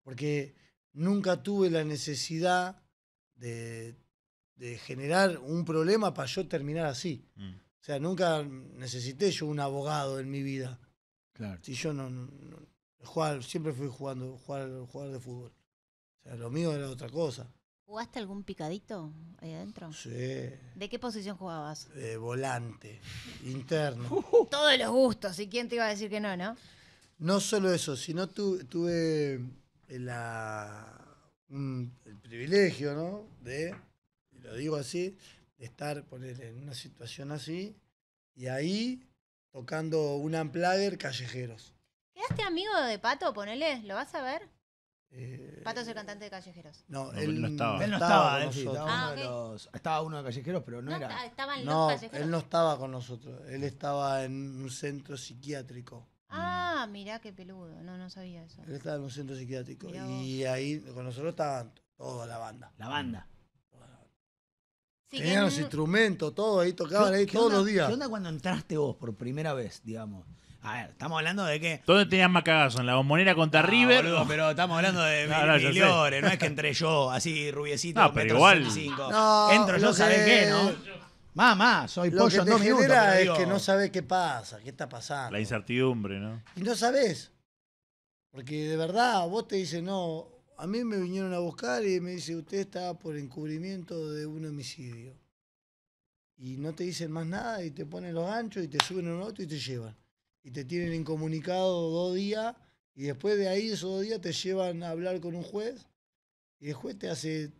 porque nunca tuve la necesidad de de generar un problema para yo terminar así. Mm. O sea, nunca necesité yo un abogado en mi vida. Claro. Si yo no, siempre fui jugando, jugar, jugar de fútbol. O sea, lo mío era otra cosa. ¿Jugaste algún picadito ahí adentro? Sí. ¿De qué posición jugabas? volante, interno. Uh, todos los gustos, ¿y quién te iba a decir que no, no? No solo eso, sino tuve el privilegio, ¿no? De lo digo así, estar, poner en una situación así, y ahí tocando un amplager callejeros. ¿qué este amigo de Pato, ponele? ¿Lo vas a ver? Eh, Pato es el cantante de Callejeros. No, él, no estaba. Él no estaba, estaba, uno ah, de estaba uno de Callejeros, pero no, era. Estaban los callejeros. él no estaba con nosotros. Él estaba en un centro psiquiátrico. Ah, mirá qué peludo. No, no sabía eso. Él estaba en un centro psiquiátrico. Y ahí con nosotros estaban toda la banda. La banda. Tenían los instrumentos, todo ahí tocaban ahí todos los días. ¿Qué onda cuando entraste vos por primera vez, digamos? A ver, estamos hablando de qué? ¿Dónde tenías más cagazo? ¿En la bombonera contra ah, River? pero estamos hablando de no, no, no es que entré yo así rubiecito. No, pero igual. Entro yo, ¿sabés qué, no? Mamá, soy pollo que en minutos, es que no sabes qué pasa, qué está pasando. La incertidumbre, ¿no? Y no sabes. Porque de verdad, vos te dices, no, a mí me vinieron a buscar y me dice, usted está por encubrimiento de un homicidio. Y no te dicen más nada y te ponen los ganchos y te suben a un auto y te llevan. Y te tienen incomunicado dos días y después de ahí esos dos días te llevan a hablar con un juez y el juez te hace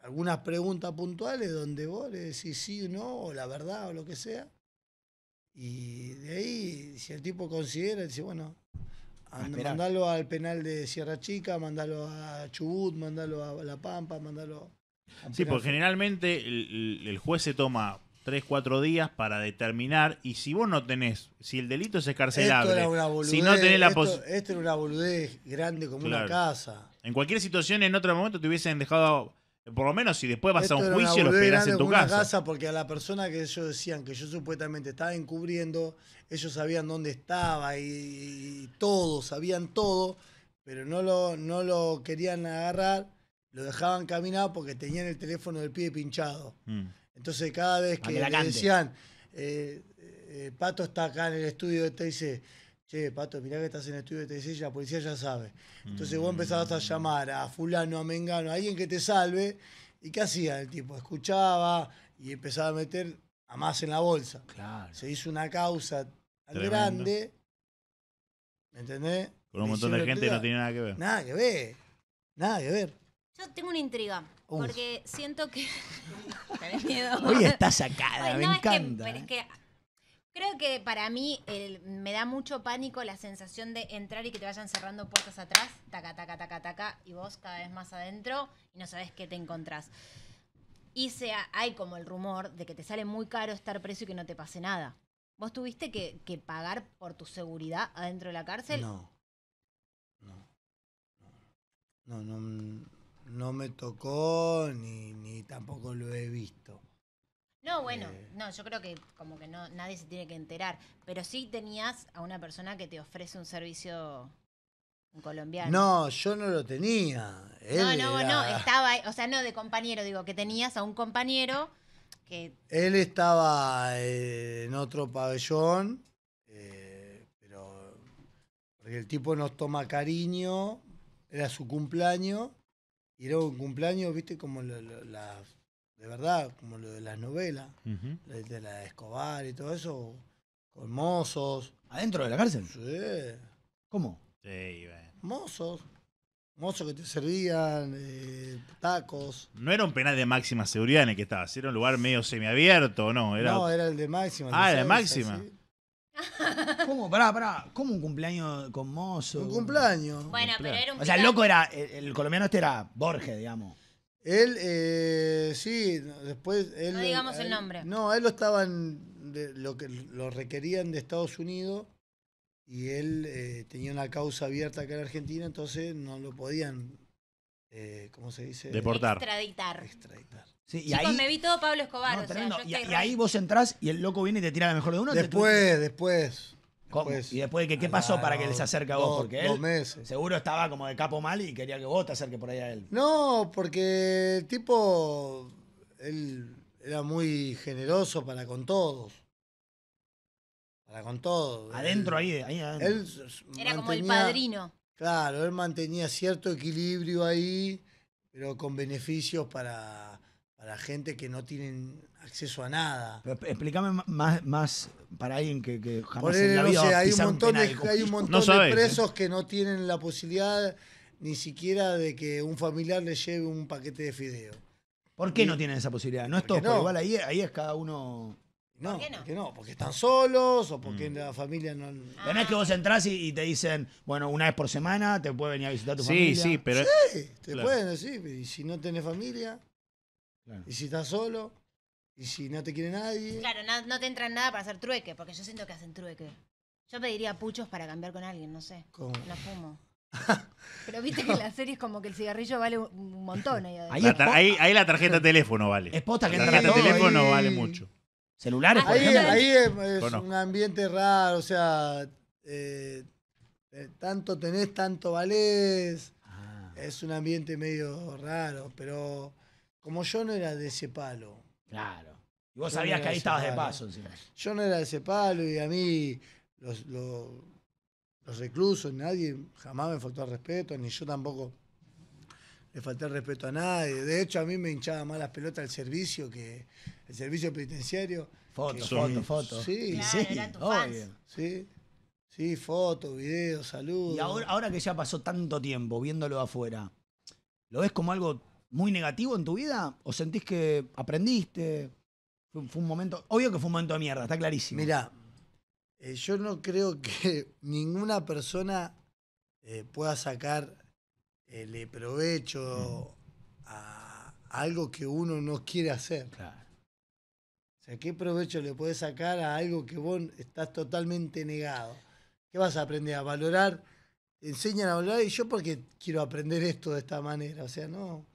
algunas preguntas puntuales donde vos le decís sí o no, o la verdad o lo que sea. Y de ahí, si el tipo considera, dice, bueno, Ah, mandarlo al penal de Sierra Chica, mandalo a Chubut, mandalo a La Pampa, mandalo... sí, porque generalmente el, juez se toma 3, 4 días para determinar y si vos no tenés, si el delito es escarcelable, si no tenés la esto, esto era una boludez grande como una casa. En cualquier situación, en otro momento te hubiesen dejado por lo menos si después vas a un juicio lo esperás en tu casa. Porque a la persona que ellos decían que yo supuestamente estaba encubriendo, ellos sabían dónde estaba y, todo, sabían todo, pero no lo, no lo querían agarrar, lo dejaban caminar porque tenían el teléfono del pie pinchado. Mm. Entonces cada vez que le decían, eh, eh, Pato está acá en el estudio, te este dice che, Pato, mirá que estás en el estudio de TC la policía ya sabe. Entonces vos empezabas a mm. llamar a fulano, a mengano, a alguien que te salve. ¿Y qué hacía el tipo? Escuchaba y empezaba a meter a más en la bolsa. Claro. Se hizo una causa grande, ¿me entendés? Con un montón de gente que no tenía nada que ver. Nada que ver, nada que ver. Yo tengo una intriga, porque siento que... Hoy estás sacada, me encanta. pero es que ¿eh? Creo que para mí me da mucho pánico la sensación de entrar y que te vayan cerrando puertas atrás, taca, taca, taca, taca, y vos cada vez más adentro y no sabes qué te encontrás. Y sea, hay como el rumor de que te sale muy caro estar preso y que no te pase nada. ¿Vos tuviste que, pagar por tu seguridad adentro de la cárcel? No. No. No, me tocó ni tampoco lo he visto. No, bueno, eh. no, yo creo que como que no nadie se tiene que enterar, pero sí tenías a una persona que te ofrece un servicio colombiano. No, yo no lo tenía. no, no, no, estaba, o sea, no de compañero, digo, que tenías a un compañero que... Él estaba eh, en otro pabellón, eh, pero porque el tipo nos toma cariño, era su cumpleaños, y era un cumpleaños, viste, como las de verdad, como lo de las novelas, de, la Escobar y todo eso, con mozos. ¿Adentro de la cárcel? Sí. ¿Cómo? Sí, bueno. Mozos. Mozos que te servían, eh, tacos. No era un penal de máxima seguridad en el que estabas, era un lugar medio semiabierto, ¿o no? Era... No, era el de máxima. Ah, el de máxima. ¿Cómo? Pará, pará. ¿Cómo un cumpleaños con mozo? Un cumpleaños. Bueno, pero era un O sea, el loco era. El, el colombiano este era Borges, digamos. Él, eh, sí, después... Él, no digamos el nombre. No, él lo estaban, de, lo, que, lo requerían de Estados Unidos y él eh, tenía una causa abierta acá en Argentina, entonces no lo podían, eh, ¿cómo se dice? Deportar. Extraditar. Extraditar. Sí, y ahí, me vi todo Pablo Escobar. y, ahí vos entrás y el loco viene y te tira la mejor de uno. Después, después y después, ¿qué, qué ah, pasó para que él se acerque a vos? porque él seguro estaba como de capo mal y quería que vos te acerques por ahí a él. No, porque el tipo, él era muy generoso para con todos. Para con todos. Adentro ahí, ahí adentro. era como el padrino. Claro, él mantenía cierto equilibrio ahí, pero con beneficios para, para gente que no tienen acceso a nada. explícame más, más para alguien que, que jamás Por en la vida hay, un montón de, hay un montón de ¿eh? presos que no tienen la posibilidad ni siquiera de que un familiar le lleve un paquete de fideo. ¿Por qué no tienen esa posibilidad? No es todo, pero igual ahí, es cada uno... ¿Por qué no? Porque no, porque están solos o porque mm. la familia no. no es que vos entras y, te dicen, bueno, una vez por semana te puede venir a visitar tu familia. Sí, sí, pero. Sí, te pueden decir, y si no tenés familia, y si estás solo. Y si no te quiere nadie. Claro, no, te entran nada para hacer trueque, porque yo siento que hacen trueque. Yo pediría puchos para cambiar con alguien, no sé. No fumo. Pero viste que en la serie es como que el cigarrillo vale un montón. Ahí, la tarjeta de teléfono vale. Es La tarjeta de teléfono vale mucho. Celulares, por Ahí, ahí es, un ambiente raro, o sea, eh, eh, tanto tenés, tanto valés. Ah. Es un ambiente medio raro, pero como yo no era de ese palo, claro vos sabías que ahí estabas de paso Yo no era de ese palo y a mí los, reclusos, nadie jamás me faltó respeto, ni yo tampoco le falté el respeto a nadie. De hecho, a mí me hinchaba más las pelotas el servicio que el servicio penitenciario. Fotos, fotos, fotos. Sí, sí, sí. fotos, videos, saludos. Y ahora, ahora que ya pasó tanto tiempo viéndolo afuera, ¿lo ves como algo muy negativo en tu vida? ¿O sentís que aprendiste? Fue, un momento, obvio que fue un momento de mierda, está clarísimo. mira eh, yo no creo que ninguna persona eh, pueda sacar el eh, provecho a, algo que uno no quiere hacer. O sea, ¿qué provecho le puedes sacar a algo que vos estás totalmente negado? ¿Qué vas a aprender? A valorar. Enseñan a valorar y yo porque quiero aprender esto de esta manera. O sea, no.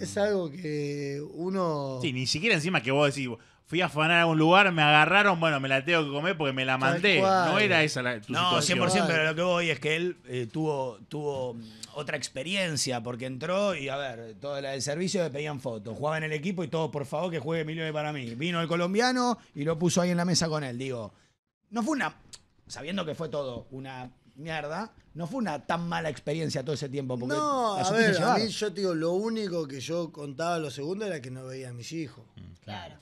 Es algo que uno. Sí, ni siquiera encima que vos decís, fui a afanar a un lugar, me agarraron, bueno, me la tengo que comer porque me la mandé. No era esa la, no, 100%, pero lo que voy es que él eh, tuvo, tuvo mm, otra experiencia porque entró y, a ver, toda la del servicio le pedían fotos. Jugaba en el equipo y todo, por favor, que juegue Emilio para mí. Vino el colombiano y lo puso ahí en la mesa con él. Digo, no fue una, sabiendo que fue todo una mierda, no fue una tan mala experiencia todo ese tiempo. no, a ver, a mí yo te digo, lo único que yo contaba lo segundo era que no veía a mis hijos. Mm, claro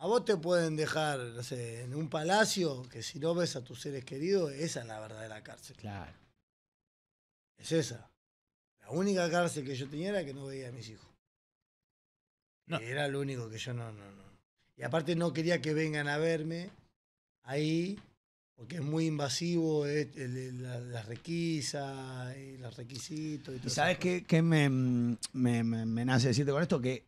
a vos te pueden dejar, no sé, en un palacio que si no ves a tus seres queridos, esa es la verdadera cárcel. Claro. Es esa. La única cárcel que yo tenía era que no veía a mis hijos. No. Era lo único que yo no, no, no. Y aparte no quería que vengan a verme ahí, porque es muy invasivo la las la requisas, eh, los requisitos. Y, todo sabes qué, me, mm, me, me, me, nace decirte con esto? Que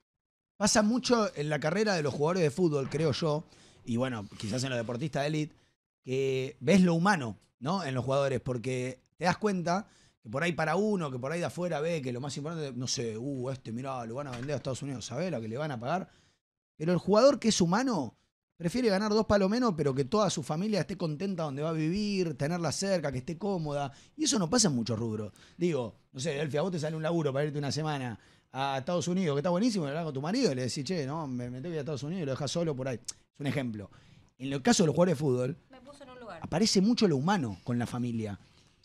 Pasa mucho en la carrera de los jugadores de fútbol, creo yo, y bueno, quizás en los deportistas de élite, que ves lo humano, ¿no? En los jugadores, porque te das cuenta que por ahí para uno, que por ahí de afuera ve que lo más importante, no sé, uh, este, mirá, lo van a vender a Estados Unidos, ¿sabes? lo que le van a pagar? Pero el jugador que es humano prefiere ganar dos palos menos, pero que toda su familia esté contenta donde va a vivir, tenerla cerca, que esté cómoda. Y eso no pasa en muchos rubros. Digo, no sé, el a vos te sale un laburo para irte una semana a Estados Unidos, que está buenísimo, le con tu marido y le decís, che, no, me, meto a Estados Unidos y lo dejas solo por ahí. Es un ejemplo. En el caso de los jugadores de fútbol, aparece mucho lo humano con la familia.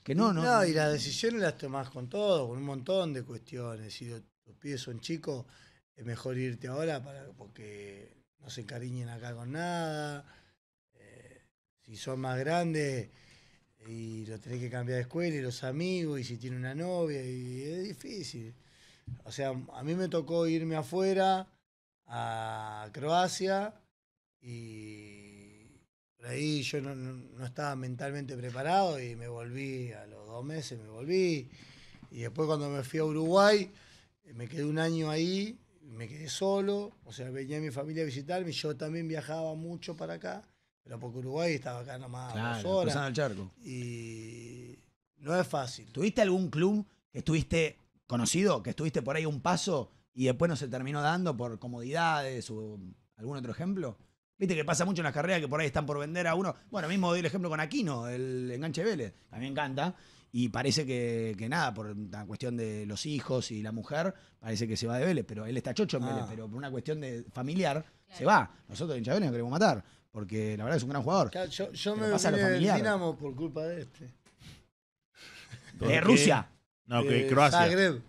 Que no, no, y las decisiones las tomás con todo, con un montón de cuestiones. Si los, pies son chicos, es mejor irte ahora para, porque no se encariñen acá con nada. Eh, si son más grandes y lo tenés que cambiar de escuela y los amigos y si tiene una novia y es difícil. O sea, a mí me tocó irme afuera, a Croacia, y por ahí yo no, estaba mentalmente preparado y me volví, a los dos meses me volví. Y después cuando me fui a Uruguay, me quedé un año ahí, me quedé solo, o sea, venía mi familia a visitarme, yo también viajaba mucho para acá, pero porque Uruguay estaba acá nomás dos horas. Y no es fácil. ¿Tuviste algún club que estuviste conocido que estuviste por ahí un paso y después no se terminó dando por comodidades o algún otro ejemplo? Viste que pasa mucho en las carreras que por ahí están por vender a uno. Bueno, mismo doy el ejemplo con Aquino, el enganche Vélez, también canta Y parece que, nada, por la cuestión de los hijos y la mujer, parece que se va de Vélez, pero él está chocho en Vélez, ah. pero por una cuestión de familiar se va. Nosotros en Vélez no queremos matar, porque la verdad es un gran jugador. yo, me pasa lo Dinamo por culpa de este. ¿De Rusia? No, La Liga de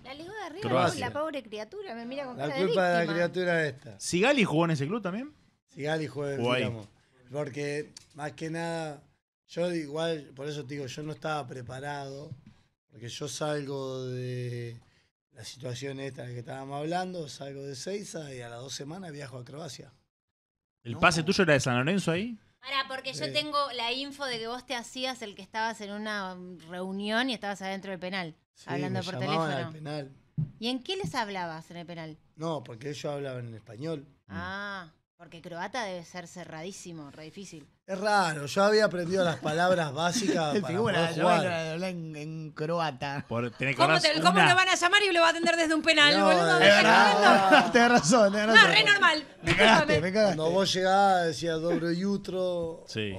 Arriba, la pobre criatura, me mira con La culpa de, la criatura esta. ¿Sigali jugó en ese club también? Sigali jugó en Porque, más que nada, yo igual, por eso te digo, yo no estaba preparado. Porque yo salgo de la situación esta de la que estábamos hablando, salgo de Seiza y a las dos semanas viajo a Croacia. ¿El pase tuyo era de San Lorenzo ahí? Ahora, porque yo tengo la info de que vos te hacías el que estabas en una reunión y estabas adentro del penal hablando por teléfono. penal. ¿Y en qué les hablabas en el penal? No, porque ellos hablaban en español. Ah, porque croata debe ser cerradísimo, re difícil. Es raro, yo había aprendido las palabras básicas para jugar. en, croata. Por, ¿Cómo, lo van a llamar y lo va a atender desde un penal, boludo? No, no, Tenés razón, tenés razón. No, re normal. Me cagaste, me cagaste. Cuando vos llegabas decías doble yutro. Sí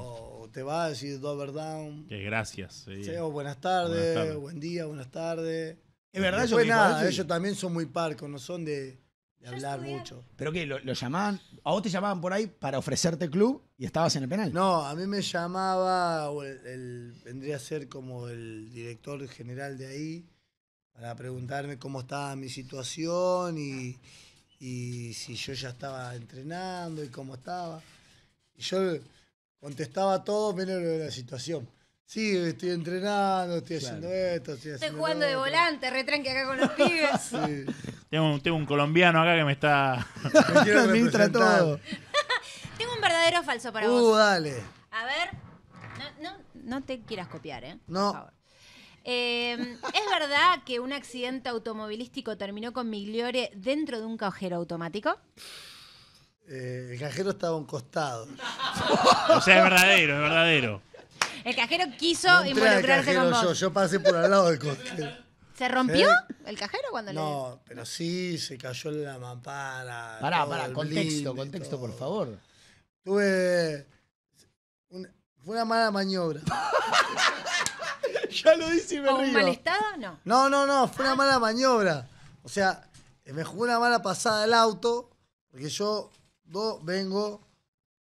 te va a decir dover down. Que gracias. Sí. buenas tardes, buen día, buenas tardes. Es verdad, yo ellos también son muy parcos, no son de, hablar mucho. ¿Pero qué? Lo, llamaban? ¿A vos te llamaban por ahí para ofrecerte club y estabas en el penal? No, a mí me llamaba, el, vendría a ser como el director general de ahí, para preguntarme cómo estaba mi situación y, y si yo ya estaba entrenando y cómo estaba. Y yo contestaba todo menos lo de la situación. Sí, estoy entrenando, estoy haciendo esto, estoy haciendo. Estoy jugando de volante, retranque acá con los pibes. Sí. Tengo, un, colombiano acá que me está. me administra todo. tengo un verdadero falso para uh, vos. Uh, dale. A ver, no, no, te quieras copiar, ¿eh? No. Por favor. Em, ¿Es verdad que un accidente automovilístico terminó con Migliore dentro de un cajero automático? Eh, el cajero estaba a un costado. O sea, es verdadero, es verdadero. El cajero quiso involucrarse cajero con vos. yo, pasé por al lado del costero. ¿Se rompió ¿Eh? el cajero cuando le.? No, pero sí, se cayó la mampara. Pará, pará, contexto, contexto, por favor. Tuve. fue una mala maniobra. Ya lo dice y me ¿O un mal estado? No. No, no, no, fue una ah. mala maniobra. O sea, me jugó una mala pasada el auto, porque yo vengo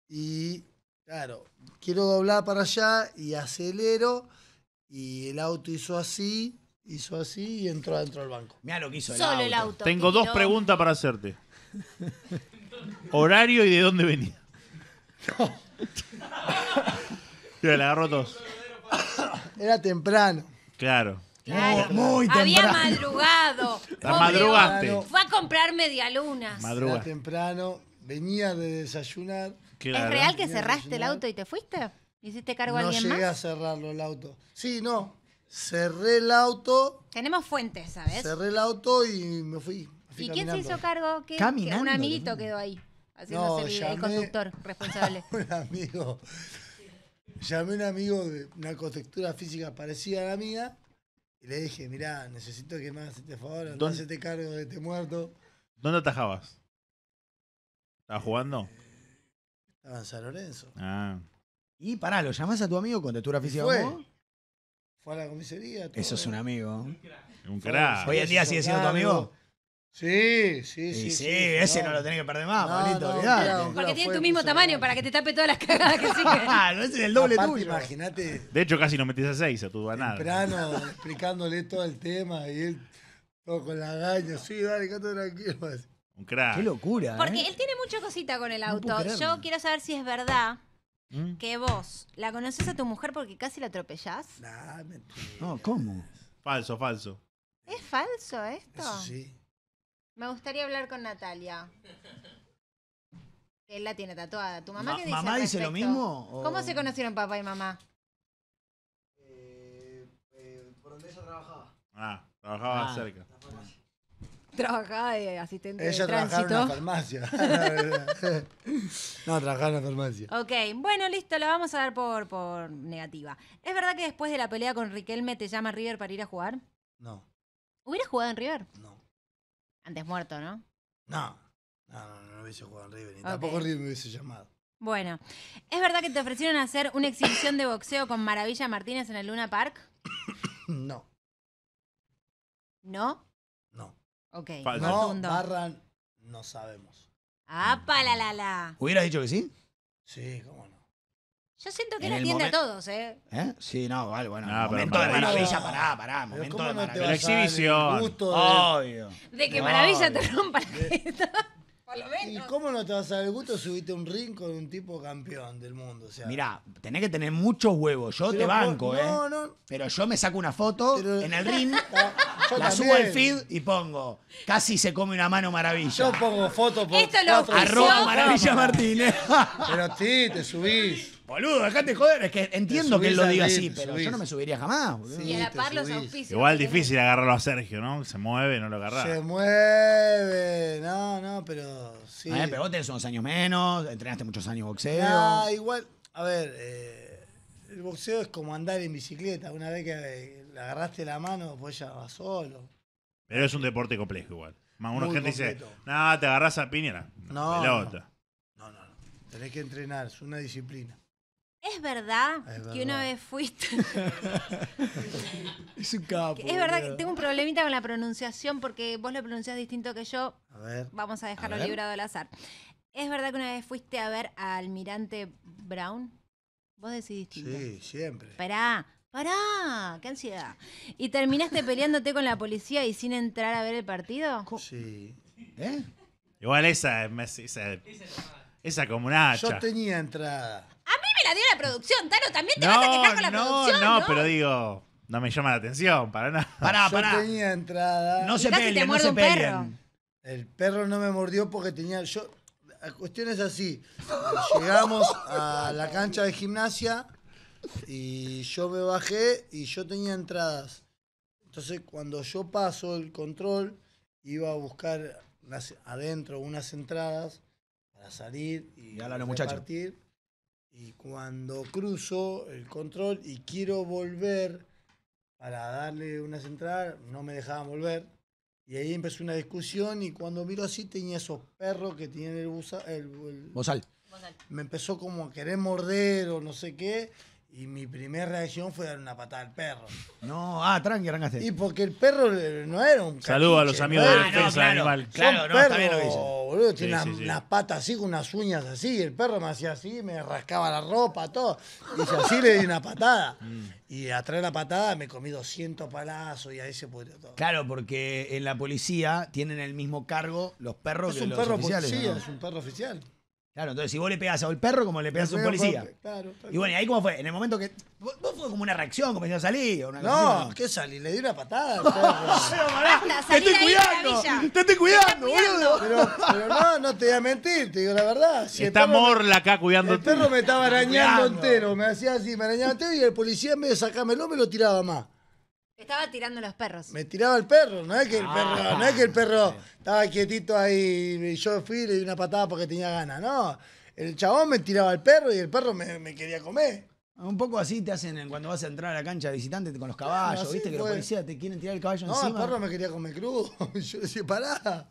y, claro, quiero doblar para allá y acelero y el auto hizo así, hizo así y entró dentro del banco. Mira lo que hizo el Solo el auto. Tengo dos preguntas para hacerte. Horario y de dónde venía. No. le agarró dos. Era temprano. Claro. Muy, temprano. Había madrugado. madrugaste. Fue a comprar medialunas. Era temprano venía de desayunar. ¿Es real que cerraste el auto y te fuiste? ¿Hiciste cargo a alguien más? No llegué a cerrarlo el auto. Sí, no. Cerré el auto. Tenemos fuentes, ¿sabes? Cerré el auto y me fui. ¿Y quién se hizo cargo? ¿Qué, un amiguito quedó ahí, haciéndose el- el, conductor responsable. un amigo. Llamé a un amigo de una contextura física parecida a la mía y le dije, mirá, necesito que me hagas este favor, no este cargo de este muerto. ¿Dónde atajabas? ¿Estaba jugando? Estaba en San Lorenzo. Ah. Y pará, ¿lo llamás a tu amigo con textura física fue? Fue a la comisaría. Eso es un amigo. Un crack. Hoy en día sigue siendo tu amigo. Sí, sí, sí. Sí, ese no. lo tenés que perder más, no, porque tiene tu mismo tamaño para que te tape todas las cagadas que sigue. No no es el doble tuyo. Imagínate. De hecho, casi no metes a seis a tu banana. Temprano, explicándole todo el tema y él todo con la gaña. Sí, dale, canto tranquilo. Un crack. Qué locura. ¿eh? Porque él tiene mucha cosita con el auto. Yo quiero saber si es verdad. ¿Mm? Que vos la conoces a tu mujer porque casi la atropellás. No, ¿cómo? Falso, falso. ¿Es falso esto? sí. Me gustaría hablar con Natalia. Él la tiene tatuada. ¿Tu mamá qué dice? ¿Mamá dice lo mismo? ¿Cómo se conocieron papá y mamá? Eh, eh por donde ella trabajaba. Ah, trabajaba ah. cerca. Trabajaba de asistente de tránsito. trabajaba en la farmacia. no, trabajaba en la farmacia. Ok, bueno, listo, lo vamos a dar por, negativa. ¿Es verdad que después de la pelea con Riquelme te llama River para ir a jugar? No. ¿Hubieras jugado en River? No. Antes muerto, ¿no? No, no, no, no hubiese jugado en River. Ni Tampoco River me hubiese llamado. Bueno, ¿es verdad que te ofrecieron hacer una exhibición de boxeo con Maravilla Martínez en el Luna Park? No. ¿No? Ok. No, barra, no sabemos. Ah, la, la, la! ¿Hubieras dicho que sí? Sí, cómo no. Yo siento que la a todos, ¿eh? ¿Eh? Sí, no, vale, bueno. momento de maravilla, pará, pará. Momento de exhibición. de- Obvio. De que Maravilla te rompa la ¿Y cómo no te vas a dar el gusto subirte un ring con un tipo campeón del mundo? O Mirá, tenés que tener muchos huevos. Yo te banco, ¿eh? Pero yo me saco una foto en el ring, ah, la, subo al feed y pongo. Casi se come una mano maravilla. Yo pongo foto por. lo Arroba Maravilla Martínez. Pero sí, te subís. Boludo, dejate joder. Es que entiendo que él lo diga así, pero yo no me subiría jamás, Igual difícil agarrarlo a Sergio, ¿no? Se mueve, no lo agarrás Se mueve. No, no, pero sí. A eh, ver, pero vos tenés unos años menos, entrenaste muchos años boxeo. Ah, igual, a ver, eh, el boxeo es como andar en bicicleta. Una vez que eh, le agarraste la mano, pues ya vas solo. Pero es un deporte complejo igual. Más uno gente dice, no, te agarras a piñera. No, No, no, no. Tenés que entrenar, es una disciplina. ¿Es verdad, que una vez fuiste. es un capo. Es verdad que tengo un problemita con la pronunciación porque vos lo pronunciás distinto que yo. A ver. Vamos a dejarlo librado al azar. ¿Es verdad que una vez fuiste a ver al Almirante Brown? Vos decís Sí, siempre. Pará, pará, qué ansiedad. ¿Y terminaste peleándote con la policía y sin entrar a ver el partido? Sí. ¿Eh? Igual esa, esa, esa como una hacha. Yo tenía entrada la dio la producción, Taro, también te vas a quejar con la producción. No, no, pero digo, no me llama la atención, para nada. Pará, Yo tenía entrada. No se peleen, no se El perro no me mordió porque tenía. Yo, la cuestión es así. Llegamos a la cancha de gimnasia y yo me bajé y yo tenía entradas. Entonces, cuando yo paso el control, iba a buscar adentro unas entradas para salir y, a la los muchachos. Y cuando cruzo el control y quiero volver para darle una central, no me dejaban volver. Y ahí empezó una discusión y cuando miro así tenía esos perros que tenían el, el, el bozal. Me empezó como a querer morder o no sé qué. Y mi primera reacción fue dar una patada al perro. No, ah, tranqui, arrancaste. Y porque el perro eh, no era un Saludos a los amigos de defensa claro, animal. Claro, Son no, perros, está boludo, tiene patas así, con unas uñas así. El perro me hacía así, me rascaba la ropa, todo. Y yo así le di una patada. Mm. Y atrás traer la patada me comí 200 palazos y ahí se pudrió todo. Claro, porque en la policía tienen el mismo cargo los perros es que un los perro oficiales. Sí, Es un perro oficial. Claro, entonces si vos le pegás a un perro, como le pegás a un policía. Y bueno, ¿y ahí cómo fue? En el momento que. Vos, fue como una reacción, como si no salí. O no, ¿qué salí? Le di una patada. te estoy cuidando. Te estoy cuidando, boludo. Pero, no, no te voy a mentir, te digo la verdad. Si Está Morla acá cuidando. El perro me estaba arañando entero, me hacía así, me arañaba entero y el policía en vez de sacármelo me lo tiraba más. Estaba tirando los perros. Me tiraba el perro, no es que el perro, ah. no es que el perro estaba quietito ahí y yo fui y le di una patada porque tenía ganas, no. El chabón me tiraba al perro y el perro me, quería comer. Un poco así te hacen cuando vas a entrar a la cancha visitante con los caballos, viste que los policías te quieren tirar el caballo encima. No, el perro me quería comer crudo. yo decía, pará.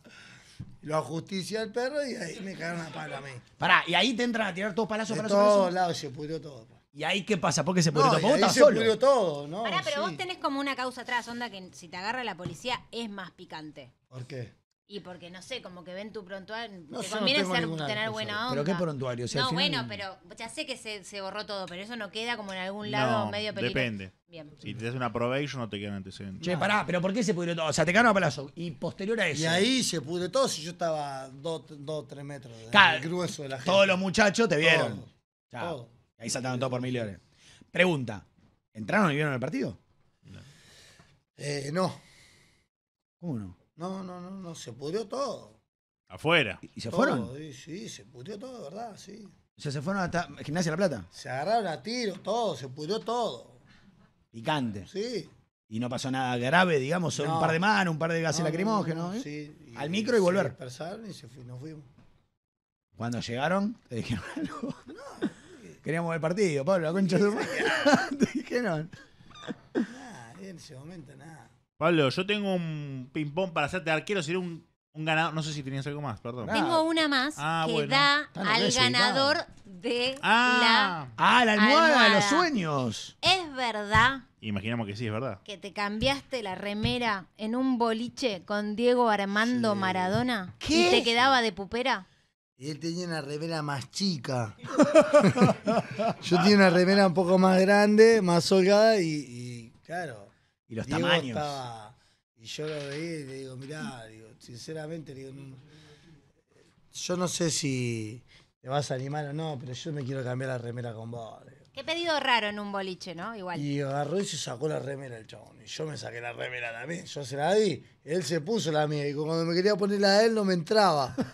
Lo ajusticié al perro y ahí me cagaron la pala a mí. Pará, y ahí te entran a tirar todos palazos, de palazos. todos No, lados se pudrió todo. ¿Y ahí qué pasa? Porque se pudrió no, todo. Ahí se pudrió todo, ¿no? Pará, pero vos tenés como una causa atrás, onda, que si te agarra la policía es más picante. ¿Por qué? Y porque, no sé, como que ven tu prontuario. conviene tener buena onda. ¿Pero qué prontuario? O sea, no, bueno, pero ya sé que se, se, borró todo, pero eso no queda como en algún lado medio peligroso. Depende. Bien. Si te das una probation, no te quedan antecedentes. Che, pará, pero ¿por qué se pudrió todo? O sea, te quedaron a palazo. Y posterior a eso. Y ahí se pudrió todo si yo estaba dos, tres metros. grueso de la gente. Todos los muchachos te vieron. Ahí saltaron todos por millones. Pregunta: ¿entraron y vieron el partido? No. Eh, no. ¿Cómo no? No, no, no, no, se pudrió todo. Afuera. ¿Y, se fueron? Sí, se pudrió todo, ¿verdad? Sí. O sea, se fueron hasta Gimnasia La Plata. Se agarraron a tiro, todo, se pudrió todo. Picante. Sí. Y no pasó nada grave, digamos, un par de manos, un par de gases lacrimógenos. Sí. Al micro y, volver. Se y nos fuimos. Cuando llegaron, te dijeron algo. No, queríamos ver el partido, Pablo, la concha de Te dijeron. Nada, en ese momento nada. Pablo, yo tengo un ping-pong para hacerte arquero, sería un, un ganador. No sé si tenías algo más, perdón. Tengo una más ah, que da al ganador de Ah, Ah, la almohada de los sueños. ¿Es verdad imaginamos que sí, es verdad. que te cambiaste la remera en un boliche con Diego Armando Maradona y te quedaba de pupera? Y él tenía una remera más chica. Yo tenía una remera un poco más grande, más holgada y, claro. Y los tamaños. y yo lo veía y le digo, mirá, digo, sinceramente, digo, yo no sé si te vas a animar o no, pero yo me quiero cambiar la remera con vos. Qué pedido raro en un boliche, ¿no? Igual. Y agarró y se sacó la remera el chabón. Y yo me saqué la remera también. Yo se la di. Él se puso la mía. Y cuando me quería poner la de él no me entraba.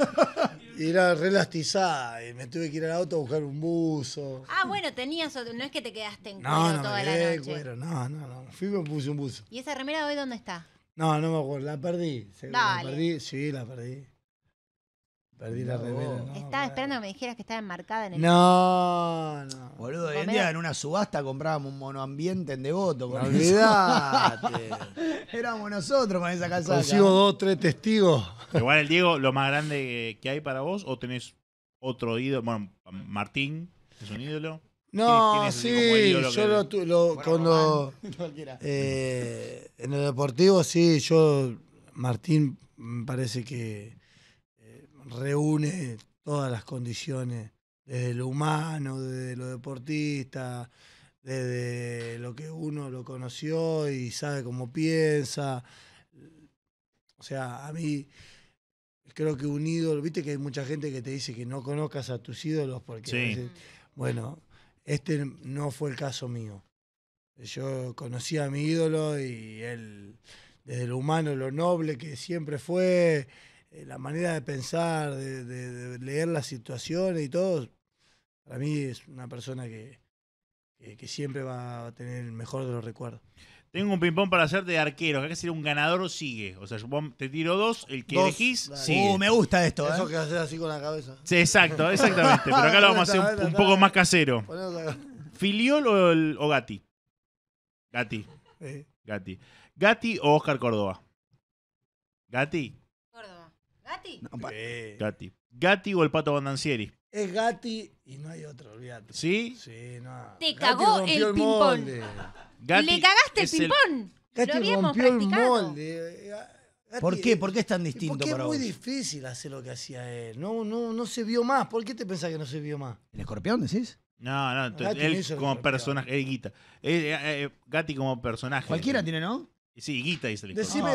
Y era relastizada y me tuve que ir al auto a buscar un buzo. Ah, bueno, tenías, otro, no es que te quedaste en cuero no, toda la noche. No, no, no, fui y me puse un buzo. ¿Y esa remera hoy dónde está? No, no me acuerdo, la perdí. La perdí, sí, la perdí. Perdí la remera. estaba esperando que me dijeras que estaba enmarcada en el. No, no. Boludo, hoy en día en una subasta comprábamos un monoambiente en devoto. Con Éramos nosotros con esa Ha Consigo dos, tres testigos. Igual el Diego, lo más grande que hay para vos, o tenés otro ídolo. Bueno, Martín es un ídolo. No, sí, yo lo, cuando eh, en el deportivo sí, yo Martín me parece que reúne todas las condiciones, desde lo humano, desde lo deportista, desde lo que uno lo conoció y sabe cómo piensa. O sea, a mí creo que un ídolo, viste que hay mucha gente que te dice que no conozcas a tus ídolos porque, bueno, este no fue el caso mío. Yo conocí a mi ídolo y él, desde lo humano, lo noble que siempre fue, eh, la manera de pensar, de, leer las situaciones y todo, para mí es una persona que, siempre va a tener el mejor de los recuerdos. Tengo un ping-pong para hacer de arquero. Acá ser un ganador o sigue. O sea, yo te tiro dos, el que elegís uh, me gusta esto. Eso ¿eh? que haces así con la cabeza. Sí, exacto, exactamente. Pero acá lo vamos a hacer un, poco más casero. ¿Filiol o, gati gati Gatti? Eh. Gatti. Gatti. o Oscar Córdoba. Gatti. ¿Gatti? Gati Gatti. Gatti o el pato Bandancieri. Es Gatti y no hay otro, olvídate. ¿Sí? Sí, no. Te cagó el ping-pong. Le cagaste el ping-pong. Lo el molde. Eh, ¿Por qué? ¿Por qué es tan distinto Porque es muy difícil hacer lo que hacía él. No, no, no se vio más. ¿Por qué te pensás que no se vio más? ¿El escorpión decís? No, no, él como personaje, Él Guita. Eh, eh, Gatti como personaje. Cualquiera tiene, ¿no? sí, Guita dice el Decime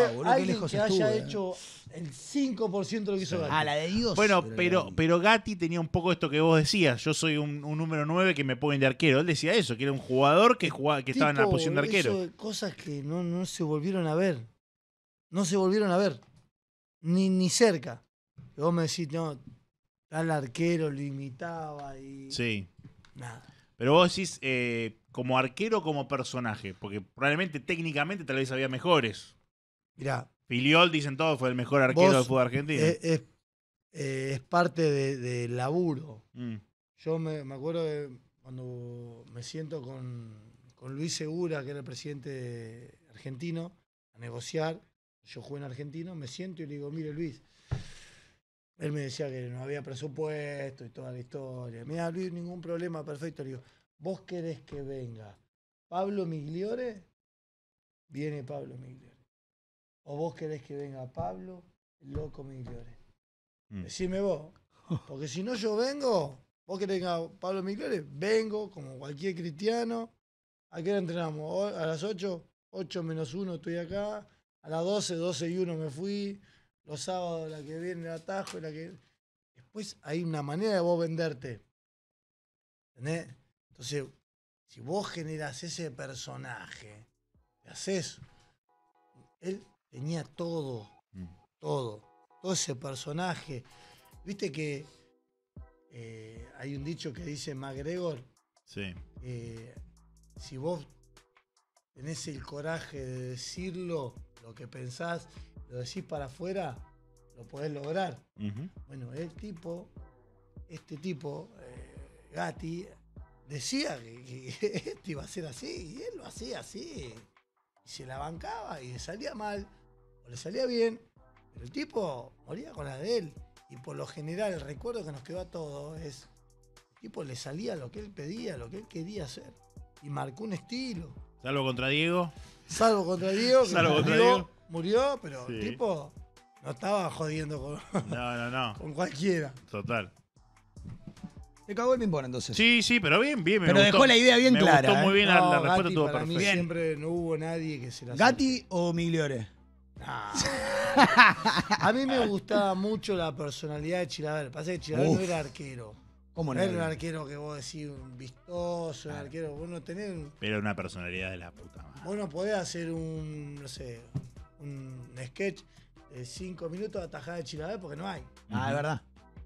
que haya hecho el 5% de lo que hizo Gatti. Ah, la de Dios. Bueno, pero, pero Gatti tenía un poco esto que vos decías. Yo soy un, número 9 que me ponen de arquero. Él decía eso, que era un jugador que, jugaba, que estaba en la posición de arquero. cosas que no, no se volvieron a ver. No se volvieron a ver. Ni, ni cerca. vos me decís, no, tal arquero lo imitaba y. Sí. Nada. Pero vos decís, eh, como arquero, como personaje, porque probablemente técnicamente tal vez había mejores. Mirá. Filiol, dicen todos, fue el mejor arquero del fútbol argentino. Eh, es, eh, es, parte del de laburo. Mm. Yo me, acuerdo cuando me siento con, con Luis Segura, que era el presidente argentino, a negociar. Yo jugué en argentino, me siento y le digo, mire Luis, él me decía que no había presupuesto y toda la historia. Mira, Luis, ningún problema, perfecto. Le digo, vos querés que venga Pablo Migliore, viene Pablo Migliore. O vos querés que venga Pablo, loco Migliore. Mm. Decime vos. Porque si no yo vengo, vos querés que venga Pablo Migliore, vengo como cualquier cristiano. ¿A qué hora entrenamos? A las 8, 8 menos 1 estoy acá. A las 12, 12 y 1 me fui los sábados la que viene el atajo la que. Después hay una manera de vos venderte. Entonces, si vos generás ese personaje, haces. Él tenía todo, mm. todo, todo ese personaje. Viste que eh, hay un dicho que dice McGregor? Sí. Eh, si vos tenés el coraje de decirlo, lo que pensás, lo decís para afuera, lo podés lograr. Bueno, el tipo, este tipo, eh, Gati decía que, esto iba a ser así, y él lo hacía así. Y se la bancaba y le salía mal, o le salía bien, pero el tipo moría con la de él. Y por lo general, el recuerdo que nos quedó a todos es: el tipo le salía lo que él pedía, lo que él quería hacer. Y marcó un estilo. Salvo contra Diego. Salvo contra Diego. Salvo contra Diego murió, pero el tipo no estaba jodiendo con, cualquiera. Total. Me cagó el ping entonces. Sí, sí, pero bien, bien. Me Pero dejó la idea bien me clara, Gustó muy ¿eh? bien la- respuesta, tuvo estuvo para mí siempre no hubo nadie que se la ¿Gatti o Migliore? A mí me gustaba mucho la personalidad de Chilaver. Pasa que Chilaver no era arquero. ¿Cómo no? era un arquero que vos decís un vistoso, un arquero. Vos no tenés. Pero una personalidad de la puta madre. Vos no podés hacer un. No sé un sketch de 5 minutos atajada de chilabé porque no hay. Ah, es verdad.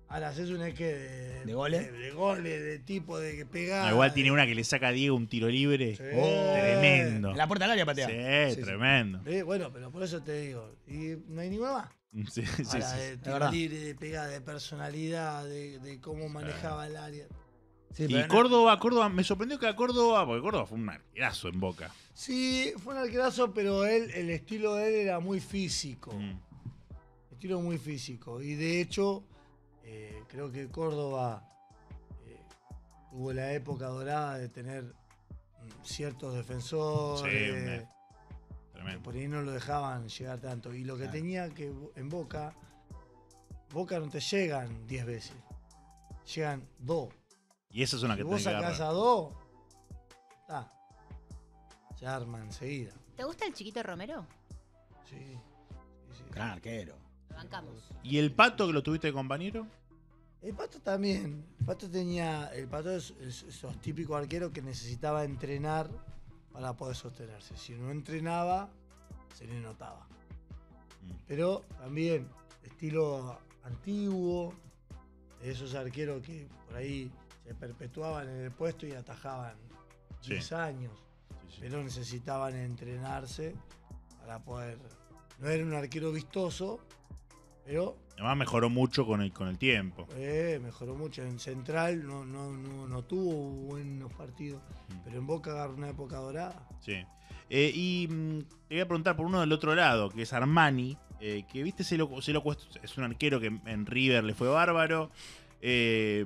Ahora haces un sketch de, ¿De goles, de, goles, de tipo de que pega. igual tiene una que le saca a Diego un tiro libre. Oh. tremendo. la puerta al área patea. Sí, tremendo. bueno, pero por eso te digo. Y no hay ninguna más. Sí, sí, De tiro libre, de pegada, de personalidad, de cómo manejaba el área y Córdoba, Córdoba, me sorprendió que a Córdoba, porque Córdoba fue un arquerazo en boca. Sí, fue un arquerazo, pero él, el estilo de él era muy físico. Mm. Estilo muy físico. Y de hecho, eh, creo que Córdoba eh, tuvo la época dorada de tener mm, ciertos defensores. Por ahí no lo dejaban llegar tanto. Y lo que tenía que en Boca, Boca no te llegan 10 veces. Llegan 2. Y esa es una que vos tenés sacás a dos, se arma enseguida. ¿Te gusta el chiquito Romero? Sí. Gran arquero. Lo bancamos. ¿Y el pato que lo tuviste de compañero? El pato también. El pato tenía. El pato es, esos típicos arqueros que necesitaba entrenar para poder sostenerse. Si no entrenaba, se le notaba. Mm. Pero también, estilo antiguo, esos arqueros que por ahí perpetuaban en el puesto y atajaban 10 años. Pero necesitaban entrenarse para poder. No era un arquero vistoso, pero. Además mejoró mucho con el, con el tiempo. Eh, mejoró mucho. En Central no, no, no, tuvo buenos partidos, mm. pero en Boca agarró una época dorada. Sí. Eh, y mm, te voy a preguntar por uno del otro lado, que es Armani, eh, que viste, se lo, se lo es un arquero que en River le fue bárbaro. Eh,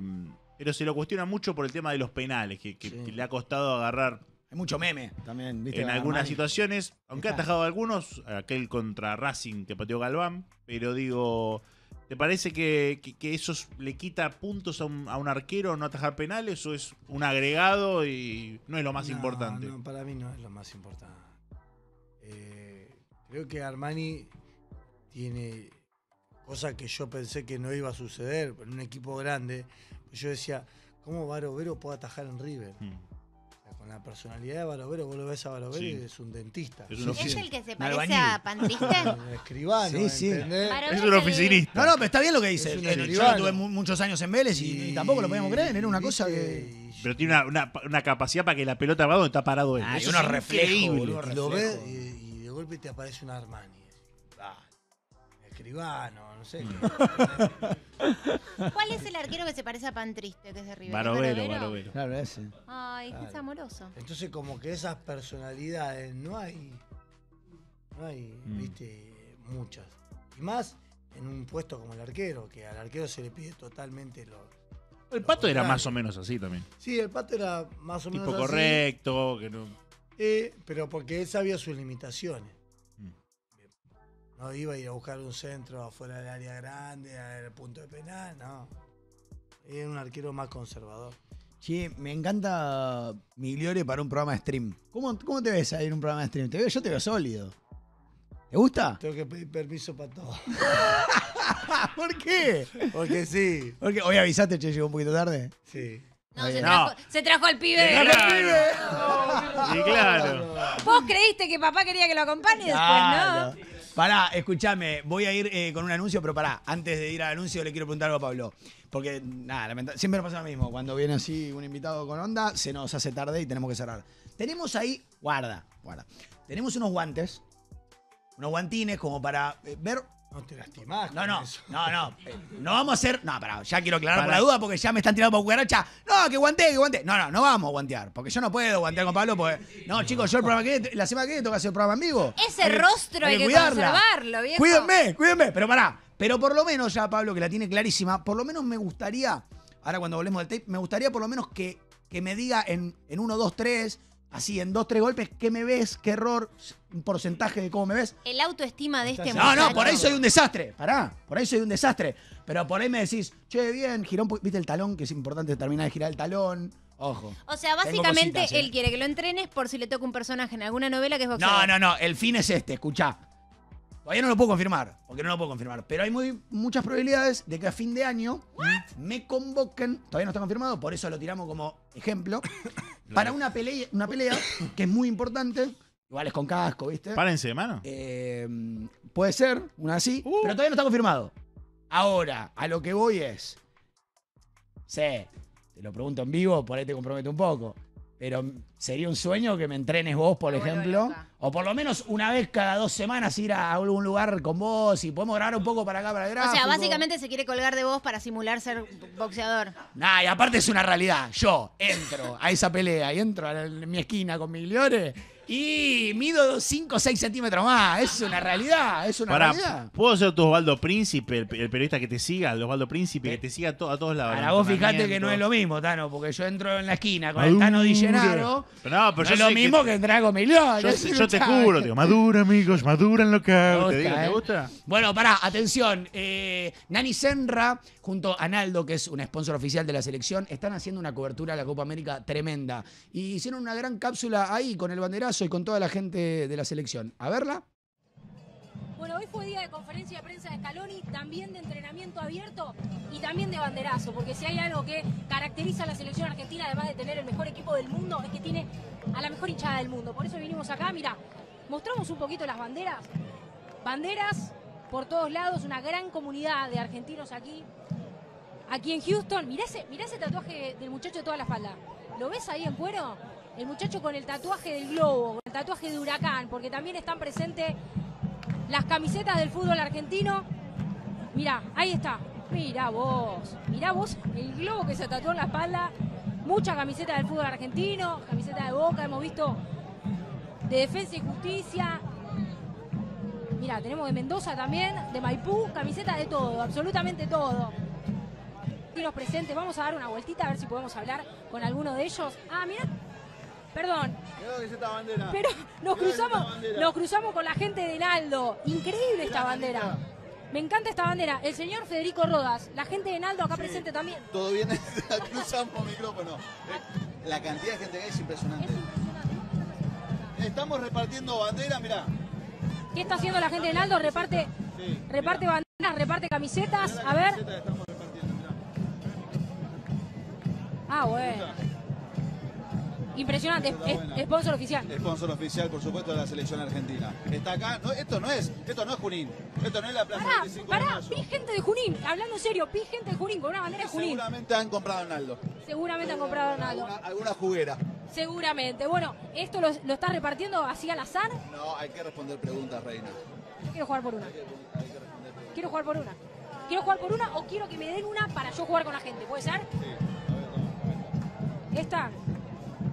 pero se lo cuestiona mucho por el tema de los penales, que, le ha costado agarrar. Hay mucho meme también, ¿viste? En algunas situaciones, aunque ha atajado algunos, aquel contra Racing que pateó Galván, pero digo, ¿te parece que, que, eso le quita puntos a un, arquero no atajar penales o es un agregado y no es lo más importante? No, para mí no es lo más importante. Eh, creo que Armani tiene cosas que yo pensé que no iba a suceder en un equipo grande yo decía, ¿cómo Barovero puede atajar en River? Mm. con la personalidad de Barovero, vos lo ves a Barovero y es un dentista. Es, ¿Es el que se parece a Es un escribano, sí, sí. es un oficinista. No, no, pero está bien lo que dice. Yo tuve muchos años en Vélez y, tampoco lo podíamos creer, era una cosa que... Pero tiene una, una, capacidad para que la pelota va donde está parado él. Ah, es un reflejo. Lo ves y, y de golpe te aparece un Armani. ¿Cuál es el arquero que se parece a Pan Triste, que es de River? Barovero, Barovero. Claro, ese. Ay, es amoroso. Entonces, como que esas personalidades no hay. No hay, mm. viste, muchas. Y más en un puesto como el arquero, que al arquero se le pide totalmente lo. El pato era más o menos así también. Sí, el pato era más o menos así. Tipo correcto, que no. Eh, pero porque él sabía sus limitaciones. No iba a ir a buscar un centro afuera del área grande, al punto de penal, no. Era un arquero más conservador. Sí, me encanta Migliore para un programa de stream. ¿Cómo, te ves ahí en un programa de stream? yo te veo sólido. ¿Te gusta? Tengo que pedir permiso para todo. ¿Por qué? Porque sí. Porque, hoy avisaste, che, llegó un poquito tarde. Sí. No, se trajo, al pibe. Se sí, claro. Vos creíste que papá quería que lo acompañe después, ¿no? Pará, escúchame, voy a ir eh, con un anuncio, pero pará, antes de ir al anuncio le quiero preguntar algo a Pablo. Porque, nada, siempre nos pasa lo mismo. Cuando viene así un invitado con onda, se nos hace tarde y tenemos que cerrar. Tenemos ahí, guarda, guarda. Tenemos unos guantes, unos guantines como para eh, ver no te lastimás. No, no, no, no. No vamos a hacer. No, pero ya quiero aclarar por la duda porque ya me están tirando por cucaracha. No, que guante, que guante. No, no, no vamos a guantear. Porque yo no puedo guantear con Pablo. No, chicos, yo el programa que la semana que viene tengo que hacer el programa en vivo. Ese rostro hay que conservarlo, viejo. Cuídenme, cuídenme. Pero pará. Pero por lo menos ya Pablo, que la tiene clarísima, por lo menos me gustaría, ahora cuando volvemos del tape, me gustaría por lo menos que, que me diga en, en 1, 2, 3, Así, en dos, tres golpes, ¿qué me ves? ¿Qué error? ¿Un porcentaje de cómo me ves? El autoestima de este No, no, por ahí soy un desastre. Pará, por ahí soy un desastre. Pero por ahí me decís, che, bien, girón, viste el talón, que es importante terminar de girar el talón. Ojo. O sea, básicamente eh. él quiere que lo entrenes por si le toca un personaje en alguna novela que es boxeador. No, no, no, el fin es este, escuchá. Todavía no lo puedo confirmar, porque no lo puedo confirmar. Pero hay muy, muchas probabilidades de que a fin de año me convoquen, todavía no está confirmado, por eso lo tiramos como ejemplo, para una pelea, una pelea que es muy importante. Igual es con casco, ¿viste? Párense, mano. Em, puede ser, una así, uh. pero todavía no está confirmado. Ahora, a lo que voy es. Sé, te lo pregunto en vivo, por ahí te comprometo un poco. Pero sería un sueño que me entrenes vos, por ah, ejemplo. O por lo menos una vez cada dos semanas ir a algún lugar con vos y podemos grabar un poco para acá, para el O sea, básicamente se quiere colgar de vos para simular ser boxeador. Nah, y aparte es una realidad. Yo entro a esa pelea y entro a mi esquina con mis y mido 5 o 6 centímetros más. Es una realidad, es una realidad. ¿Puedo ser tu Osvaldo Príncipe, el, periodista que te siga, el Osvaldo Príncipe, que eh, te siga a todos lados? para vos fijate que no es lo mismo, Tano, porque yo entro en la esquina con el Tano Di no, pero es lo mismo que, entrar con mi Milón. Yo, te juro, digo, madura, amigos, madura en lo que te ¿Te ¿eh? gusta? Bueno, pará, atención. Eh, Nani Senra junto a Naldo, que es un sponsor oficial de la selección, están haciendo una cobertura a la Copa América tremenda. Y hicieron una gran cápsula ahí con el banderazo y con toda la gente de la selección. A verla. Bueno, hoy fue día de conferencia de prensa de Scaloni, también de entrenamiento abierto y también de banderazo, porque si hay algo que caracteriza a la selección argentina, además de tener el mejor equipo del mundo, es que tiene a la mejor hinchada del mundo. Por eso vinimos acá, mira, mostramos un poquito las banderas. Banderas por todos lados, una gran comunidad de argentinos aquí. Aquí en Houston, mirá ese, ese tatuaje del muchacho de toda la espalda. ¿Lo ves ahí en cuero? El muchacho con el tatuaje del globo, con el tatuaje de huracán, porque también están presentes las camisetas del fútbol argentino. Mirá, ahí está. Mirá vos, mirá vos el globo que se tatuó en la espalda. Muchas camisetas del fútbol argentino, camiseta de boca, hemos visto de defensa y justicia, Mira, tenemos de Mendoza también, de Maipú, camiseta de todo, absolutamente todo. los presentes, vamos a dar una vueltita a ver si podemos hablar con alguno de ellos. Ah, mira, perdón. Pero nos cruzamos, nos cruzamos con la gente de Naldo Increíble esta bandera. Me encanta esta bandera. El señor Federico Rodas, la gente de Naldo acá presente también. Todo bien, cruzamos micrófono. La cantidad de gente que es impresionante. Estamos repartiendo bandera, mirá. ¿Qué está haciendo la gente de Aldo? Reparte, reparte banderas, reparte camisetas. a ver. Ah, bueno. Impresionante, es, sponsor oficial. Sponsor oficial, por supuesto, de la selección argentina. Está acá, no, esto no es, esto no es Junín, esto no es la plaza pará, 25 pará, de gente de Junín, hablando en serio, vi gente de Junín con una manera de Junín. Seguramente han comprado a Arnaldo. Seguramente han comprado a Arnaldo. Alguna, juguera. Seguramente. Bueno, ¿esto lo, lo estás repartiendo así al azar? No, hay que responder preguntas, Reina. Quiero jugar por una. Quiero jugar por una. Quiero jugar por una o quiero que me den una para yo jugar con la gente. ¿Puede ser? Sí. Esta.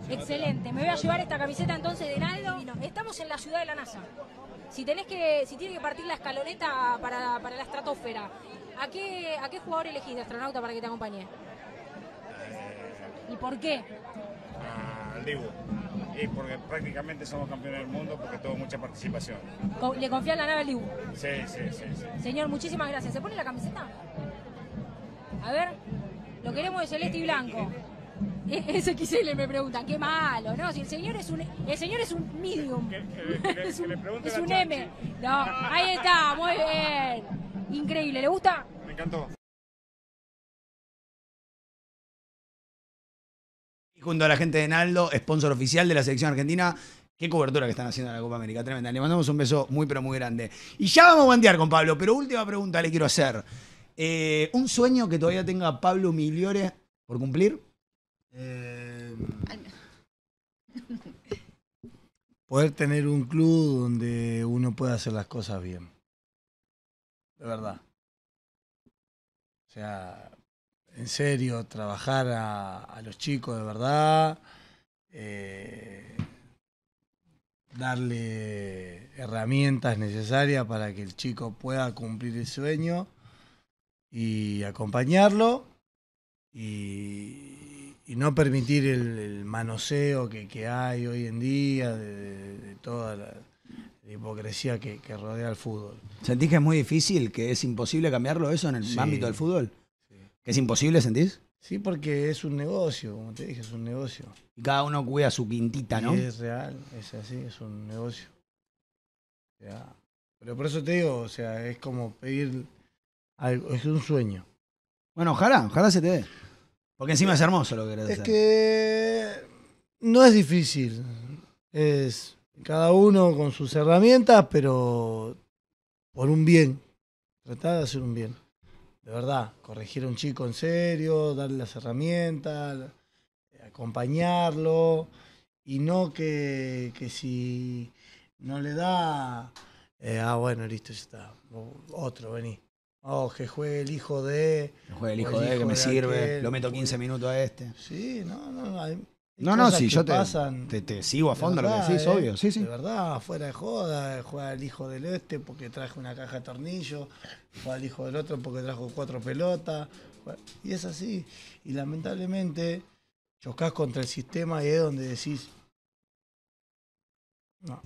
Excelente. Me voy a llevar esta camiseta entonces de Naldo. Estamos en la ciudad de la NASA. Si tenés que, si tiene que partir la escaloneta para, la estratosfera, ¿a qué, ¿a qué jugador elegís de astronauta para que te acompañe? ¿Y por qué? Ah, al Dibu. Y porque prácticamente somos campeones del mundo porque tuvo mucha participación. ¿Le confía la nave al Dibu? Sí, sí, sí, sí. Señor, muchísimas gracias. ¿Se pone la camiseta? A ver, lo queremos de celeste y blanco. E-, SXL me preguntan, qué malo, ¿no? el señor es un, el señor es un medium. es un, M. No, ahí está, muy bien. Increíble, ¿le gusta? Me encantó. Y junto a la gente de Naldo, sponsor oficial de la selección argentina, Qué cobertura que están haciendo en la Copa América, tremenda. Le mandamos un beso muy, pero muy grande. Y ya vamos a bandear con Pablo, pero última pregunta le quiero hacer. Eh, ¿Un sueño que todavía tenga Pablo Migliore por cumplir? Eh, poder tener un club donde uno pueda hacer las cosas bien. De verdad. O sea, en serio, trabajar a, los chicos de verdad. Eh, darle herramientas necesarias para que el chico pueda cumplir el sueño y acompañarlo y, y no permitir el, manoseo que, hay hoy en día de, toda la, hipocresía que, rodea al fútbol. ¿Sentís que es muy difícil, que es imposible cambiarlo eso en el ámbito del fútbol? ¿Que es imposible, sentís? Sí, porque es un negocio, como te dije, es un negocio. Y cada uno cuida su quintita, ¿no? es real, es así, es un negocio. pero por eso te digo, o sea, es como pedir algo, es un sueño. Bueno, ojalá, ojalá se te dé. Porque encima es hermoso lo que querés Es que no es difícil. Es cada uno con sus herramientas, pero por un bien. Tratar de hacer un bien. De verdad, corregir a un chico en serio, darle las herramientas, acompañarlo. Y no que, si no le da, eh, ah, bueno, listo, ya está. Otro, vení. Oh, que juegue el hijo de. Que el hijo de, que me sirve. lo meto 15 minutos a este. Sí, no, no. no, no, si yo te, te, sigo a fondo lo que decís, ¿eh? obvio. Sí, sí. De verdad, fuera de joda. Juega el hijo del este porque traje una caja de tornillos. Juega el hijo del otro porque trajo cuatro pelotas. y es así. Y lamentablemente chocás contra el sistema y es donde decís. No.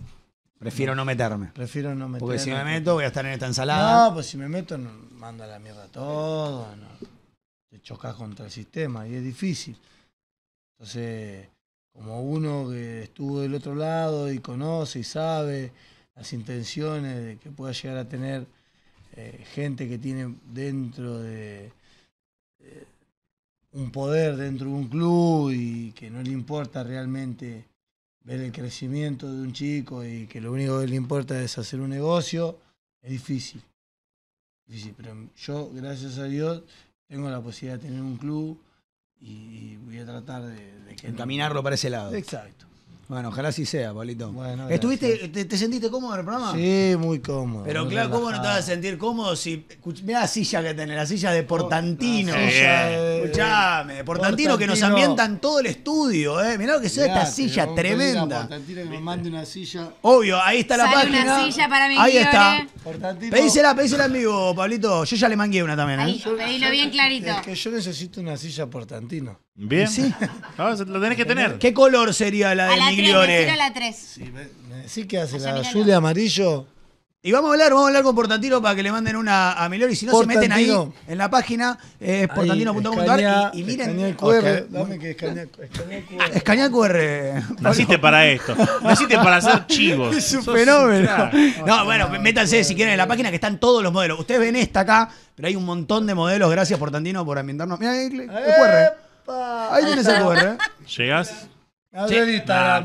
Prefiero no meterme. Prefiero no meterme. Porque si me meto, voy a estar en esta ensalada. No, pues si me meto, manda la mierda todo. No. Te chocas contra el sistema y es difícil. Entonces, como uno que estuvo del otro lado y conoce y sabe las intenciones de que pueda llegar a tener eh, gente que tiene dentro de eh, un poder dentro de un club y que no le importa realmente ver el crecimiento de un chico y que lo único que le importa es hacer un negocio, es difícil. difícil. Pero yo, gracias a Dios, tengo la posibilidad de tener un club y, voy a tratar de, Encaminarlo para ese lado. Exacto. Bueno, ojalá sí sea, Pablito. Bueno, ¿Estuviste, te, sentiste cómodo en el programa? Sí, muy cómodo. Pero claro, ¿cómo no te vas a sentir cómodo si. mira la silla que tenés, la silla de Portantino. Oh, Escuchame, Portantino, que nos ambientan todo el estudio, ¿eh? Mirá lo que es esta silla tremenda. A Portantino que me mande una silla. Obvio, ahí está la página. una silla para mi Ahí está. Portantino. Pedísela, pedísela en vivo, Pablito. Yo ya le mangué una también, ¿eh? Ahí, pedilo bien clarito. Es que yo necesito una silla Portantino. Bien. Sí. Ah, tenés que tener. ¿Qué color sería la de a Migliore? la 3. Sí, que hace la azul y amarillo. Y vamos a hablar, vamos a hablar con Portantino para que le manden una a Milor y si no se meten ahí en la página eh, es portantino.com.ar y, miren. Escaneá QR, okay. dame que el QR. Naciste para esto, naciste para ser chivos. Es un fenómeno. no, bueno, métanse si quieren en la página que están todos los modelos. Ustedes ven esta acá, pero hay un montón de modelos. Gracias Portantino por ambientarnos. Mira, el QR. Ahí tienes el eh. Llegas.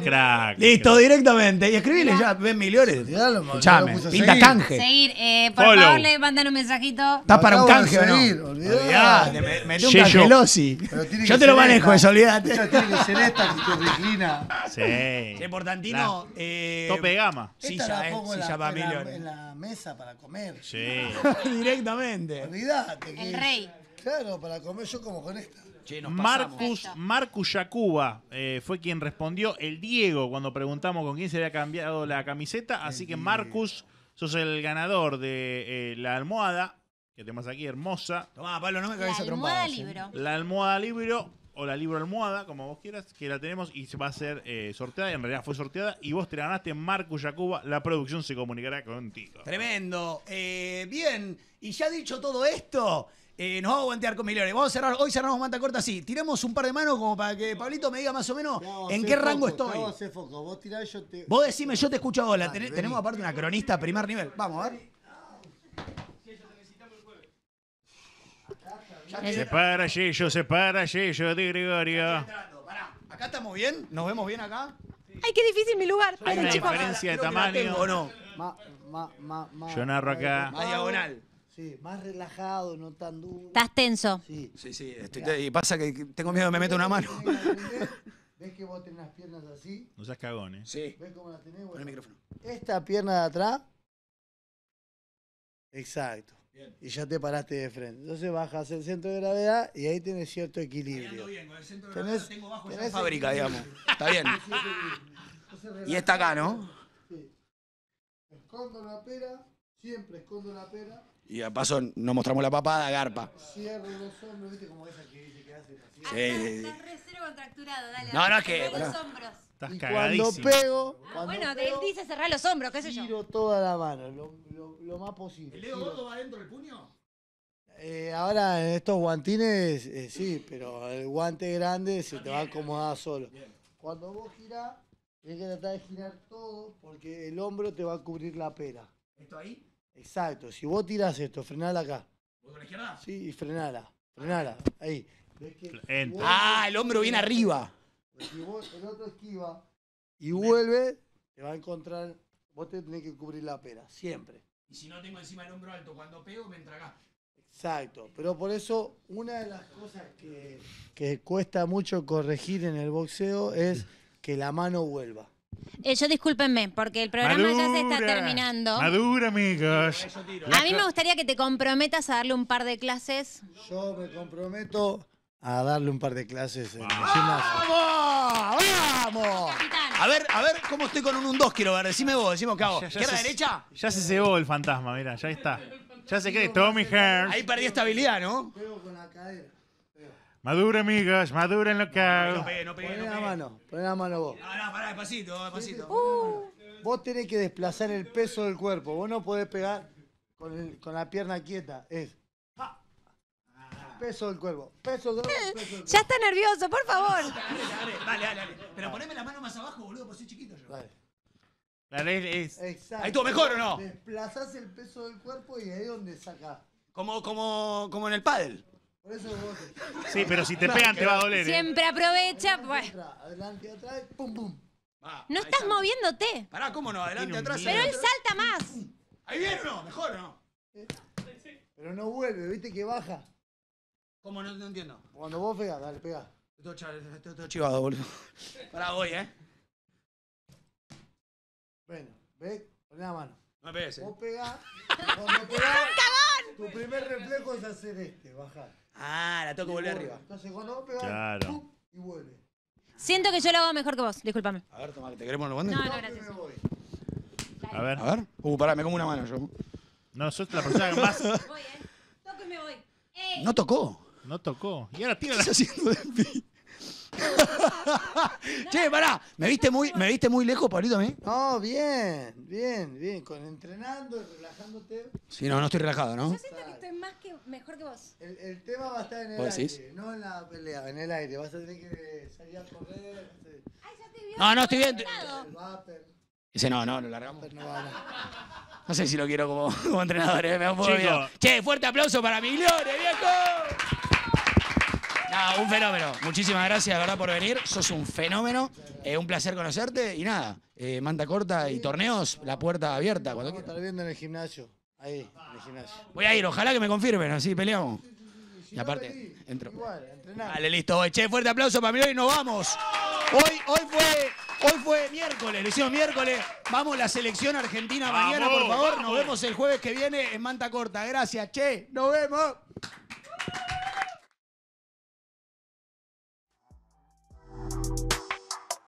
crack, Listo, directamente. Y escribile ya, ven millones. pinta seguir. canje. Seguir, eh, por Follow. favor le mandan un mensajito. Está para un canje, ¿no? Olvidate, me, un Yo te lo manejo eso, olvídate. Tiene que ser esta que te reclina. Sí. Importantino. eh, tope gama. Sí, ya, eh, sí, ya para millones. En la mesa para comer. Sí. Directamente. Olvídate. El rey. Claro, para comer yo como con esta. Marcus, Yacuba eh, fue quien respondió. El Diego, cuando preguntamos con quién se había cambiado la camiseta. Así que Marcus, sos el ganador de eh, la almohada que tenemos aquí, hermosa. Tomá, Pablo, no me caigas a La almohada eh. libro. La almohada libro o la libro almohada, como vos quieras, que la tenemos y se va a ser eh, sorteada. En realidad fue sorteada y vos te ganaste Marcus Yacuba. La producción se comunicará contigo. Tremendo. bien, y ya dicho todo esto, eh, nos vamos a aguantear con millones, Vamos a cerrar, hoy cerramos manta corta así. Tiramos un par de manos como para que Pablito me diga más o menos en qué rango estoy. Vos, yo te... decime, yo te escucho a tenemos aparte una cronista primer nivel. Vamos a ver. Se para Gillo, se para Gillo de Gregorio. Acá estamos bien, nos vemos bien acá. Ay, qué difícil mi lugar. Hay una diferencia de tamaño. Yo narro acá. A diagonal. Sí, más relajado, no tan duro. Estás tenso. Sí, sí, sí. y pasa que tengo miedo que me meta una mano. ¿Ves que vos tenés las piernas así? No seas cagón, ¿eh? Sí, ¿Ves cómo las tenés? Bueno, micrófono. esta pierna de atrás. Exacto. Y ya te paraste de frente. Entonces bajas el centro de gravedad y ahí tienes cierto equilibrio. bajo la Fábrica, digamos. Está bien. Y está acá, ¿no? Sí. Escondo la pera, siempre escondo la pera. Y a paso nos mostramos la papada, garpa. Cierro los hombros, viste como esa que dice que hace así. Sí, reservo contracturado, dale. No, no es que. Los hombros. Estás y cuando pego. Ah, bueno, él dice cerrar los hombros, qué sé yo. Tiro toda la mano, lo, más posible. ¿El dedo gordo va dentro del puño? Eh, ahora en estos guantines eh, sí, pero el guante grande se te va a acomodar solo. Bien. Cuando vos girás, tienes que tratar de girar todo porque el hombro te va a cubrir la pera. ¿Esto ahí? Exacto, si vos tirás esto, frenala acá. ¿Vos con la izquierda? Sí, y frenala, frenala, ahí. Ah, el hombro viene arriba. Si vos- el otro esquiva y vuelve, te va a encontrar, vos te tenés que cubrir la pera, siempre. Y si no tengo encima el hombro alto, cuando pego me entra acá. Exacto, pero por eso una de las cosas que cuesta mucho corregir en el boxeo es que la mano vuelva. Eh, yo discúlpenme, porque el programa ya se está terminando. Madura, amigos. A mí me gustaría que te comprometas a darle un par de clases. Yo me comprometo a darle un par de clases ¡Vamos! ¡Vamos! A ver, a ver cómo estoy con un 1-2, quiero ver. Decime vos, decime qué hago. la derecha? Ya se cebó el fantasma, mira, ya está. Ya se quedó. Tommy Hearns. Ahí perdí estabilidad, ¿no? Maduro, amigas, maduro en lo que hago. No no Poné la mano, poné la mano vos. No, pará, despacito, despacito. Uh. Vos tenés que desplazar el peso del cuerpo. Vos no podés pegar con, con la pierna quieta. Es. Peso del cuerpo. Peso del cuerpo. Ya está nervioso, por favor. Dale, dale, dale, Pero poneme la mano más abajo, boludo, por soy chiquito yo. la Dale, es. Exacto. Ahí estuvo mejor o no? Desplazás el peso del cuerpo y ahí dónde donde Como, como, como en el pádel eso Sí, pero si te pegan te va a doler. ¿eh? Siempre aprovecha. Pues. Adelante, atrás, pum, pum. no estás moviéndote. Pará, ¿cómo no? Adelante, atrás. Pero él salta más. Ahí viene uno, mejor no. Pero no vuelve, viste que baja. ¿Cómo no, no entiendo? Cuando vos pegas, dale, pega. Estoy todo chivado, boludo. Pará, voy, ¿eh? Bueno, ve, Poné la mano. No me pegues. Eh. Vos pegás. Cuando pegás, tu primer reflejo es hacer este, bajar. Ah, la toco y volver arriba. vos Claro. Siento que yo lo hago mejor que vos, disculpame. A ver, tomate, ¿te queremos lo guantes? No, no, gracias. A ver. A ver. Uh, pará, me como una mano yo. No, sos la persona que más Voy, eh. Toco y me voy. No tocó. no tocó. Y ahora tira la... haciendo de mí? che, pará, ¿me viste muy, lejos, Pablito, a ¿eh? mí? No, bien, bien, bien. Con entrenando, relajándote. Sí, no, no estoy relajado, ¿no? Yo siento que estoy más que mejor que vos. El, tema va a estar en el aire, no en la pelea, en el aire. Vas a tener que salir a correr. Ay, ya No, no, estoy bien. Dice, no, no, lo largamos. No, no sé si lo quiero como, entrenador, ¿eh? me da un poco Che, fuerte aplauso para mi viejo un fenómeno. Muchísimas gracias, verdad, por venir. Sos un fenómeno. Eh, un placer conocerte. Y nada, eh, manta corta y torneos, la puerta abierta. Cuando Vamos a estar viendo en el gimnasio. Ahí, en el gimnasio. Voy a ir, ojalá que me confirmen, así peleamos. Y aparte, entro. Vale, listo. Che, fuerte aplauso para mí hoy, nos vamos. Hoy, hoy fue. Hoy fue miércoles, lo hicimos miércoles. Vamos la selección argentina mañana, por favor. Nos vemos el jueves que viene en Manta Corta. Gracias, che. Nos vemos.